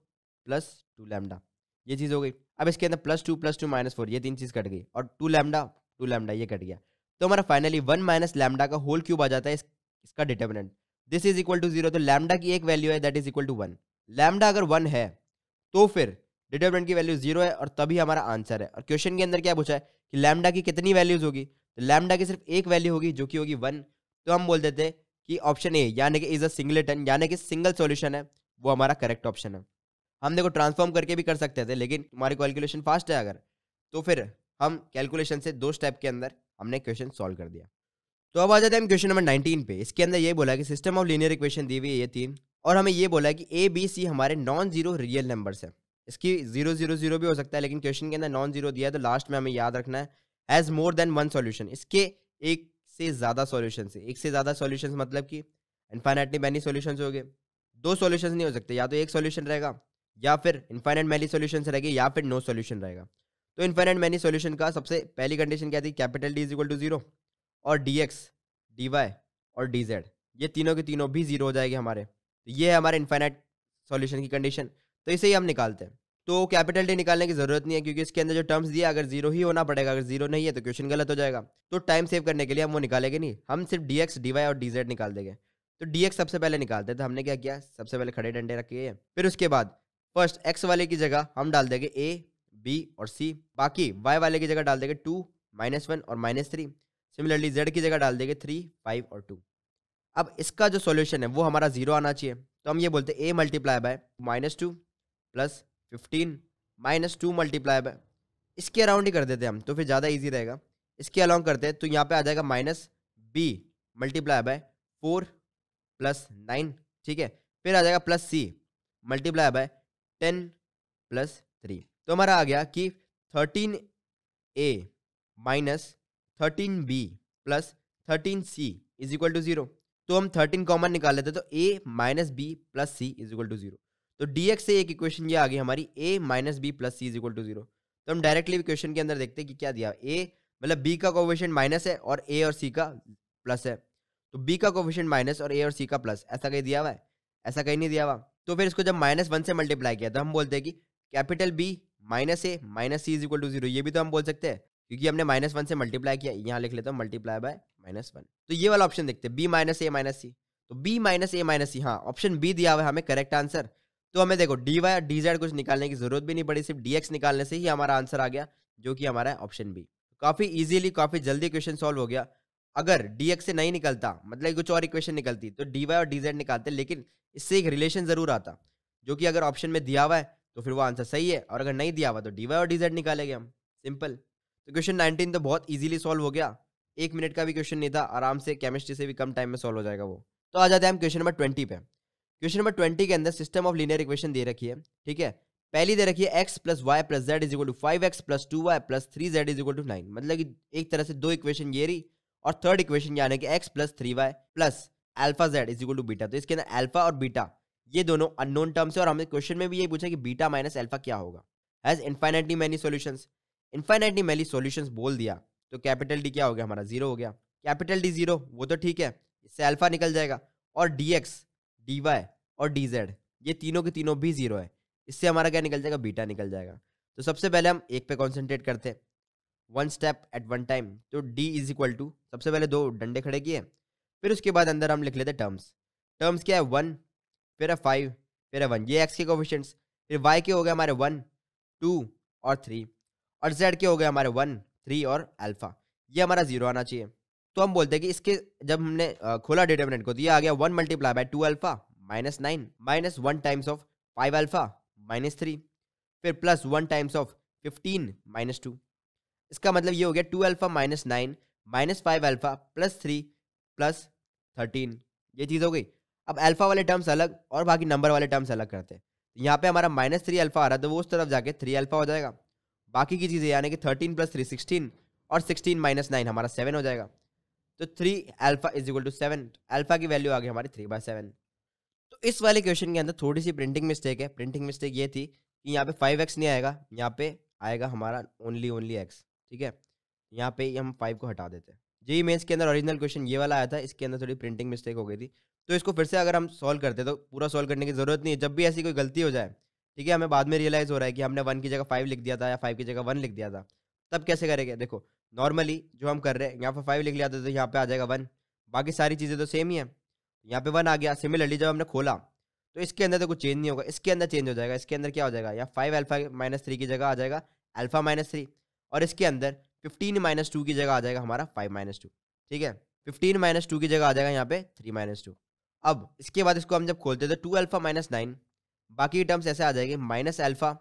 plus two lambda ये चीज़ हो गई अब इसके अंदर plus two plus two minus four ये तीन चीज़ कट गई और टू लैमडा टू लैमडा ये कट गया तो हमारा फाइनली वन माइनस लैमडा का होल क्यूब आ जाता है इस, इसका determinant this is equal to zero तो लैमडा की एक वैल्यू है that is equal to one lambda अगर वन है तो फिर डिटर्मिनेंट की वैल्यू जीरो है और तभी हमारा आंसर है और क्वेश्चन के अंदर क्या पूछा है कि लैमडा की कितनी वैल्यूज होगी तो लैमडा की सिर्फ एक वैल्यू होगी जो कि होगी वन तो हम बोल देते कि ऑप्शन ए यानी कि इज अ सिंगल टन यानी कि सिंगल सॉल्यूशन है वो हमारा करेक्ट ऑप्शन है हम देखो ट्रांसफॉर्म करके भी कर सकते थे लेकिन हमारी कैलकुलेशन फास्ट है अगर तो फिर हम कैलकुलेशन से दो स्टेप के अंदर हमने क्वेश्चन सॉल्व कर दिया तो अब आ जाते हैं हम क्वेश्चन नंबर नाइनटीन पे इसके अंदर ये बोला कि सिस्टम ऑफ लीनियर इक्वेशन दी हुई है ये तीन और हमें ये बोला कि ए बी सी हमारे नॉन जीरो रियल नंबर्स हैं इसकी जीरो जीरो जीरो भी हो सकता है लेकिन क्वेश्चन के अंदर नॉन जीरो दिया है तो लास्ट में हमें याद रखना है as more than one solution इसके एक से ज़्यादा सोल्यूशन है एक से ज़्यादा सोल्यूशन मतलब कि इन्फाइनेटली मैनी सोल्यूशन हो गए दो सोल्यूशन नहीं हो सकते या तो एक सोल्यूशन रहेगा या फिर इन्फाइनेट मैनी सोल्यूशन रहेगी या फिर नो सोल्यूशन रहेगा तो इन्फाइनेट मैनी सोल्यूशन का सबसे पहली कंडीशन क्या थी capital D is equal to zero और डी एक्स डी वाई और डी जेड ये तीनों के तीनों भी जीरो हो जाएंगे हमारे तो ये है हमारे इन्फाइनाइट सॉल्यूशन की कंडीशन तो इसे ही हम निकालते हैं तो कैपिटल डी निकालने की जरूरत नहीं है क्योंकि इसके अंदर जो टर्म्स दिया अगर जीरो ही होना पड़ेगा अगर जीरो नहीं है तो क्वेश्चन गलत हो जाएगा तो टाइम सेव करने के लिए हम वो निकालेंगे नहीं हम सिर्फ डी एक्स डी वाई और डी जेड निकाल देंगे तो डी एक्स सबसे पहले निकालते तो हमने क्या किया सबसे पहले खड़े डंडे रखे हैं फिर उसके बाद फर्स्ट एक्स वाले की जगह हम डाल देंगे ए बी और सी बाकी वाई वाले की जगह डाल देंगे टू माइनस वन और माइनस थ्री सिमिलरली जेड की जगह डाल देंगे थ्री फाइव और टू अब इसका जो सोल्यूशन है वो हमारा जीरो आना चाहिए तो हम ये बोलते हैं a multiply by minus two plus fifteen minus two multiply by इसके अराउंड ही कर देते हैं हम तो फिर ज़्यादा ईजी रहेगा इसके अलाउंग करते हैं तो यहाँ पे आ जाएगा minus B multiply by four plus nine ठीक है फिर आ जाएगा plus C multiply by ten plus three तो हमारा आ गया कि thirteen A minus thirteen B plus thirteen C is equal to zero तो हम थर्टीन कॉमन निकाल लेते तो A minus B plus C is equal to zero तो डी एक्स से एक इक्वेशन ये आ गई हमारी A minus B plus C is equal to zero तो हम डायरेक्टली इक्वेशन के अंदर देखते हैं कि क्या दिया ए मतलब बी का कोविशन माइनस है और ए और सी का प्लस है तो बी का कोविशन माइनस और ए और सी का प्लस ऐसा कहीं दिया हुआ है ऐसा कहीं नहीं दिया हुआ तो फिर इसको जब माइनस वन से मल्टीप्लाई किया तो हम बोलते हैं कि capital B minus A minus C is equal to zero ये भी तो हम बोल सकते हैं क्योंकि हमने माइनस वन से मल्टीप्लाई किया यहाँ लिख लेता हूँ मल्टीप्लाई बाय माइनस वन तो ये वाला ऑप्शन देखते हैं B minus A minus C तो B minus A minus C हाँ ऑप्शन बी दिया हुआ है हमें करेक्ट आंसर तो हमें देखो डी वाई और डी जेड कुछ निकालने की जरूरत भी नहीं पड़ी सिर्फ डी एक्स निकालने से ही हमारा आंसर आ गया जो कि हमारा है ऑप्शन बी काफ़ी ईजिली काफ़ी जल्दी क्वेश्चन सॉल्व हो गया अगर डी एक्स से नहीं निकलता मतलब कुछ और इक्वेशन निकलती तो डी वाई और डी जेड निकालते लेकिन इससे एक रिलेशन ज़रूर आता जो कि अगर ऑप्शन में दिया हुआ है तो फिर वो आंसर सही है और अगर नहीं दिया हुआ तो डी वाई और डी जेड निकालेंगे हम सिंपल तो क्वेश्चन नाइनटीन तो बहुत ईजिली सॉल्व हो गया एक मिनट का भी क्वेश्चन नहीं था आराम से केमिस्ट्री से भी कम टाइम में सॉल्व हो जाएगा वो तो आ जाते हैं हम क्वेश्चन नंबर ट्वेंटी पे क्वेश्चन नंबर ट्वेंटी के अंदर सिस्टम ऑफ लीनियर इक्वेशन दे रखी है ठीक है पहली दे रखी है x plus Y plus Z is equal to five X plus two Y plus three Z is equal to nine मतलब कि एक तरह से दो इक्वेशन ये रही और थर्ड इक्वेशन आने की X plus three Y plus alpha Z is equal to beta तो इसके अंदर अल्फा और बीटा ये दोनों अननोन टर्म्स है और हमने क्वेश्चन में भी ये पूछा कि बीटा माइनस अल्फा क्या होगा has infinitely many solutions infinitely many solution बोल दिया तो कैपिटल डी क्या हो गया हमारा जीरो हो गया कैपिटल डी जीरो वो तो ठीक है इससे अल्फा निकल जाएगा और डी एक्स डी वाई और डी जेड ये तीनों के तीनों भी जीरो है इससे हमारा क्या निकल जाएगा बीटा निकल जाएगा तो सबसे पहले हम एक पे कॉन्सेंट्रेट करते हैं one step at one time तो डी इज इक्वल टू सबसे पहले दो डंडे खड़े किए फिर उसके बाद अंदर हम लिख लेते हैं टर्म्स टर्म्स क्या है वन फिर है फाइव फिर है वन ये एक्स के कोफिशेंट्स फिर वाई के हो गए हमारे वन टू और थ्री और जेड के हो गए हमारे वन थ्री और अल्फा ये हमारा जीरो आना चाहिए तो हम बोलते हैं कि इसके जब हमने खोला डिटर्मिनेंट को तो ये आ गया one multiply by two alpha minus nine minus one times of five alpha minus three फिर plus one times of fifteen minus two इसका मतलब ये हो गया two alpha minus nine minus five alpha plus three plus thirteen ये चीज़ हो गई अब अल्फा वाले टर्म्स अलग और बाकी नंबर वाले टर्म्स अलग करते हैं यहाँ पे हमारा माइनस थ्री अल्फा आ रहा है तो वो उस तरफ जाके थ्री अल्फा हो जाएगा बाकी की चीज़ें यानी कि थर्टीन प्लस थ्री सिक्सटीन और सिक्सटीन माइनस नाइन हमारा सेवन हो जाएगा तो three alpha is equal to seven alpha की वैल्यू आ गई हमारी थ्री बाय सेवन तो इस वाले क्वेश्चन के अंदर थोड़ी सी प्रिंटिंग मिस्टेक है प्रिंटिंग मिस्टेक ये थी कि यहाँ पे फाइव एक्स नहीं आएगा यहाँ पे आएगा हमारा ओनली ओनली एक्स ठीक है यहाँ पे हम फाइव को हटा देते हैं जी मेन्स e के अंदर ओरिजिनल क्वेश्चन ये वाला आया था इसके अंदर थोड़ी प्रिंटिंग मिस्टेक हो गई थी तो इसको फिर से अगर हम सॉल्व करते तो पूरा सॉल्व करने की ज़रूरत नहीं है जब भी ऐसी कोई गलती हो जाए ठीक है हमें बाद में रियलाइज़ हो रहा है कि हमने वन की जगह फाइव लिख दिया था या फाइव की जगह वन लिख दिया था तब कैसे करेंगे देखो नॉर्मली जो हम कर रहे हैं यहाँ पर फाइव लिख लिया था तो यहाँ पर आ जाएगा वन बाकी सारी चीज़ें तो सेम ही है यहाँ पे वन आ गया सिमिलरली जब हमने खोला तो इसके अंदर तो कुछ चेंज नहीं होगा इसके अंदर चेंज हो जाएगा इसके अंदर क्या हो जाएगा यहाँ फाइव अल्फा माइनस थ्री की जगह आ जाएगा अल्फा माइनस थ्री और इसके अंदर फिफ्टीन माइनस टू की जगह आ जाएगा हमारा फाइव माइनस टू ठीक है फिफ्टीन माइनस टू की जगह आ जाएगा यहाँ पे थ्री माइनस टू अब इसके बाद इसको हम जब खोलते थे टू अल्फा माइनस नाइन बाकी टर्म्स ऐसे आ जाएंगे माइनस अल्फा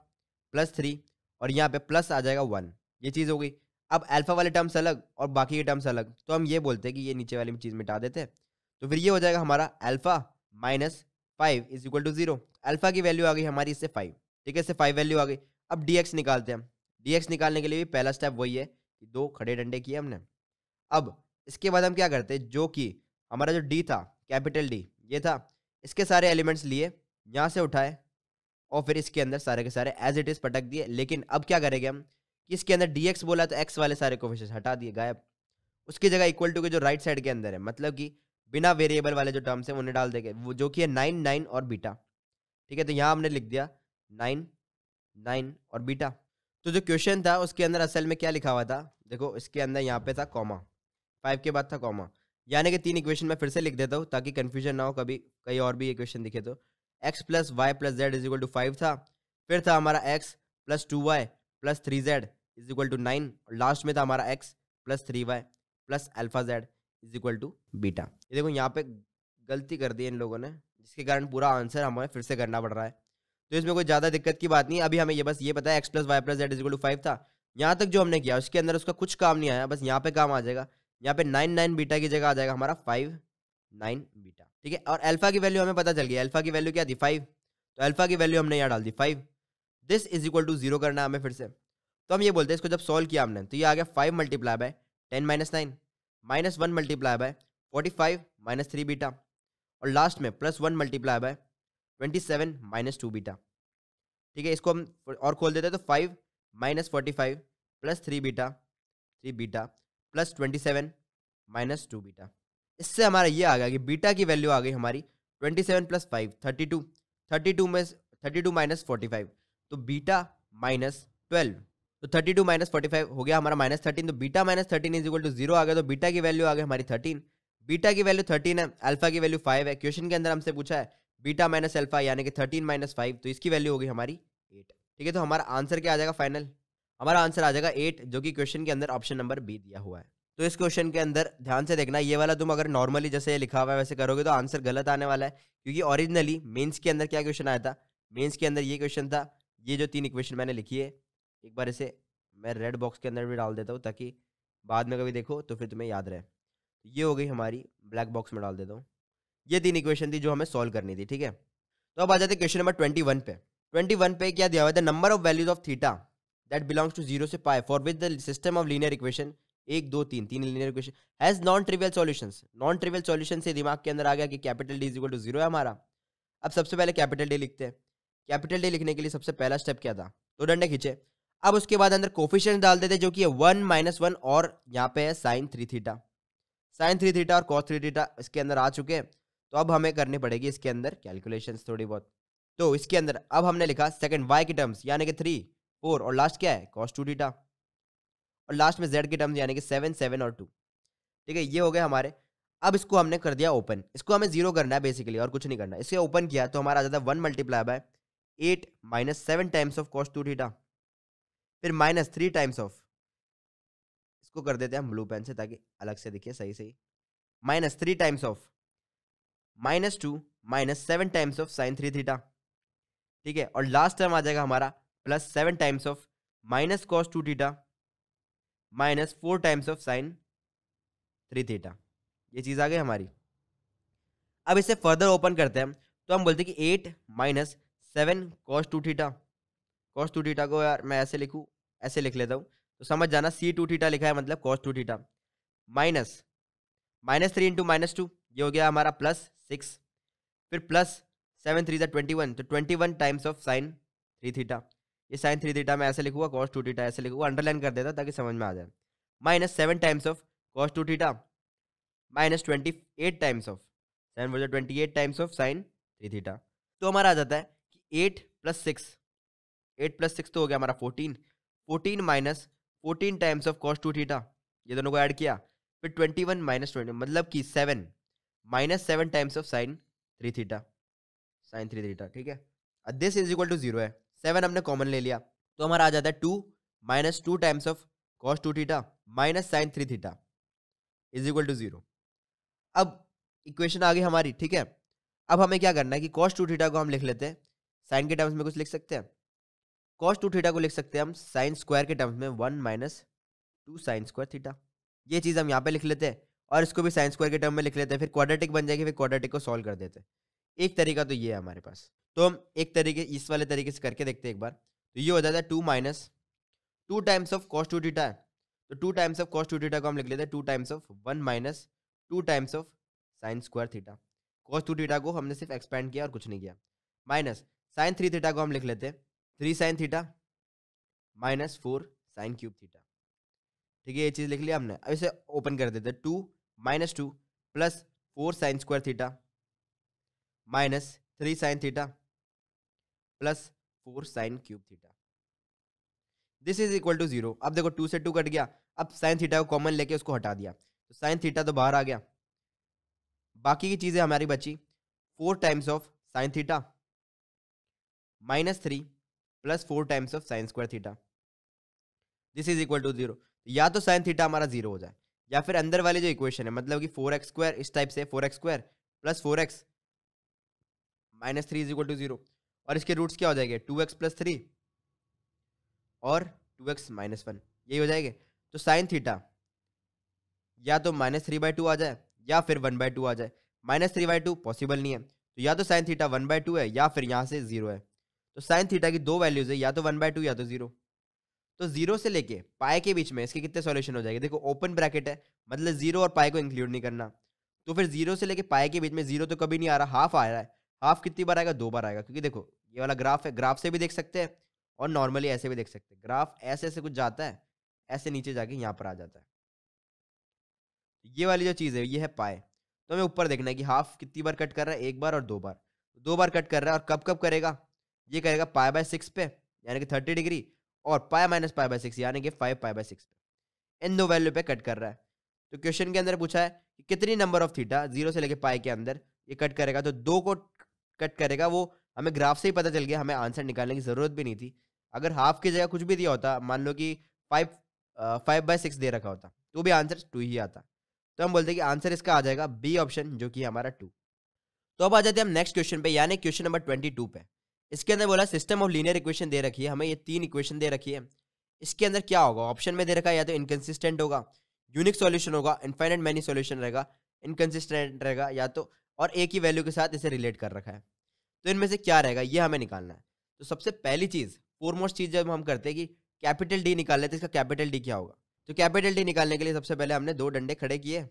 प्लस थ्री और यहाँ पे प्लस आ जाएगा वन ये चीज़ हो गई अब अल्फा वाले टर्म्स अलग और बाकी के टर्म्स अलग तो हम ये बोलते हैं कि ये नीचे वाली चीज़ मिटा देते हैं तो फिर ये हो जाएगा हमारा alpha minus five is equal to zero alpha की वैल्यू आ गई हमारी इससे फाइव ठीक है इससे फाइव वैल्यू आ गई अब डी एक्स निकालते हैं डी एक्स निकालने के लिए भी पहला स्टेप वही है कि दो खड़े डंडे किए हमने अब इसके बाद हम क्या करते हैं जो कि हमारा जो डी था कैपिटल डी ये था इसके सारे एलिमेंट्स लिए यहाँ से उठाए और फिर इसके अंदर सारे के सारे एज इट इज़ पटक दिए लेकिन अब क्या करेंगे हम इसके अंदर डी एक्स बोला तो एक्स वाले सारे कोफिशेंट हटा दिए गायब उसकी जगह इक्वल टू के जो राइट साइड के अंदर है मतलब कि बिना वेरिएबल वाले जो टर्म्स हैं उन्हें डाल देंगे वो जो कि है नाइन नाइन और बीटा ठीक है तो यहाँ हमने लिख दिया नाइन नाइन और बीटा तो जो क्वेश्चन था उसके अंदर असल में क्या लिखा हुआ था देखो इसके अंदर यहाँ पे था कॉमा फाइव के बाद था कॉमा यानी कि तीन इक्वेशन मैं फिर से लिख देता हूँ ताकि कन्फ्यूजन ना हो कभी कहीं और भी इक्वेशन दिखे तो x plus Y plus Z is equal to five था फिर था हमारा x plus two Y plus three Z is equal to nine और लास्ट में था हमारा x plus three Y plus alpha Z is equal to beta ये देखो यहाँ पे गलती कर दी इन लोगों ने जिसके कारण पूरा आंसर हमें फिर से करना पड़ रहा है तो इसमें कोई ज़्यादा दिक्कत की बात नहीं अभी हमें ये बस ये पता है x plus Y plus Z is equal to five था यहाँ तक जो हमने किया उसके अंदर उसका कुछ काम नहीं आया बस यहाँ पे काम आ जाएगा यहाँ पे नाइन नाइन बीटा की जगह आ जाएगा हमारा फाइव नाइन बीटा ठीक है और अल्फा की वैल्यू हमें पता चल गई अल्फा की वैल्यू क्या थी फाइव तो अल्फा की वैल्यू हमने यहाँ डाल दी five this is equal to zero करना हमें फिर से तो हम ये बोलते हैं इसको जब सॉल्व किया हमने तो ये आ गया five multiply by ten minus nine minus one multiply by forty five minus three beta और लास्ट में plus one multiply by twenty seven minus two beta ठीक है इसको हम और खोल देते हैं तो five minus forty five plus three beta three beta plus twenty seven minus two beta इससे हमारा ये आ गया कि बीटा की वैल्यू आ गई हमारी twenty seven plus five thirty two thirty two में thirty two minus forty five तो बीटा माइनस ट्वेल्व तो thirty two minus forty five हो गया हमारा माइनस थर्टीन तो beta minus thirteen is equal to zero आ गया तो बीटा की वैल्यू आ गई हमारी थर्टीन बीटा की वैल्यू थर्टीन है अल्फा की वैल्यू फाइव है क्वेश्चन के अंदर हमसे पूछा है बीटा माइनस अल्फा यानी कि थर्टीन माइनस फाइव तो इसकी वैल्यू होगी हमारी एट ठीक है तो हमारा आंसर क्या आ जाएगा फाइनल हमारा आंसर आ जाएगा एट जो कि क्वेश्चन के अंदर ऑप्शन नंबर बी दिया हुआ है तो इस क्वेश्चन के अंदर ध्यान से देखना ये वाला तुम अगर नॉर्मली जैसे लिखा हुआ है वैसे करोगे तो आंसर गलत आने वाला है क्योंकि ओरिजिनली मेंस के अंदर क्या क्वेश्चन आया था मेंस के अंदर ये क्वेश्चन था ये जो तीन इक्वेशन मैंने लिखी है एक बार इसे मैं रेड बॉक्स के अंदर भी डाल देता हूँ ताकि बाद में कभी देखो तो फिर तुम्हें याद रहे तो ये हो गई हमारी ब्लैक बॉक्स में डाल देता हूँ ये तीन इक्वेशन थी जो हमें सॉल्व करनी थी ठीक है तो अब आ जाते क्वेश्चन नंबर ट्वेंटी वन पे ट्वेंटी वन पे क्या दिया हुआ था number of values of theta that belongs to zero से pi for with the system of linear equation एक दो तीन तीन linear equation has non trivial solution non trivial solution से दिमाग के अंदर आ गया कि capital D equal to zero है हमारा अब सबसे पहले कैपिटल डी लिखते हैं कैपिटल डी लिखने के लिए सबसे पहला स्टेप क्या था दो डंडे खींचे अब उसके बाद अंदर कोफिशियंट डाल देते जो कि है वन माइनस वन और यहाँ पे है sine three theta sine three theta और कॉस थ्री थीटा इसके अंदर आ चुके हैं तो अब हमें करनी पड़ेगी इसके अंदर कैलकुलेशन थोड़ी बहुत तो इसके अंदर अब हमने लिखा सेकेंड वाई के टर्म्स यानी कि थ्री फोर और लास्ट क्या है कॉस टू थीटा और लास्ट में जेड के टर्म्स यानी कि सेवन सेवन और टू ठीक है ये हो गए हमारे अब इसको हमने कर दिया ओपन इसको हमें जीरो करना है बेसिकली और कुछ नहीं करना इसे ओपन किया तो हमारा आ जाता है one multiply by eight minus seven times of cos two theta फिर माइनस थ्री टाइम्स ऑफ इसको कर देते हैं हम ब्लू पेन से ताकि अलग से दिखे सही सही minus three times of minus two minus seven times of sine three theta ठीक है और लास्ट टर्म आ जाएगा हमारा plus seven times of minus cos two theta minus four times of sine three theta ये चीज़ आ गई हमारी अब इसे फर्दर ओपन करते हैं तो हम बोलते हैं कि eight minus seven cos two theta cos two theta को यार मैं ऐसे लिखूँ ऐसे लिख लेता हूँ तो समझ जाना सी टू थीटा लिखा है मतलब cos two theta minus minus three into minus two ये हो गया हमारा प्लस सिक्स फिर प्लस सेवन थ्री ज़ा ट्वेंटी वन तो twenty one times of sine three theta ये साइन थ्री डीटा में ऐसे लिखूंगा कॉस टू डीटा ऐसे लिखूंगा अंडरलाइन कर देता ताकि समझ में आ जाए minus seven times of cos two theta minus twenty eight times of seven बोलते twenty eight times of sine three theta तो हमारा आ जाता है कि eight plus six eight plus six तो हो गया हमारा fourteen fourteen minus fourteen times of cos two theta ये दोनों को ऐड किया फिर ट्वेंटी वन माइनस ट्वेंटी मतलब कि seven minus seven times of sine three theta sine three theta ठीक है this is equal to zero है सेवन हमने कॉमन ले लिया तो हमारा आ जाता है two minus two times of cos two theta minus sine three theta is equal to zero अब इक्वेशन आ गई हमारी ठीक है अब हमें क्या करना है कि कॉस टू थीटा को हम लिख लेते हैं साइन के टर्म्स में कुछ लिख सकते हैं कॉस टू थीटा को लिख सकते हैं हम साइन स्क्वायर के टर्म्स में one minus two sine square theta ये चीज़ हम यहाँ पे लिख लेते हैं और इसको भी साइन स्क्वायर के टर्म में लिख लेते हैं फिर क्वाड्रेटिक बन जाएगी फिर क्वाड्रेटिक को सॉल्व कर देते हैं एक तरीका तो ये है हमारे पास तो हम एक तरीके इस वाले तरीके से करके देखते हैं एक बार तो ये हो जाता है two minus two times of cos two theta तो two times of cos two theta को हम लिख लेते हैं two times of one minus two times of sine square theta cos two theta को हमने सिर्फ एक्सपेंड किया और कुछ नहीं किया माइनस साइन थ्री थीटा को हम लिख लेते हैं three sine theta minus four sine cube theta ठीक है ये चीज़ लिख लिया हमने अब इसे ओपन कर देते हैं two minus two plus four sine square theta minus three sine theta plus four sine cube theta this is equal to zero अब देखो टू से टू कट गया अब साइन थीटा को कॉमन लेके उसको हटा दिया तो साइन थीटा तो बाहर आ गया बाकी की चीज़ें हमारी बची four times of sine theta minus three plus four times of sine square theta this is equal to zero या तो साइन थीटा हमारा जीरो हो जाए या फिर अंदर वाली जो इक्वेशन है मतलब कि फोर एक्स स्क्वायर इस टाइप से four X square plus four x minus three is equal to zero और इसके रूट्स क्या हो जाएंगे टू एक्स प्लस थ्री और टू एक्स माइनस वन यही हो जाएंगे तो साइन थीटा या तो माइनस थ्री बाई टू आ जाए या फिर वन बाई टू आ जाए minus three by two possible नहीं है तो या तो sine theta one by two है या फिर यहाँ से जीरो है तो साइन थीटा की दो वैल्यूज है या तो वन बाय टू या तो जीरो तो जीरो से लेके पाए के बीच में इसके कितने सॉल्यूशन हो जाएंगे देखो ओपन ब्रैकेट है मतलब जीरो और पाए को इंक्लूड नहीं करना तो फिर जीरो से लेके पाए के बीच में जीरो तो कभी नहीं आ रहा हाफ आ रहा है हाफ कितनी बार आएगा दो बार आएगा क्योंकि देखो ये वाला ग्राफ है ग्राफ से भी देख सकते हैं और नॉर्मली ऐसे भी देख सकते हैं ग्राफ ऐसे ऐसे कुछ जाता है ऐसे नीचे जाके यहाँ पर आ जाता है ये वाली जो चीज़ है ये है पाए तो हमें ऊपर देखना है कि हाफ कितनी बार कट कर रहा है एक बार और दो बार दो बार कट कर रहा है और कब कब करेगा ये करेगा पाए बाय सिक्स पे यानी कि थर्टी डिग्री और pi minus pi by six यानी कि फाइव पाए बाय सिक्स पे इन दो वैल्यू पे कट कर रहा है तो क्वेश्चन के अंदर पूछा है कि कितनी नंबर ऑफ थीटा जीरो से लेके पाए के अंदर ये कट करेगा तो दो को कट करेगा वो हमें ग्राफ से ही पता चल गया हमें आंसर निकालने की ज़रूरत भी नहीं थी अगर हाफ की जगह कुछ भी दिया होता मान लो कि फाइव फाइव बाई सिक्स दे रखा होता तो भी आंसर टू ही आता तो हम बोलते हैं कि आंसर इसका आ जाएगा बी ऑप्शन जो कि हमारा टू तो अब आ जाते हैं हम नेक्स्ट क्वेश्चन पे यानी क्वेश्चन नंबर ट्वेंटी टू पे इसके अंदर बोला सिस्टम ऑफ लीनियर इक्वेशन दे रखी है हमें ये तीन इक्वेशन दे रखी है इसके अंदर क्या होगा ऑप्शन में दे रखा है या तो इनकन्सिस्टेंट होगा यूनिक सॉल्यूशन होगा इनफाइनेट मैनी सॉल्यूशन रहेगा इनकन्सिस्टेंट रहेगा या तो और ए की वैल्यू के साथ इसे रिलेट कर रखा है तो इनमें से क्या रहेगा ये हमें निकालना है तो सबसे पहली चीज़ फोरमोस्ट चीज़ जब हम करते हैं कि कैपिटल डी निकाल लेते हैं इसका कैपिटल डी क्या होगा तो कैपिटल डी निकालने के लिए सबसे पहले हमने दो डंडे खड़े किए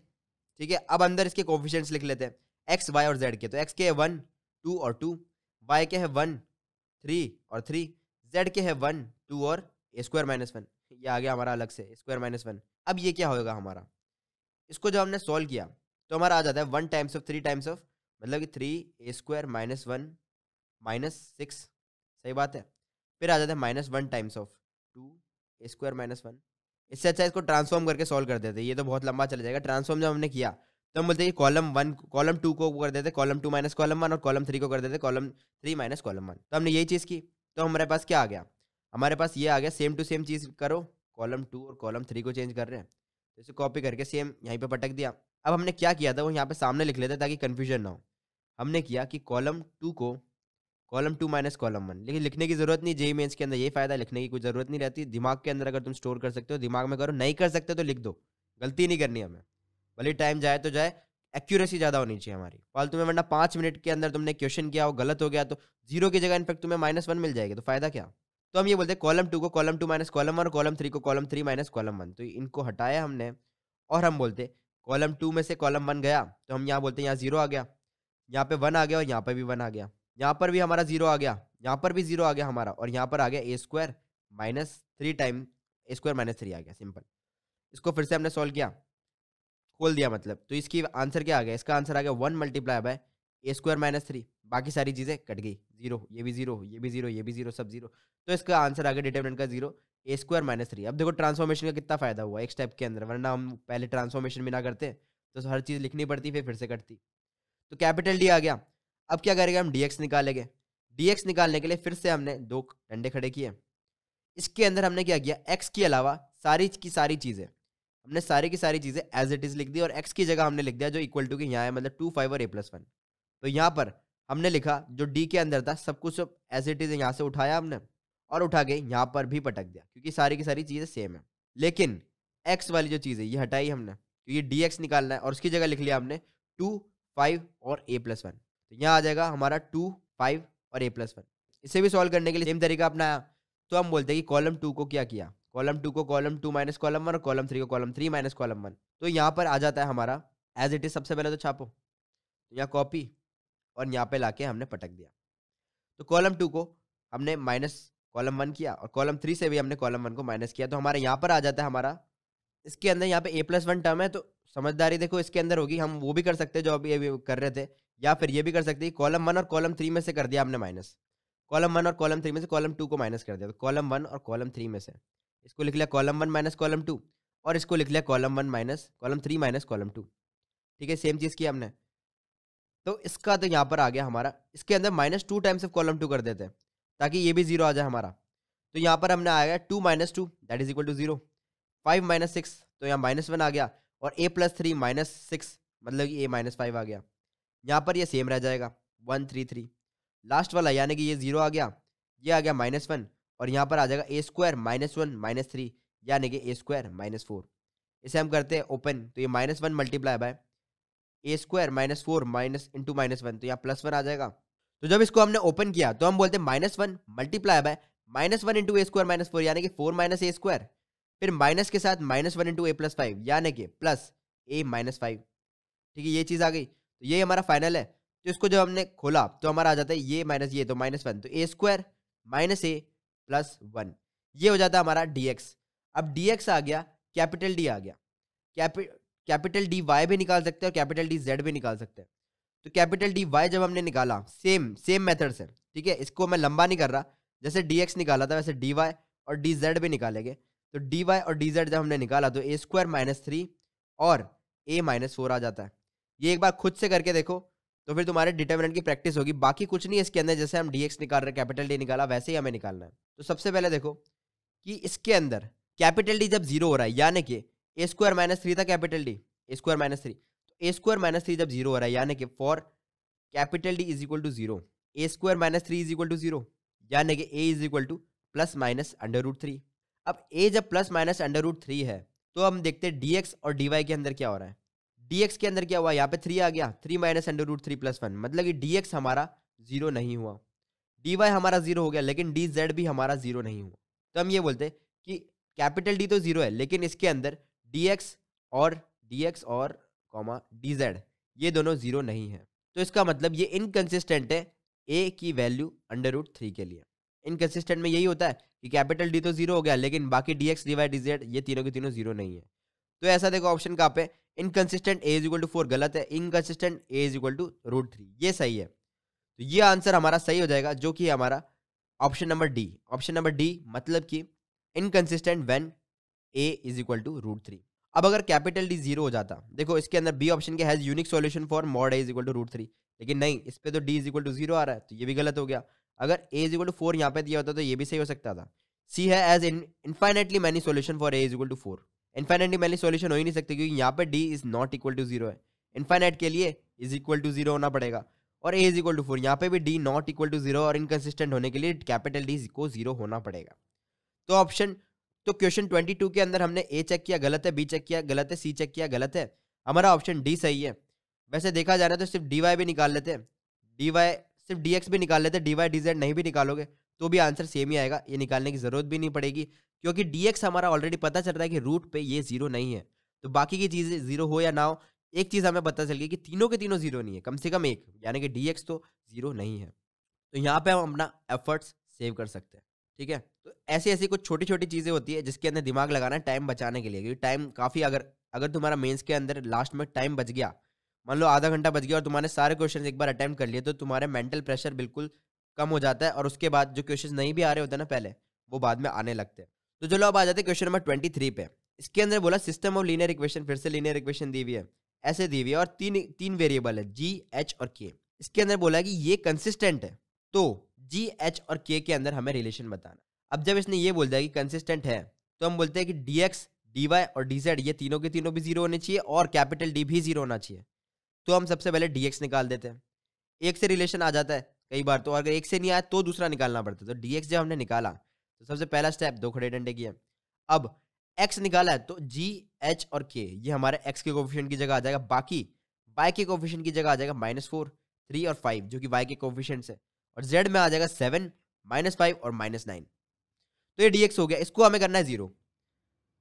ठीक है अब अंदर इसके कोफिशेंट्स लिख लेते हैं एक्स वाई और जेड के तो एक्स के है वन टू और टू वाई के है वन थ्री और थ्री जेड के है वन टू और स्क्वायर माइनस वन ये आ गया हमारा अलग से स्क्वायर माइनस वन अब ये क्या होगा हमारा इसको जब हमने सॉल्व किया तो हमारा आ जाता है one times of three times of मतलब कि three a square minus one minus six सही बात है फिर आ जाता है minus one times of two a square minus one इससे अच्छा इसको ट्रांसफॉर्म करके सॉल्व कर देते ये तो बहुत लंबा चला जाएगा ट्रांसफॉर्म जब हमने किया तो हम बोलते हैं कॉलम वन कॉलम टू को कर देते column two minus column one और कॉलम थ्री को कर देते column three minus column one तो हमने यही चीज़ की तो हमारे पास क्या आ गया हमारे पास ये आ गया सेम टू सेम चीज़ करो कॉलम टू और कॉलम थ्री को चेंज कर रहे हैं तो इसे कॉपी करके सेम यहीं पर पटक दिया अब हमने क्या किया था वो यहाँ पे सामने लिख लेते ताकि कन्फ्यूजन ना हो हमने किया कि कॉलम टू को column two minus column one लेकिन लिखने की जरूरत नहीं जेई मेन्स के अंदर ये फायदा लिखने की कोई जरूरत नहीं रहती दिमाग के अंदर अगर तुम स्टोर कर सकते हो दिमाग में करो नहीं कर सकते तो लिख दो गलती नहीं करनी हमें भले टाइम जाए तो जाए एक्यूरेसी ज़्यादा होनी चाहिए हमारी फालतू में वरना पाँच मिनट के अंदर तुमने क्वेश्चन किया हो गलत हो गया तो जीरो की जगह इनफेक्ट तुम्हें माइनस वन मिल जाएगी तो फायदा क्या तो हम ये बोलते हैं कॉलम टू को column two minus column one और कॉलम थ्री को column three minus column one तो इनको हटाया हमने और हम बोलते कॉलम टू में से कॉलम वन गया तो हम यहाँ बोलते हैं यहाँ जीरो आ गया यहाँ पे वन आ गया और यहाँ पे भी वन आ गया यहाँ पर भी हमारा जीरो आ गया यहाँ पर भी जीरो आ गया हमारा और यहाँ पर आ गया a square minus three time a square minus three आ गया सिंपल इसको फिर से हमने सॉल्व किया खोल दिया मतलब तो इसकी आंसर क्या आ गया इसका आंसर आ गया one multiply by a square minus three बाकी सारी चीज़ें कट गई जीरो ये भी जीरो ये भी जीरो ये भी जीरो सब जीरो तो इसका आंसर आ गया डिटर्मिनेंट का zero a square minus three अब देखो ट्रांसफॉर्मेशन का कितना फायदा हुआ एक स्टेप के अंदर वरना हम पहले ट्रांसफॉर्मेशन भी ना करते तो हर चीज़ लिखनी पड़ती फिर फिर से करती तो कैपिटल डी आ गया अब क्या करेंगे हम डी निकालेंगे डी निकालने के लिए फिर से हमने दो डंडे खड़े किए इसके अंदर हमने क्या किया एक्स के अलावा सारी की सारी चीज़ें हमने सारी की सारी चीज़ें एज इट इज़ लिख दी और एक्स की जगह हमने लिख दिया जो इक्वल टू के यहाँ है मतलब टू फाइव और ए प्लस वन तो यहाँ पर हमने लिखा जो डी के अंदर था सब कुछ एज इट इज़ यहाँ से उठाया हमने और उठा के यहाँ पर भी पटक दिया क्योंकि सारी की सारी चीज़ें सेम है लेकिन एक्स वाली जो चीज़ है ये हटाई हमने तो ये डी एक्स निकालना है और उसकी जगह लिख लिया हमने टू फाइव और ए प्लस वन तो यहाँ आ जाएगा हमारा टू फाइव और ए प्लस वन इसे भी सॉल्व करने के लिए सेम तरीका अपनाया तो हम बोलते हैं कि कॉलम टू को क्या किया कॉलम टू को column two minus column one और कॉलम थ्री को column three minus column one तो यहाँ पर आ जाता है हमारा एज इट इज़ सबसे पहले तो छापो तो या कॉपी और यहाँ पे लाके हमने पटक दिया तो कॉलम टू को हमने माइनस कॉलम वन किया और कॉलम थ्री से भी हमने कॉलम वन को माइनस किया तो हमारे यहाँ पर आ जाता है हमारा इसके अंदर यहाँ पे ए प्लस वन टर्म है तो समझदारी देखो इसके अंदर होगी हम वो भी कर सकते हैं जो अभी अभी कर रहे थे या फिर ये भी कर सकते हैं कॉलम वन और कॉलम थ्री में से कर दिया हमने माइनस कॉलम वन और कॉलम थ्री में से कॉलम टू को माइनस कर दिया तो कॉलम वन और कॉलम थ्री में से इसको लिख लिया column one minus column two और इसको लिख लिया column one minus column three minus column two ठीक है सेम चीज़ किया हमने तो इसका तो यहाँ पर आ गया हमारा इसके अंदर minus two times of column two कर देते हैं ताकि ये भी जीरो आ जाए हमारा तो यहाँ पर हमने आया two minus two that is equal to zero five minus six तो यहाँ माइनस वन आ गया और a plus three minus six मतलब कि ए माइनस फाइव आ गया यहाँ पर ये सेम रह जाएगा वन थ्री थ्री लास्ट वाला यानी कि ये जीरो आ गया ये आ गया माइनस वन और यहाँ पर आ जाएगा a square minus one minus three यानी कि ए स्क्वायर माइनस फोर इसे हम करते हैं ओपन तो ये minus one multiply by a square minus four minus into minus one तो यहाँ प्लस वन आ जाएगा तो जब इसको हमने ओपन किया तो हम बोलते हैं minus one multiply by minus one into a square minus four यानी कि फोर माइनस ए स्क्वायर फिर माइनस के साथ minus one into a plus five यानी कि प्लस ए माइनस फाइव ठीक है ये चीज़ आ गई तो ये हमारा फाइनल है तो इसको जब हमने खोला तो हमारा आ जाता है ये माइनस ये तो माइनस वन तो a square minus a plus one ये हो जाता हमारा डी एक्स अब डी एक्स आ गया कैपिटल डी आ गया कैपिटल डी वाई भी निकाल सकते हैं और कैपिटल डी जेड भी निकाल सकते हैं तो कैपिटल डी वाई जब हमने निकाला सेम सेम मेथड से ठीक है इसको मैं लंबा नहीं कर रहा जैसे डी एक्स निकाला था वैसे डी वाई और डी जेड भी निकालेंगे तो डी वाई और डी जेड जब हमने निकाला तो ए स्क्वायर माइनस थ्री और ए माइनस फोर आ जाता है ये एक बार खुद से करके देखो तो फिर तुम्हारे डिटर्मिनेंट की प्रैक्टिस होगी बाकी कुछ नहीं है इसके अंदर जैसे हम डी एक्स निकाल रहे हैं कैपिटल डी निकाला वैसे ही हमें निकालना है तो सबसे पहले देखो कि इसके अंदर कैपिटल डी जब जीरो हो रहा है यानी कि ए स्क्वायर माइनस थ्री था capital D a square minus three a square minus three जब जीरो हो रहा है यानी कि for capital D is equal to zero a square minus three is equal to zero यानी कि a is equal to plus minus under root three अब a जब plus minus under root three है तो हम देखते हैं डी और डी के अंदर क्या हो रहा है डी के अंदर क्या हुआ यहाँ पे थ्री आ गया three minus under root three plus one मतलब कि डी हमारा जीरो नहीं हुआ डी हमारा जीरो हो गया लेकिन डी जेड भी हमारा जीरो नहीं हुआ तो हम ये बोलते कि कैपिटल डी तो जीरो है लेकिन इसके अंदर डी और डी और कॉमा डी जेड ये दोनों जीरो नहीं है तो इसका मतलब ये इनकन्सिस्टेंट है ए की वैल्यू अंडर रूट थ्री के लिए इनकन्सिस्टेंट में यही होता है कि कैपिटल डी तो जीरो हो गया लेकिन बाकी D x D Y D Z ये तीनों के तीनों जीरो नहीं है तो ऐसा देखो ऑप्शन कहाँ पे inconsistent a is equal to four गलत है inconsistent a is equal to root three ये सही है तो ये आंसर हमारा सही हो जाएगा जो कि हमारा option number D option number D मतलब कि inconsistent when a is equal to root three अब अगर कैपिटल डी जीरो हो जाता देखो इसके अंदर बी ऑप्शन के has unique solution for mod a is equal to root three लेकिन नहीं इस पर तो D is equal to zero आ रहा है तो ये भी गलत हो गया अगर a is equal to four यहाँ पे दिया होता तो ये भी सही हो सकता था सी है has infinitely many solution for a is equal to four infinitely many solution हो ही नहीं सकती क्योंकि यहाँ पे D is not equal to zero है इनफाइनेट के लिए इज इक्वल टू जीरो होना पड़ेगा और a is equal to four यहाँ पे भी D not equal to zero और इनकन्सिस्टेंट होने के लिए कैपिटल डी को जीरो होना पड़ेगा तो ऑप्शन तो क्वेश्चन ट्वेंटी टू के अंदर हमने ए चेक किया गलत है बी चेक किया गलत है सी चेक किया गलत है हमारा ऑप्शन डी सही है वैसे देखा जा रहा है तो सिर्फ डी वाई भी निकाल लेते हैं डी वाई सिर्फ डी एक्स भी निकाल लेते डी वाई डी जेड नहीं भी निकालोगे तो भी आंसर सेम ही आएगा ये निकालने की ज़रूरत भी नहीं पड़ेगी क्योंकि डी एक्स हमारा ऑलरेडी पता चल रहा है कि रूट पे ये जीरो नहीं है तो बाकी की चीज़ें जीरो हो या ना हो एक चीज़ हमें पता चल गई कि तीनों के तीनों जीरो नहीं है कम से कम एक यानी कि डी एक्स तो जीरो नहीं है तो यहाँ पर हम अपना एफर्ट्स सेव कर सकते हैं ठीक है तो ऐसी ऐसी कुछ छोटी छोटी चीज़ें होती है जिसके अंदर दिमाग लगाना है टाइम बचाने के लिए क्योंकि टाइम काफ़ी अगर अगर तुम्हारा मेंस के अंदर लास्ट में टाइम बच गया मान लो आधा घंटा बच गया और तुम्हारे सारे क्वेश्चन एक बार अटैम्प्ट कर लिए तो तुम्हारे मेंटल प्रेशर बिल्कुल कम हो जाता है और उसके बाद जो क्वेश्चन नहीं भी आ रहे होते हैं ना पहले वो बाद में आने लगते हैं तो चलो अब आ जाते हैं क्वेश्चन नंबर ट्वेंटी थ्री पे इसके अंदर बोला सिस्टम ऑफ लीनियर इक्वेशन फिर से लीनियर इक्वेशन दी हुई है ऐसे दी हुई है और तीन तीन वेरिएबल है जी एच और के इसके अंदर बोला कि ये कंसिस्टेंट है तो जी एच और के के अंदर हमें रिलेशन बताना अब जब इसने ये बोल दिया कि कंसिस्टेंट है तो हम बोलते हैं कि डी एक्स डी वाई और डी जेड ये तीनों के तीनों भी जीरो होने चाहिए और कैपिटल डी भी जीरो होना चाहिए तो हम सबसे पहले डी एक्स निकाल देते हैं एक से रिलेशन आ जाता है कई बार तो अगर एक से नहीं आया तो दूसरा निकालना पड़ता है तो डी एक्स जब हमने निकाला तो सबसे पहला स्टेप दो खड़े डंडे की है अब एक्स निकाला है तो जी एच और के ये हमारे एक्स के कोफिशियंट की जगह आ जाएगा बाकी वाई के कोफिशियंट की जगह आ जाएगा माइनस फोर थ्री और फाइव जो कि वाई के कोफिशियंट है और जेड में आ जाएगा सेवन माइनस फाइव और माइनस नाइन तो ये डी हो गया इसको हमें करना है जीरो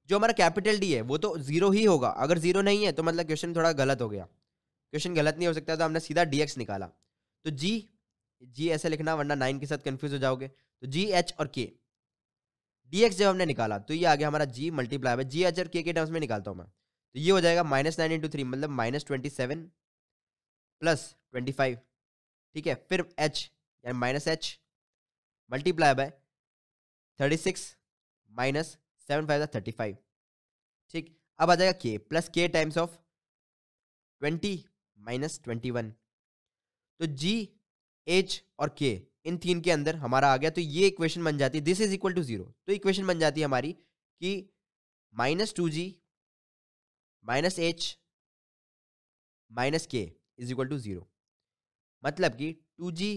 जो हमारा कैपिटल डी है वो तो जीरो ही होगा अगर जीरो नहीं है तो मतलब क्वेश्चन थोड़ा गलत हो गया क्वेश्चन गलत नहीं हो सकता तो हमने सीधा डी निकाला तो जी जी ऐसे लिखना वरना नाइन के साथ कन्फ्यूज हो जाओगे तो जी एच और के डी जब हमने निकाला तो ये आ गया हमारा g multiply by g h और के के टर्म्स में निकालता हूँ मैं तो ये हो जाएगा माइनस नाइन इंटू थ्री मतलब minus twenty seven plus twenty five ठीक है फिर एच यानी minus h multiply by thirty six minus seven five thirty five ठीक अब आ जाएगा k plus k times of twenty minus twenty one तो जी एच और के इन तीन के अंदर हमारा आ गया तो ये इक्वेशन बन जाती है this is equal to zero तो इक्वेशन बन जाती है हमारी कि minus two g minus h minus k is equal to zero मतलब कि two g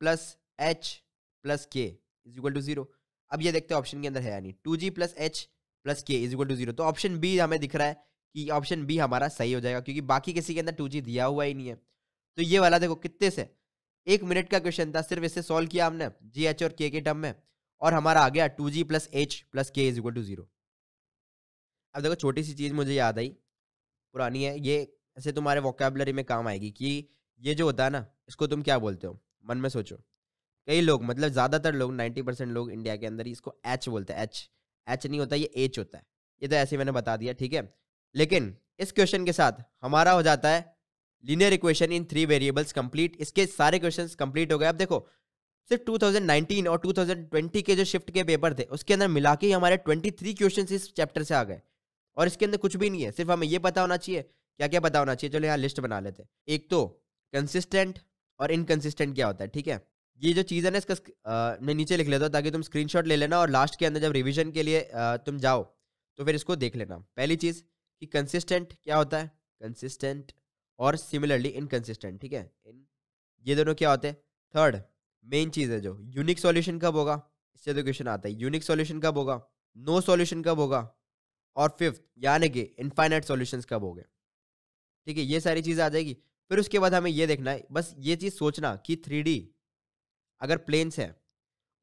plus h plus k is equal to zero अब ये देखते हैं ऑप्शन के अंदर है यानी two g plus h plus k is equal to zero तो ऑप्शन बी हमें दिख रहा है कि ऑप्शन बी हमारा सही हो जाएगा क्योंकि बाकी किसी के अंदर टू जी दिया हुआ ही नहीं है तो ये वाला देखो कितने से एक मिनट का क्वेश्चन था सिर्फ इसे सॉल्व किया हमने जी एच और के के टर्म में और हमारा आ गया two g plus h plus k is equal to zero अब देखो छोटी सी चीज़ मुझे याद आई पुरानी है ये ऐसे तुम्हारे वोकेबलरी में काम आएगी कि ये जो होता है ना इसको तुम क्या बोलते हो मन में सोचो कई लोग मतलब ज़्यादातर लोग नाइन्टी परसेंट लोग इंडिया के अंदर ही इसको एच बोलते हैं एच एच नहीं होता ये एच होता है ये तो ऐसे मैंने बता दिया ठीक है लेकिन इस क्वेश्चन के साथ हमारा हो जाता है linear equation in three variables complete इसके सारे क्वेश्चन कंप्लीट हो गए अब देखो सिर्फ 2019 और 2020 के जो शिफ्ट के पेपर थे उसके अंदर मिला के हमारे 23 क्वेश्चंस इस चैप्टर से आ गए और इसके अंदर कुछ भी नहीं है सिर्फ हमें ये पता होना चाहिए क्या क्या पता होना चाहिए चलो यहाँ लिस्ट बना लेते हैं एक तो कंसिस्टेंट और इनकन्सिस्टेंट क्या होता है ठीक है ये जो चीज़ है ना इसका मैं नीचे लिख लेता हूँ ताकि तुम स्क्रीन ले लेना और लास्ट के अंदर जब रिविजन के लिए तुम जाओ तो फिर इसको देख लेना पहली चीज़ कि कंसिस्टेंट क्या होता है कंसिस्टेंट और सिमिलरली इनकंसिस्टेंट ठीक है इन ये दोनों क्या होते हैं थर्ड मेन चीज़ है जो यूनिक सॉल्यूशन कब होगा इससे तो क्वेश्चन आता है यूनिक सॉल्यूशन कब होगा नो सॉल्यूशन कब होगा और फिफ्थ यानी कि इनफाइनाइट सॉल्यूशन कब हो गए ठीक है ये सारी चीज़ आ जाएगी फिर उसके बाद हमें ये देखना है बस ये चीज़ सोचना कि थ्री अगर प्लेन्स हैं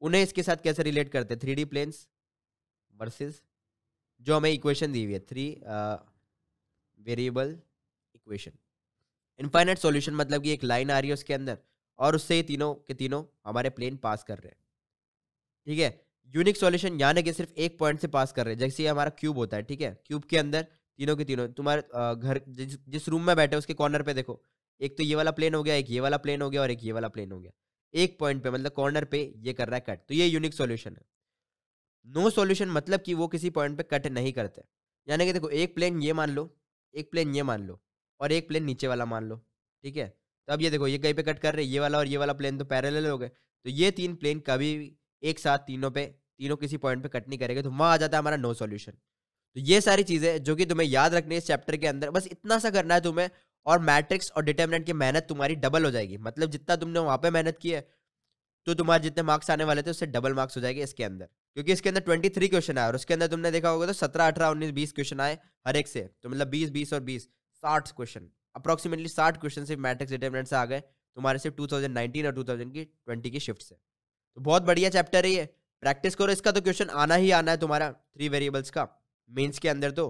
उन्हें इसके साथ कैसे रिलेट करते हैं थ्री डी प्लेन्स वर्सेज जो हमें इक्वेशन दी हुई है three variable equation infinite solution मतलब कि एक लाइन आ रही है उसके अंदर और उससे ही तीनों के तीनों हमारे प्लेन पास कर रहे हैं ठीक है यूनिक सॉल्यूशन यानी कि सिर्फ एक पॉइंट से पास कर रहे हैं जैसे ये हमारा क्यूब होता है ठीक है क्यूब के अंदर तीनों के तीनों तुम्हारे घर जिस जिस रूम में बैठे उसके कॉर्नर पे देखो एक तो ये वाला प्लेन हो गया एक ये वाला प्लेन हो गया और एक ये वाला प्लेन हो गया एक पॉइंट पे मतलब कॉर्नर पे ये कर रहा है कट तो ये यूनिक सॉल्यूशन है नो no सॉल्यूशन मतलब कि वो किसी पॉइंट पे कट नहीं करते यानी कि देखो एक प्लेन ये मान लो एक प्लेन ये मान लो और एक प्लेन नीचे वाला मान लो ठीक है तो अब ये देखो ये कहीं पे कट कर रहे ये वाला और ये वाला प्लेन तो पैरल हो गए तो ये तीन प्लेन कभी एक साथ तीनों पे तीनों किसी पॉइंट पे कट नहीं करेंगे तो वहाँ आ जाता है हमारा नो सॉल्यूशन तो ये सारी चीज़ें जो कि तुम्हें याद रखनी है इस चैप्टर के अंदर बस इतना सा करना है तुम्हें और मैट्रिक्स और डिटर्मिनेंट की मेहनत तुम्हारी डबल हो जाएगी मतलब जितना तुमने वहाँ पे मेहनत की है तो तुम्हारे जितने मार्क्स आने वाले थे उससे डबल मार्क्स हो जाएंगे इसके अंदर क्योंकि इसके अंदर ट्वेंटी थ्री क्वेश्चन आए और उसके अंदर तुमने देखा होगा तो सत्रह अठारह उन्नीस बीस क्वेश्चन आए हर एक से तो मतलब बीस बीस और बीस साठ क्वेश्चन अप्रॉक्सीमेटली साठ क्वेश्चन सिर्फ मैट्रिक्स डिटर्मिनेंट से आ गए तुम्हारे सिर्फ टू थाउजेंड नाइनटीन और टू थाउजेंड की ट्वेंटी की शिफ्ट से तो बहुत बढ़िया चैप्टर है ये प्रैक्टिस करो इसका तो क्वेश्चन आना ही आना है तुम्हारा थ्री वेरिएबल्स का मेन्स के अंदर तो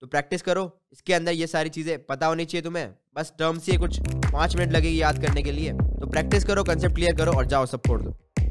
तो प्रैक्टिस करो इसके अंदर ये सारी चीज़ें पता होनी चाहिए तुम्हें बस टर्म्स ही कुछ पाँच मिनट लगेगी याद करने के लिए तो प्रैक्टिस करो कंसेप्ट क्लियर करो और जाओ सब फोड़ दो